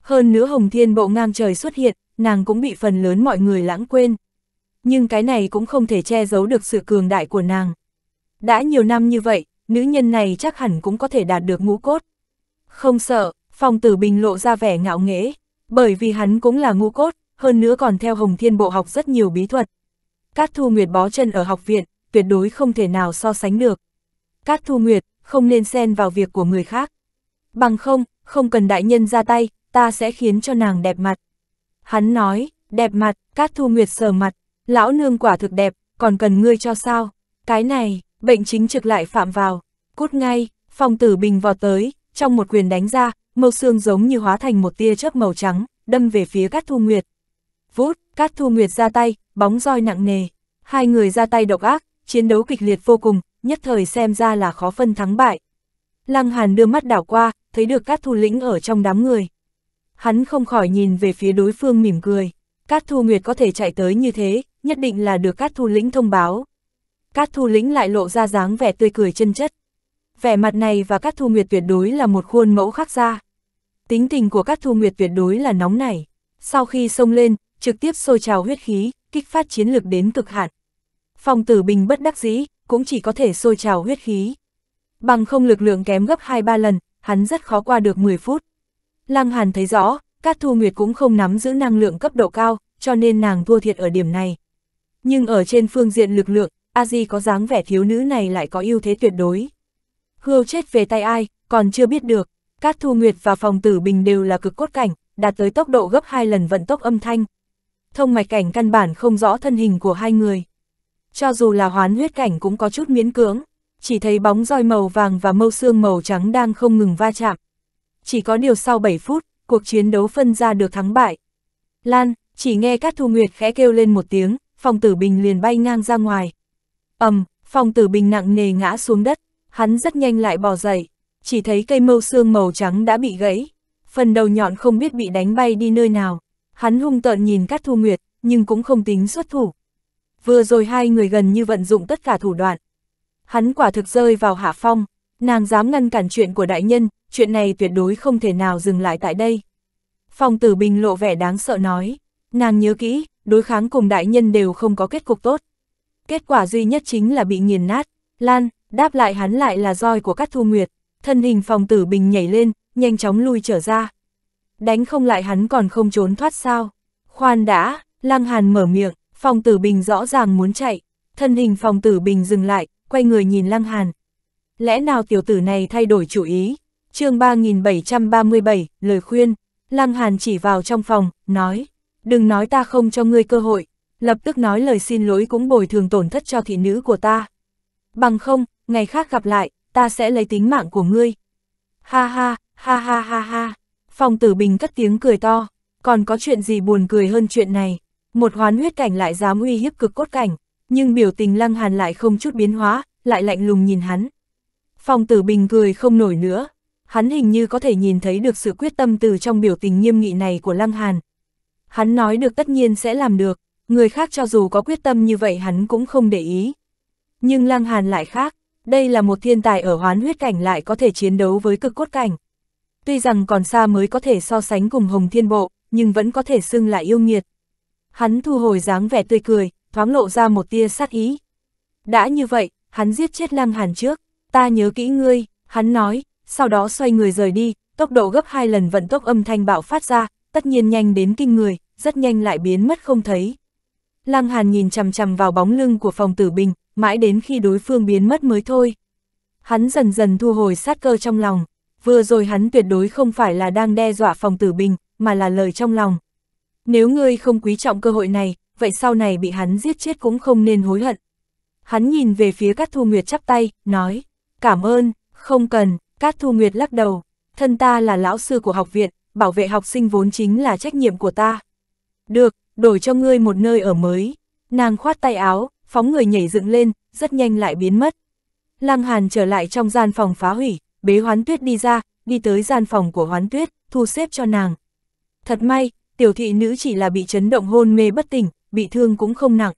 Hơn nữa Hồng Thiên Bộ ngang trời xuất hiện, nàng cũng bị phần lớn mọi người lãng quên. Nhưng cái này cũng không thể che giấu được sự cường đại của nàng. Đã nhiều năm như vậy, nữ nhân này chắc hẳn cũng có thể đạt được ngũ cốt. Không sợ, Phong Tử Bình lộ ra vẻ ngạo nghễ, bởi vì hắn cũng là ngũ cốt, hơn nữa còn theo Hồng Thiên Bộ học rất nhiều bí thuật. Cát Thu Nguyệt bó chân ở học viện, tuyệt đối không thể nào so sánh được. Cát Thu Nguyệt, không nên xen vào việc của người khác. Bằng không, không cần đại nhân ra tay, ta sẽ khiến cho nàng đẹp mặt. Hắn nói, đẹp mặt, Cát Thu Nguyệt sờ mặt, lão nương quả thực đẹp, còn cần ngươi cho sao? Cái này, bệnh chính trực lại phạm vào. Cút ngay, phong tử bình vọt tới, trong một quyền đánh ra, màu xương giống như hóa thành một tia chớp màu trắng, đâm về phía Cát Thu Nguyệt. Vút, Cát Thu Nguyệt ra tay, bóng roi nặng nề. Hai người ra tay độc ác, chiến đấu kịch liệt vô cùng, nhất thời xem ra là khó phân thắng bại. Lăng Hàn đưa mắt đảo qua, thấy được Cát Thu Lĩnh ở trong đám người. Hắn không khỏi nhìn về phía đối phương mỉm cười. Cát Thu Nguyệt có thể chạy tới như thế, nhất định là được Cát Thu Lĩnh thông báo. Cát Thu Lĩnh lại lộ ra dáng vẻ tươi cười chân chất. Vẻ mặt này và Cát Thu Nguyệt tuyệt đối là một khuôn mẫu khác ra. Tính tình của Cát Thu Nguyệt tuyệt đối là nóng nảy. Sau khi sông lên, trực tiếp sôi trào huyết khí, kích phát chiến lực đến cực hạn. Phong tử bình bất đắc dĩ, cũng chỉ có thể sôi trào huyết khí. Bằng không lực lượng kém gấp 2-3 lần, hắn rất khó qua được 10 phút. Lăng Hàn thấy rõ, Cát Thu Nguyệt cũng không nắm giữ năng lượng cấp độ cao, cho nên nàng thua thiệt ở điểm này. Nhưng ở trên phương diện lực lượng, a di có dáng vẻ thiếu nữ này lại có ưu thế tuyệt đối. Hưu chết về tay ai, còn chưa biết được, Cát Thu Nguyệt và Phong tử bình đều là cực cốt cảnh, đạt tới tốc độ gấp 2 lần vận tốc âm thanh. Thông mạch cảnh căn bản không rõ thân hình của hai người. Cho dù là hoán huyết cảnh cũng có chút miễn cưỡng, chỉ thấy bóng roi màu vàng và mâu xương màu trắng đang không ngừng va chạm. Chỉ có điều sau 7 phút, cuộc chiến đấu phân ra được thắng bại. Lan, chỉ nghe Cát Thu Nguyệt khẽ kêu lên một tiếng, phòng tử bình liền bay ngang ra ngoài. ầm, um, phòng tử bình nặng nề ngã xuống đất, hắn rất nhanh lại bò dậy, chỉ thấy cây mâu xương màu trắng đã bị gãy, phần đầu nhọn không biết bị đánh bay đi nơi nào. Hắn hung tợn nhìn Cát Thu Nguyệt, nhưng cũng không tính xuất thủ, vừa rồi hai người gần như vận dụng tất cả thủ đoạn. Hắn quả thực rơi vào hạ phong, nàng dám ngăn cản chuyện của đại nhân, chuyện này tuyệt đối không thể nào dừng lại tại đây. Phong tử bình lộ vẻ đáng sợ nói, nàng nhớ kỹ, đối kháng cùng đại nhân đều không có kết cục tốt. Kết quả duy nhất chính là bị nghiền nát, lan, đáp lại hắn lại là roi của các thu nguyệt, thân hình phong tử bình nhảy lên, nhanh chóng lui trở ra. Đánh không lại hắn còn không trốn thoát sao. Khoan đã, lăng hàn mở miệng, Phòng tử bình rõ ràng muốn chạy, thân hình phòng tử bình dừng lại, quay người nhìn lăng hàn. Lẽ nào tiểu tử này thay đổi chủ ý? chương 3737, lời khuyên, lăng hàn chỉ vào trong phòng, nói, đừng nói ta không cho ngươi cơ hội, lập tức nói lời xin lỗi cũng bồi thường tổn thất cho thị nữ của ta. Bằng không, ngày khác gặp lại, ta sẽ lấy tính mạng của ngươi. Ha ha, ha ha ha ha, phòng tử bình cất tiếng cười to, còn có chuyện gì buồn cười hơn chuyện này một hoán huyết cảnh lại dám uy hiếp cực cốt cảnh, nhưng biểu tình lăng hàn lại không chút biến hóa, lại lạnh lùng nhìn hắn. Phong tử bình cười không nổi nữa, hắn hình như có thể nhìn thấy được sự quyết tâm từ trong biểu tình nghiêm nghị này của lăng hàn. Hắn nói được tất nhiên sẽ làm được, người khác cho dù có quyết tâm như vậy hắn cũng không để ý. Nhưng lăng hàn lại khác, đây là một thiên tài ở hoán huyết cảnh lại có thể chiến đấu với cực cốt cảnh. Tuy rằng còn xa mới có thể so sánh cùng hồng thiên bộ, nhưng vẫn có thể xưng lại yêu nghiệt. Hắn thu hồi dáng vẻ tươi cười, thoáng lộ ra một tia sát ý. Đã như vậy, hắn giết chết Lăng Hàn trước, ta nhớ kỹ ngươi, hắn nói, sau đó xoay người rời đi, tốc độ gấp hai lần vận tốc âm thanh bạo phát ra, tất nhiên nhanh đến kinh người, rất nhanh lại biến mất không thấy. Lăng Hàn nhìn chằm chằm vào bóng lưng của phòng tử bình, mãi đến khi đối phương biến mất mới thôi. Hắn dần dần thu hồi sát cơ trong lòng, vừa rồi hắn tuyệt đối không phải là đang đe dọa phòng tử bình, mà là lời trong lòng. Nếu ngươi không quý trọng cơ hội này, vậy sau này bị hắn giết chết cũng không nên hối hận. Hắn nhìn về phía Cát Thu Nguyệt chắp tay, nói, cảm ơn, không cần, Cát Thu Nguyệt lắc đầu, thân ta là lão sư của học viện, bảo vệ học sinh vốn chính là trách nhiệm của ta. Được, đổi cho ngươi một nơi ở mới. Nàng khoát tay áo, phóng người nhảy dựng lên, rất nhanh lại biến mất. Lăng Hàn trở lại trong gian phòng phá hủy, bế Hoán Tuyết đi ra, đi tới gian phòng của Hoán Tuyết, thu xếp cho nàng. Thật may, tiểu thị nữ chỉ là bị chấn động hôn mê bất tỉnh, bị thương cũng không nặng.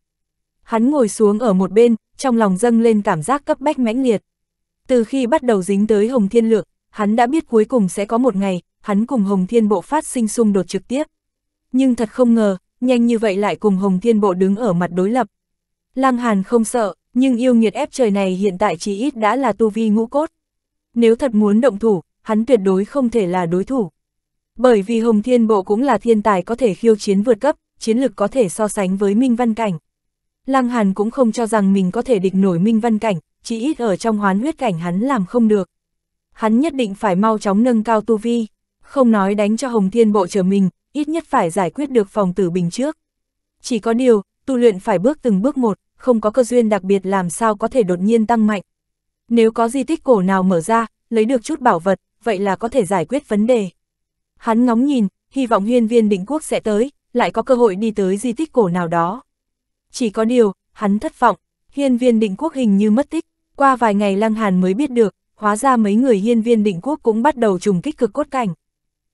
Hắn ngồi xuống ở một bên, trong lòng dâng lên cảm giác cấp bách mãnh liệt. Từ khi bắt đầu dính tới Hồng Thiên Lượng, hắn đã biết cuối cùng sẽ có một ngày, hắn cùng Hồng Thiên Bộ phát sinh xung đột trực tiếp. Nhưng thật không ngờ, nhanh như vậy lại cùng Hồng Thiên Bộ đứng ở mặt đối lập. Lăng Hàn không sợ, nhưng yêu nghiệt ép trời này hiện tại chỉ ít đã là tu vi ngũ cốt. Nếu thật muốn động thủ, hắn tuyệt đối không thể là đối thủ. Bởi vì Hồng Thiên Bộ cũng là thiên tài có thể khiêu chiến vượt cấp, chiến lực có thể so sánh với Minh Văn Cảnh. Lăng Hàn cũng không cho rằng mình có thể địch nổi Minh Văn Cảnh, chỉ ít ở trong hoán huyết cảnh hắn làm không được. Hắn nhất định phải mau chóng nâng cao tu vi, không nói đánh cho Hồng Thiên Bộ chờ mình, ít nhất phải giải quyết được phòng tử bình trước. Chỉ có điều, tu luyện phải bước từng bước một, không có cơ duyên đặc biệt làm sao có thể đột nhiên tăng mạnh. Nếu có di tích cổ nào mở ra, lấy được chút bảo vật, vậy là có thể giải quyết vấn đề. Hắn ngóng nhìn, hy vọng hiên viên định quốc sẽ tới, lại có cơ hội đi tới di tích cổ nào đó. Chỉ có điều, hắn thất vọng, hiên viên định quốc hình như mất tích, qua vài ngày Lăng Hàn mới biết được, hóa ra mấy người hiên viên định quốc cũng bắt đầu trùng kích cực cốt cảnh.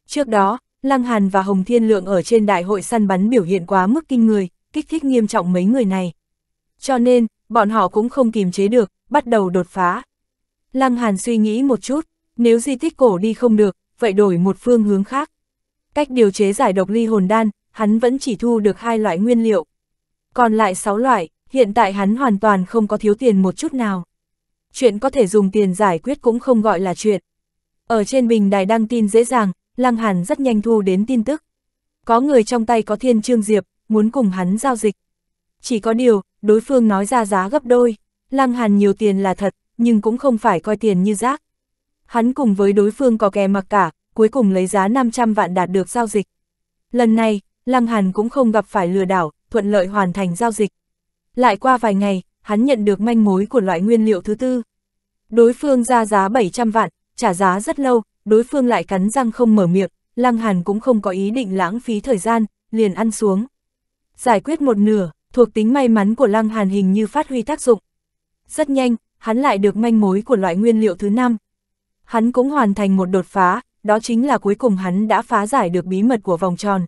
Trước đó, Lăng Hàn và Hồng Thiên Lượng ở trên đại hội săn bắn biểu hiện quá mức kinh người, kích thích nghiêm trọng mấy người này. Cho nên, bọn họ cũng không kiềm chế được, bắt đầu đột phá. Lăng Hàn suy nghĩ một chút, nếu di tích cổ đi không được, vậy đổi một phương hướng khác. Cách điều chế giải độc ly hồn đan, hắn vẫn chỉ thu được hai loại nguyên liệu. Còn lại sáu loại, hiện tại hắn hoàn toàn không có thiếu tiền một chút nào. Chuyện có thể dùng tiền giải quyết cũng không gọi là chuyện. Ở trên bình đài đăng tin dễ dàng, Lăng Hàn rất nhanh thu đến tin tức. Có người trong tay có thiên trương diệp, muốn cùng hắn giao dịch. Chỉ có điều, đối phương nói ra giá gấp đôi. Lăng Hàn nhiều tiền là thật, nhưng cũng không phải coi tiền như rác hắn cùng với đối phương có kè mặc cả, cuối cùng lấy giá 500 vạn đạt được giao dịch. Lần này, Lăng Hàn cũng không gặp phải lừa đảo, thuận lợi hoàn thành giao dịch. Lại qua vài ngày, hắn nhận được manh mối của loại nguyên liệu thứ tư. Đối phương ra giá 700 vạn, trả giá rất lâu, đối phương lại cắn răng không mở miệng, Lăng Hàn cũng không có ý định lãng phí thời gian, liền ăn xuống. Giải quyết một nửa, thuộc tính may mắn của Lăng Hàn hình như phát huy tác dụng. Rất nhanh, hắn lại được manh mối của loại nguyên liệu thứ năm hắn cũng hoàn thành một đột phá, đó chính là cuối cùng hắn đã phá giải được bí mật của vòng tròn.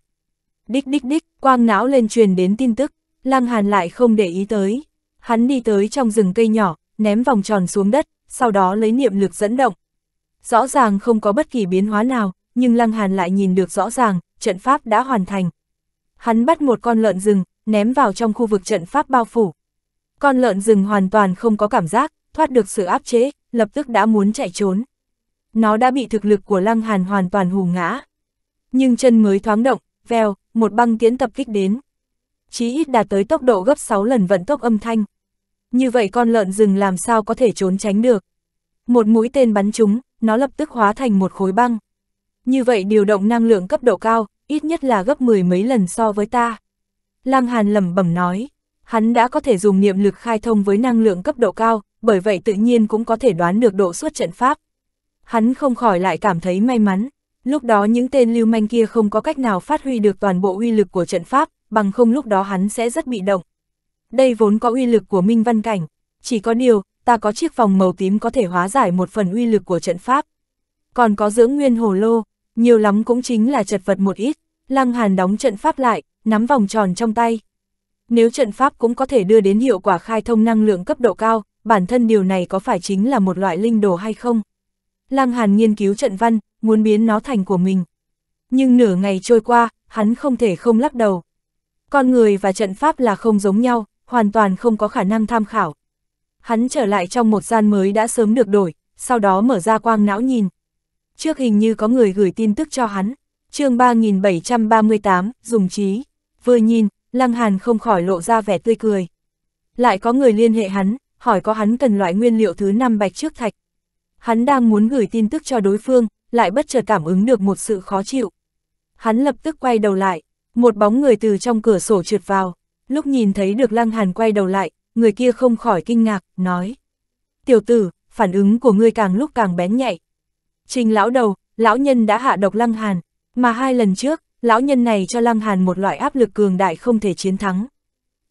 Đích đích đích, quang não lên truyền đến tin tức, Lăng Hàn lại không để ý tới. Hắn đi tới trong rừng cây nhỏ, ném vòng tròn xuống đất, sau đó lấy niệm lực dẫn động. Rõ ràng không có bất kỳ biến hóa nào, nhưng Lăng Hàn lại nhìn được rõ ràng, trận pháp đã hoàn thành. Hắn bắt một con lợn rừng, ném vào trong khu vực trận pháp bao phủ. Con lợn rừng hoàn toàn không có cảm giác, thoát được sự áp chế, lập tức đã muốn chạy trốn nó đã bị thực lực của Lăng Hàn hoàn toàn hù ngã. Nhưng chân mới thoáng động, veo, một băng tiễn tập kích đến. Chí ít đạt tới tốc độ gấp 6 lần vận tốc âm thanh. Như vậy con lợn rừng làm sao có thể trốn tránh được. Một mũi tên bắn chúng, nó lập tức hóa thành một khối băng. Như vậy điều động năng lượng cấp độ cao, ít nhất là gấp mười mấy lần so với ta. Lăng Hàn lẩm bẩm nói, hắn đã có thể dùng niệm lực khai thông với năng lượng cấp độ cao, bởi vậy tự nhiên cũng có thể đoán được độ suất trận pháp. Hắn không khỏi lại cảm thấy may mắn, lúc đó những tên lưu manh kia không có cách nào phát huy được toàn bộ uy lực của trận pháp, bằng không lúc đó hắn sẽ rất bị động. Đây vốn có uy lực của Minh Văn Cảnh, chỉ có điều, ta có chiếc vòng màu tím có thể hóa giải một phần uy lực của trận pháp. Còn có dưỡng nguyên hồ lô, nhiều lắm cũng chính là chật vật một ít, Lăng Hàn đóng trận pháp lại, nắm vòng tròn trong tay. Nếu trận pháp cũng có thể đưa đến hiệu quả khai thông năng lượng cấp độ cao, bản thân điều này có phải chính là một loại linh đồ hay không? Lăng Hàn nghiên cứu trận văn, muốn biến nó thành của mình. Nhưng nửa ngày trôi qua, hắn không thể không lắc đầu. Con người và trận pháp là không giống nhau, hoàn toàn không có khả năng tham khảo. Hắn trở lại trong một gian mới đã sớm được đổi, sau đó mở ra quang não nhìn. Trước hình như có người gửi tin tức cho hắn, chương 3738, dùng trí. Vừa nhìn, Lăng Hàn không khỏi lộ ra vẻ tươi cười. Lại có người liên hệ hắn, hỏi có hắn cần loại nguyên liệu thứ năm bạch trước thạch. Hắn đang muốn gửi tin tức cho đối phương, lại bất chợt cảm ứng được một sự khó chịu. Hắn lập tức quay đầu lại, một bóng người từ trong cửa sổ trượt vào, lúc nhìn thấy được Lăng Hàn quay đầu lại, người kia không khỏi kinh ngạc, nói. Tiểu tử, phản ứng của ngươi càng lúc càng bén nhạy. Trình lão đầu, lão nhân đã hạ độc Lăng Hàn, mà hai lần trước, lão nhân này cho Lăng Hàn một loại áp lực cường đại không thể chiến thắng.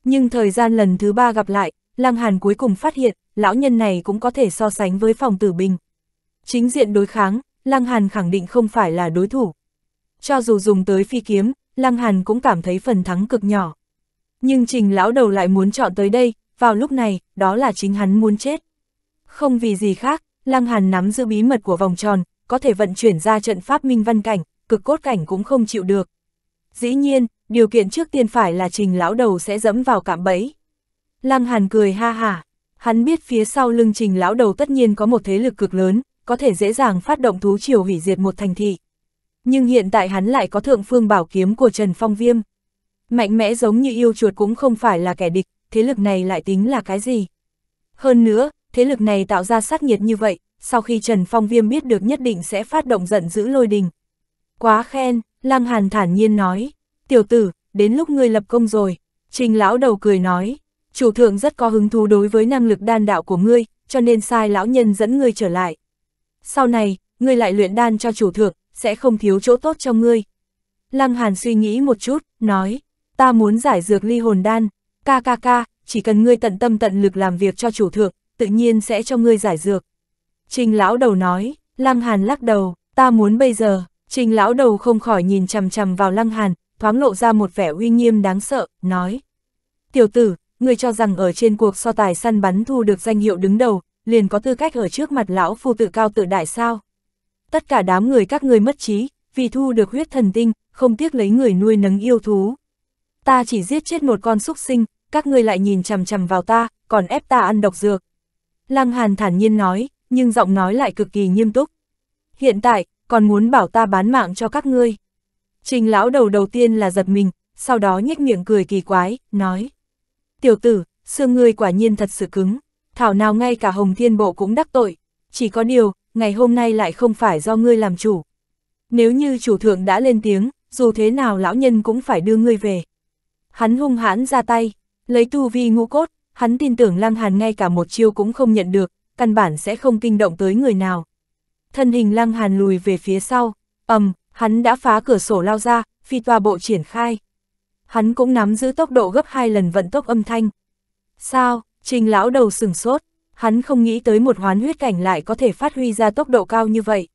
Nhưng thời gian lần thứ ba gặp lại, Lăng Hàn cuối cùng phát hiện lão nhân này cũng có thể so sánh với phòng tử bình. Chính diện đối kháng, Lăng Hàn khẳng định không phải là đối thủ. Cho dù dùng tới phi kiếm, Lăng Hàn cũng cảm thấy phần thắng cực nhỏ. Nhưng trình lão đầu lại muốn chọn tới đây, vào lúc này, đó là chính hắn muốn chết. Không vì gì khác, Lăng Hàn nắm giữ bí mật của vòng tròn, có thể vận chuyển ra trận pháp minh văn cảnh, cực cốt cảnh cũng không chịu được. Dĩ nhiên, điều kiện trước tiên phải là trình lão đầu sẽ dẫm vào cạm bẫy. Lăng Hàn cười ha hả, Hắn biết phía sau lưng trình lão đầu tất nhiên có một thế lực cực lớn, có thể dễ dàng phát động thú triều hủy diệt một thành thị. Nhưng hiện tại hắn lại có thượng phương bảo kiếm của Trần Phong Viêm. Mạnh mẽ giống như yêu chuột cũng không phải là kẻ địch, thế lực này lại tính là cái gì? Hơn nữa, thế lực này tạo ra sát nhiệt như vậy, sau khi Trần Phong Viêm biết được nhất định sẽ phát động giận dữ lôi đình. Quá khen, Lăng Hàn thản nhiên nói, tiểu tử, đến lúc ngươi lập công rồi. Trình lão đầu cười nói, chủ thượng rất có hứng thú đối với năng lực đan đạo của ngươi, cho nên sai lão nhân dẫn ngươi trở lại. Sau này, ngươi lại luyện đan cho chủ thượng, sẽ không thiếu chỗ tốt cho ngươi. Lăng Hàn suy nghĩ một chút, nói, ta muốn giải dược ly hồn đan, ca ca ca, chỉ cần ngươi tận tâm tận lực làm việc cho chủ thượng, tự nhiên sẽ cho ngươi giải dược. Trình lão đầu nói, Lăng Hàn lắc đầu, ta muốn bây giờ, trình lão đầu không khỏi nhìn chằm chằm vào Lăng Hàn, thoáng lộ ra một vẻ uy nghiêm đáng sợ, nói. Tiểu tử, ngươi cho rằng ở trên cuộc so tài săn bắn thu được danh hiệu đứng đầu, liền có tư cách ở trước mặt lão phu tự cao tự đại sao. Tất cả đám người các ngươi mất trí, vì thu được huyết thần tinh, không tiếc lấy người nuôi nấng yêu thú. Ta chỉ giết chết một con súc sinh, các ngươi lại nhìn chằm chằm vào ta, còn ép ta ăn độc dược. Lăng Hàn thản nhiên nói, nhưng giọng nói lại cực kỳ nghiêm túc. Hiện tại, còn muốn bảo ta bán mạng cho các ngươi. Trình lão đầu đầu tiên là giật mình, sau đó nhếch miệng cười kỳ quái, nói tiểu tử, xương ngươi quả nhiên thật sự cứng, thảo nào ngay cả Hồng Thiên Bộ cũng đắc tội, chỉ có điều, ngày hôm nay lại không phải do ngươi làm chủ. Nếu như chủ thượng đã lên tiếng, dù thế nào lão nhân cũng phải đưa ngươi về. Hắn hung hãn ra tay, lấy tu vi ngũ cốt, hắn tin tưởng Lăng Hàn ngay cả một chiêu cũng không nhận được, căn bản sẽ không kinh động tới người nào. Thân hình Lăng Hàn lùi về phía sau, ầm, hắn đã phá cửa sổ lao ra, phi toa bộ triển khai hắn cũng nắm giữ tốc độ gấp hai lần vận tốc âm thanh. Sao, trình lão đầu sừng sốt, hắn không nghĩ tới một hoán huyết cảnh lại có thể phát huy ra tốc độ cao như vậy.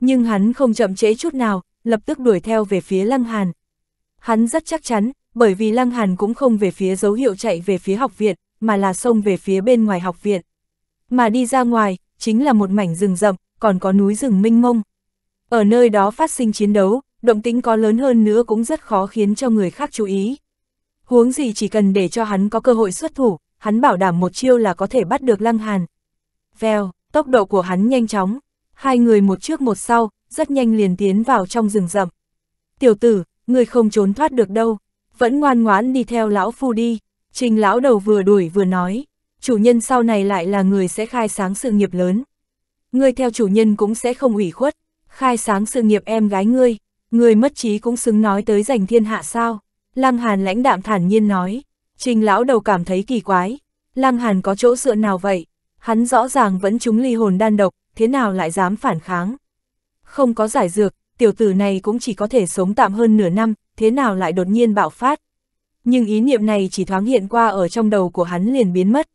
Nhưng hắn không chậm trễ chút nào, lập tức đuổi theo về phía Lăng Hàn. Hắn rất chắc chắn, bởi vì Lăng Hàn cũng không về phía dấu hiệu chạy về phía học viện, mà là xông về phía bên ngoài học viện. Mà đi ra ngoài, chính là một mảnh rừng rậm, còn có núi rừng minh mông. Ở nơi đó phát sinh chiến đấu, động tính có lớn hơn nữa cũng rất khó khiến cho người khác chú ý. Huống gì chỉ cần để cho hắn có cơ hội xuất thủ, hắn bảo đảm một chiêu là có thể bắt được Lăng Hàn. Vèo, tốc độ của hắn nhanh chóng, hai người một trước một sau, rất nhanh liền tiến vào trong rừng rậm. Tiểu tử, người không trốn thoát được đâu, vẫn ngoan ngoãn đi theo lão phu đi, trình lão đầu vừa đuổi vừa nói, chủ nhân sau này lại là người sẽ khai sáng sự nghiệp lớn. Ngươi theo chủ nhân cũng sẽ không ủy khuất, khai sáng sự nghiệp em gái ngươi, Người mất trí cũng xứng nói tới giành thiên hạ sao? Lăng Hàn lãnh đạm thản nhiên nói. Trình lão đầu cảm thấy kỳ quái. Lăng Hàn có chỗ dựa nào vậy? Hắn rõ ràng vẫn trúng ly hồn đan độc, thế nào lại dám phản kháng? Không có giải dược, tiểu tử này cũng chỉ có thể sống tạm hơn nửa năm, thế nào lại đột nhiên bạo phát? Nhưng ý niệm này chỉ thoáng hiện qua ở trong đầu của hắn liền biến mất.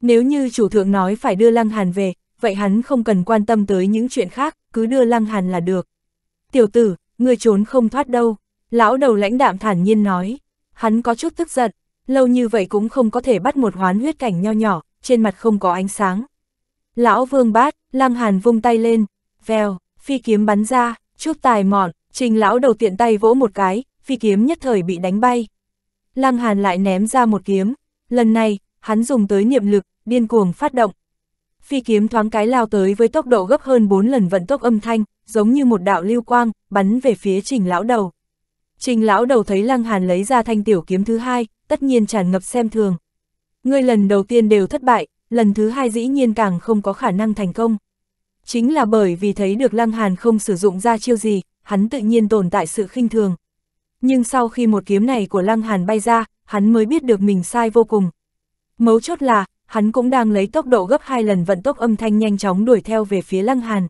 Nếu như chủ thượng nói phải đưa Lăng Hàn về, vậy hắn không cần quan tâm tới những chuyện khác, cứ đưa Lăng Hàn là được. Tiểu tử, ngươi trốn không thoát đâu, lão đầu lãnh đạm thản nhiên nói. Hắn có chút tức giận, lâu như vậy cũng không có thể bắt một hoán huyết cảnh nho nhỏ, trên mặt không có ánh sáng. Lão vương bát, lăng hàn vung tay lên, vèo, phi kiếm bắn ra, chút tài mọn, trình lão đầu tiện tay vỗ một cái, phi kiếm nhất thời bị đánh bay. Lăng hàn lại ném ra một kiếm, lần này, hắn dùng tới niệm lực, điên cuồng phát động. Phi kiếm thoáng cái lao tới với tốc độ gấp hơn 4 lần vận tốc âm thanh, giống như một đạo lưu quang, bắn về phía trình lão đầu. Trình lão đầu thấy Lăng Hàn lấy ra thanh tiểu kiếm thứ hai, tất nhiên tràn ngập xem thường. Ngươi lần đầu tiên đều thất bại, lần thứ hai dĩ nhiên càng không có khả năng thành công. Chính là bởi vì thấy được Lăng Hàn không sử dụng ra chiêu gì, hắn tự nhiên tồn tại sự khinh thường. Nhưng sau khi một kiếm này của Lăng Hàn bay ra, hắn mới biết được mình sai vô cùng. Mấu chốt là, hắn cũng đang lấy tốc độ gấp hai lần vận tốc âm thanh nhanh chóng đuổi theo về phía Lăng Hàn.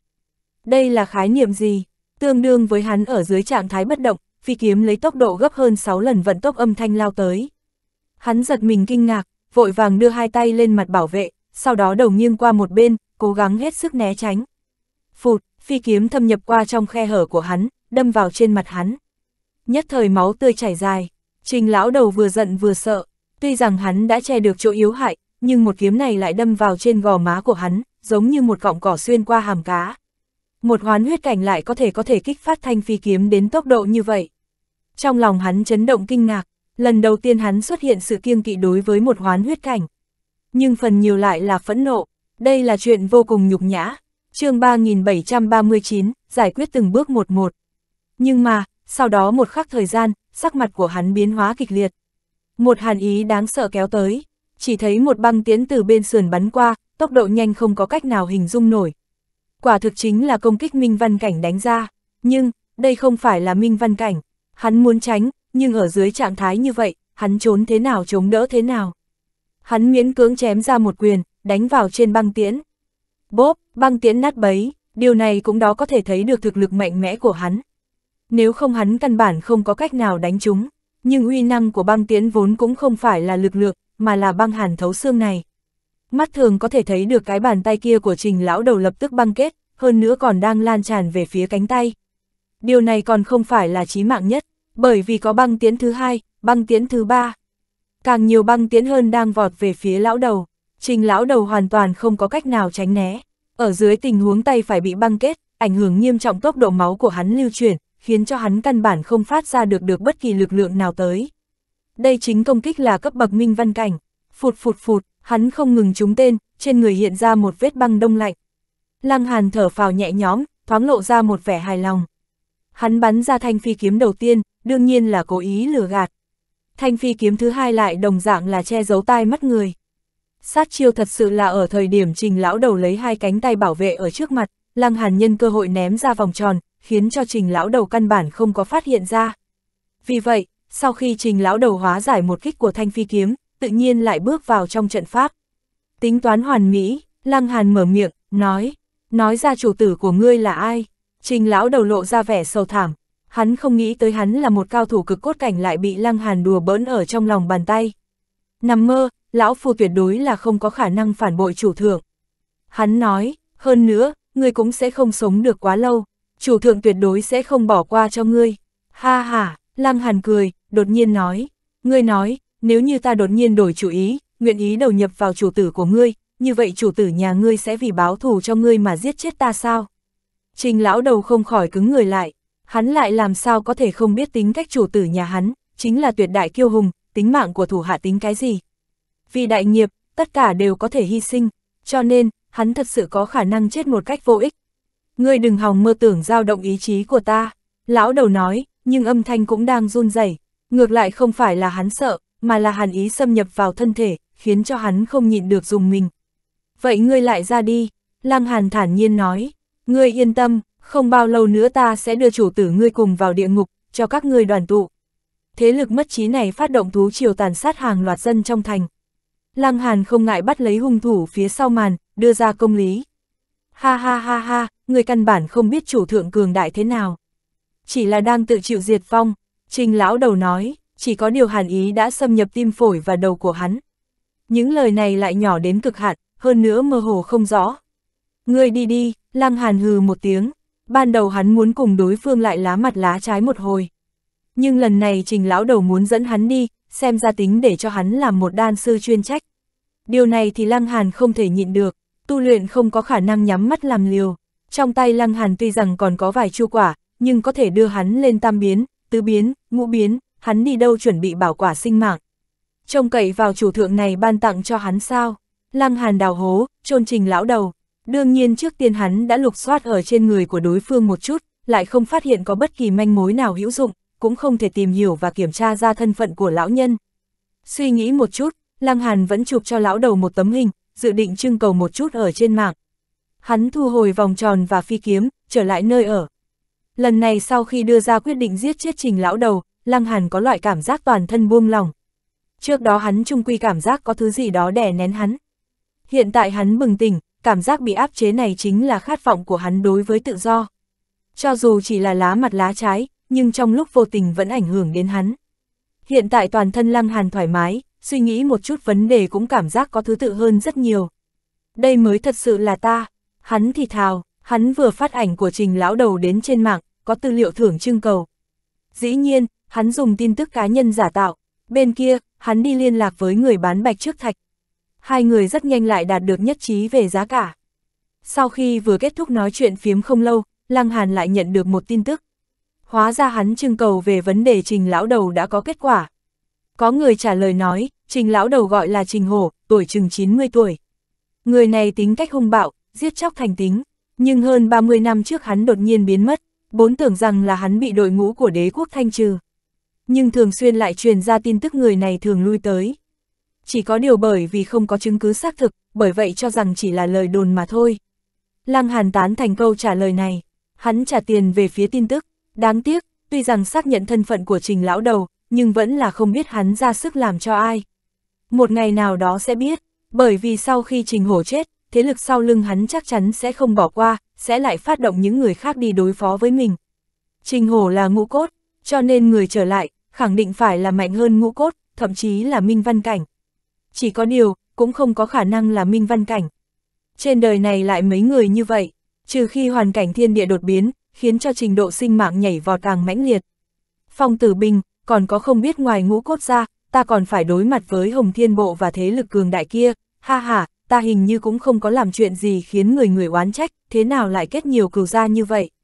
Đây là khái niệm gì? Tương đương với hắn ở dưới trạng thái bất động, phi kiếm lấy tốc độ gấp hơn 6 lần vận tốc âm thanh lao tới. Hắn giật mình kinh ngạc, vội vàng đưa hai tay lên mặt bảo vệ, sau đó đầu nghiêng qua một bên, cố gắng hết sức né tránh. Phụt, phi kiếm thâm nhập qua trong khe hở của hắn, đâm vào trên mặt hắn. Nhất thời máu tươi chảy dài, trình lão đầu vừa giận vừa sợ, tuy rằng hắn đã che được chỗ yếu hại, nhưng một kiếm này lại đâm vào trên gò má của hắn, giống như một cọng cỏ xuyên qua hàm cá một hoán huyết cảnh lại có thể có thể kích phát thanh phi kiếm đến tốc độ như vậy. Trong lòng hắn chấn động kinh ngạc, lần đầu tiên hắn xuất hiện sự kiêng kỵ đối với một hoán huyết cảnh. Nhưng phần nhiều lại là phẫn nộ, đây là chuyện vô cùng nhục nhã. chương 3739, giải quyết từng bước một một. Nhưng mà, sau đó một khắc thời gian, sắc mặt của hắn biến hóa kịch liệt. Một hàn ý đáng sợ kéo tới, chỉ thấy một băng tiến từ bên sườn bắn qua, tốc độ nhanh không có cách nào hình dung nổi, quả thực chính là công kích Minh Văn Cảnh đánh ra, nhưng, đây không phải là Minh Văn Cảnh, hắn muốn tránh, nhưng ở dưới trạng thái như vậy, hắn trốn thế nào chống đỡ thế nào. Hắn miễn cưỡng chém ra một quyền, đánh vào trên băng tiễn. Bốp, băng tiễn nát bấy, điều này cũng đó có thể thấy được thực lực mạnh mẽ của hắn. Nếu không hắn căn bản không có cách nào đánh chúng, nhưng uy năng của băng tiễn vốn cũng không phải là lực lượng, mà là băng hàn thấu xương này mắt thường có thể thấy được cái bàn tay kia của trình lão đầu lập tức băng kết, hơn nữa còn đang lan tràn về phía cánh tay. Điều này còn không phải là chí mạng nhất, bởi vì có băng tiến thứ hai, băng tiến thứ ba. Càng nhiều băng tiến hơn đang vọt về phía lão đầu, trình lão đầu hoàn toàn không có cách nào tránh né. Ở dưới tình huống tay phải bị băng kết, ảnh hưởng nghiêm trọng tốc độ máu của hắn lưu chuyển, khiến cho hắn căn bản không phát ra được được bất kỳ lực lượng nào tới. Đây chính công kích là cấp bậc minh văn cảnh, phụt phụt phụt, hắn không ngừng trúng tên, trên người hiện ra một vết băng đông lạnh. Lăng Hàn thở phào nhẹ nhõm, thoáng lộ ra một vẻ hài lòng. Hắn bắn ra thanh phi kiếm đầu tiên, đương nhiên là cố ý lừa gạt. Thanh phi kiếm thứ hai lại đồng dạng là che giấu tai mắt người. Sát chiêu thật sự là ở thời điểm trình lão đầu lấy hai cánh tay bảo vệ ở trước mặt, lăng hàn nhân cơ hội ném ra vòng tròn, khiến cho trình lão đầu căn bản không có phát hiện ra. Vì vậy, sau khi trình lão đầu hóa giải một kích của thanh phi kiếm, tự nhiên lại bước vào trong trận pháp. Tính toán hoàn mỹ, Lăng Hàn mở miệng, nói, nói ra chủ tử của ngươi là ai? Trình lão đầu lộ ra vẻ sâu thảm, hắn không nghĩ tới hắn là một cao thủ cực cốt cảnh lại bị Lăng Hàn đùa bỡn ở trong lòng bàn tay. Nằm mơ, lão phu tuyệt đối là không có khả năng phản bội chủ thượng. Hắn nói, hơn nữa, ngươi cũng sẽ không sống được quá lâu, chủ thượng tuyệt đối sẽ không bỏ qua cho ngươi. Ha ha, Lăng Hàn cười, đột nhiên nói, ngươi nói, nếu như ta đột nhiên đổi chủ ý, nguyện ý đầu nhập vào chủ tử của ngươi, như vậy chủ tử nhà ngươi sẽ vì báo thù cho ngươi mà giết chết ta sao? Trình lão đầu không khỏi cứng người lại, hắn lại làm sao có thể không biết tính cách chủ tử nhà hắn, chính là tuyệt đại kiêu hùng, tính mạng của thủ hạ tính cái gì. Vì đại nghiệp, tất cả đều có thể hy sinh, cho nên, hắn thật sự có khả năng chết một cách vô ích. Ngươi đừng hòng mơ tưởng dao động ý chí của ta, lão đầu nói, nhưng âm thanh cũng đang run rẩy. ngược lại không phải là hắn sợ, mà là hàn ý xâm nhập vào thân thể, khiến cho hắn không nhịn được dùng mình. Vậy ngươi lại ra đi, Lăng Hàn thản nhiên nói, ngươi yên tâm, không bao lâu nữa ta sẽ đưa chủ tử ngươi cùng vào địa ngục, cho các ngươi đoàn tụ. Thế lực mất trí này phát động thú triều tàn sát hàng loạt dân trong thành. Lăng Hàn không ngại bắt lấy hung thủ phía sau màn, đưa ra công lý. Ha ha ha ha, người căn bản không biết chủ thượng cường đại thế nào. Chỉ là đang tự chịu diệt vong, trình lão đầu nói, chỉ có điều hàn ý đã xâm nhập tim phổi và đầu của hắn. Những lời này lại nhỏ đến cực hạn, hơn nữa mơ hồ không rõ. Người đi đi, lăng hàn hừ một tiếng, ban đầu hắn muốn cùng đối phương lại lá mặt lá trái một hồi. Nhưng lần này trình lão đầu muốn dẫn hắn đi, xem ra tính để cho hắn làm một đan sư chuyên trách. Điều này thì lăng hàn không thể nhịn được, tu luyện không có khả năng nhắm mắt làm liều. Trong tay lăng hàn tuy rằng còn có vài chu quả, nhưng có thể đưa hắn lên tam biến, tứ biến, ngũ biến, hắn đi đâu chuẩn bị bảo quả sinh mạng. Trông cậy vào chủ thượng này ban tặng cho hắn sao? Lăng hàn đào hố, trôn trình lão đầu. Đương nhiên trước tiên hắn đã lục soát ở trên người của đối phương một chút, lại không phát hiện có bất kỳ manh mối nào hữu dụng, cũng không thể tìm hiểu và kiểm tra ra thân phận của lão nhân. Suy nghĩ một chút, Lăng Hàn vẫn chụp cho lão đầu một tấm hình, dự định trưng cầu một chút ở trên mạng. Hắn thu hồi vòng tròn và phi kiếm, trở lại nơi ở. Lần này sau khi đưa ra quyết định giết chết trình lão đầu, Lăng Hàn có loại cảm giác toàn thân buông lòng. Trước đó hắn trung quy cảm giác có thứ gì đó đè nén hắn. Hiện tại hắn bừng tỉnh, cảm giác bị áp chế này chính là khát vọng của hắn đối với tự do. Cho dù chỉ là lá mặt lá trái, nhưng trong lúc vô tình vẫn ảnh hưởng đến hắn. Hiện tại toàn thân Lăng Hàn thoải mái, suy nghĩ một chút vấn đề cũng cảm giác có thứ tự hơn rất nhiều. Đây mới thật sự là ta, hắn thì thào, hắn vừa phát ảnh của trình lão đầu đến trên mạng, có tư liệu thưởng trưng cầu. Dĩ nhiên, hắn dùng tin tức cá nhân giả tạo, bên kia, hắn đi liên lạc với người bán bạch trước thạch. Hai người rất nhanh lại đạt được nhất trí về giá cả. Sau khi vừa kết thúc nói chuyện phiếm không lâu, Lăng Hàn lại nhận được một tin tức. Hóa ra hắn trưng cầu về vấn đề trình lão đầu đã có kết quả. Có người trả lời nói, trình lão đầu gọi là trình hổ, tuổi chừng 90 tuổi. Người này tính cách hung bạo, giết chóc thành tính, nhưng hơn 30 năm trước hắn đột nhiên biến mất, bốn tưởng rằng là hắn bị đội ngũ của đế quốc thanh trừ nhưng thường xuyên lại truyền ra tin tức người này thường lui tới. Chỉ có điều bởi vì không có chứng cứ xác thực, bởi vậy cho rằng chỉ là lời đồn mà thôi. Lăng Hàn tán thành câu trả lời này, hắn trả tiền về phía tin tức, đáng tiếc, tuy rằng xác nhận thân phận của trình lão đầu, nhưng vẫn là không biết hắn ra sức làm cho ai. Một ngày nào đó sẽ biết, bởi vì sau khi trình hổ chết, thế lực sau lưng hắn chắc chắn sẽ không bỏ qua, sẽ lại phát động những người khác đi đối phó với mình. Trình hổ là ngũ cốt, cho nên người trở lại, khẳng định phải là mạnh hơn ngũ cốt, thậm chí là minh văn cảnh. Chỉ có điều, cũng không có khả năng là minh văn cảnh. Trên đời này lại mấy người như vậy, trừ khi hoàn cảnh thiên địa đột biến, khiến cho trình độ sinh mạng nhảy vọt càng mãnh liệt. Phong tử bình, còn có không biết ngoài ngũ cốt ra, ta còn phải đối mặt với Hồng Thiên Bộ và thế lực cường đại kia, ha ha, ta hình như cũng không có làm chuyện gì khiến người người oán trách, thế nào lại kết nhiều cừu ra như vậy.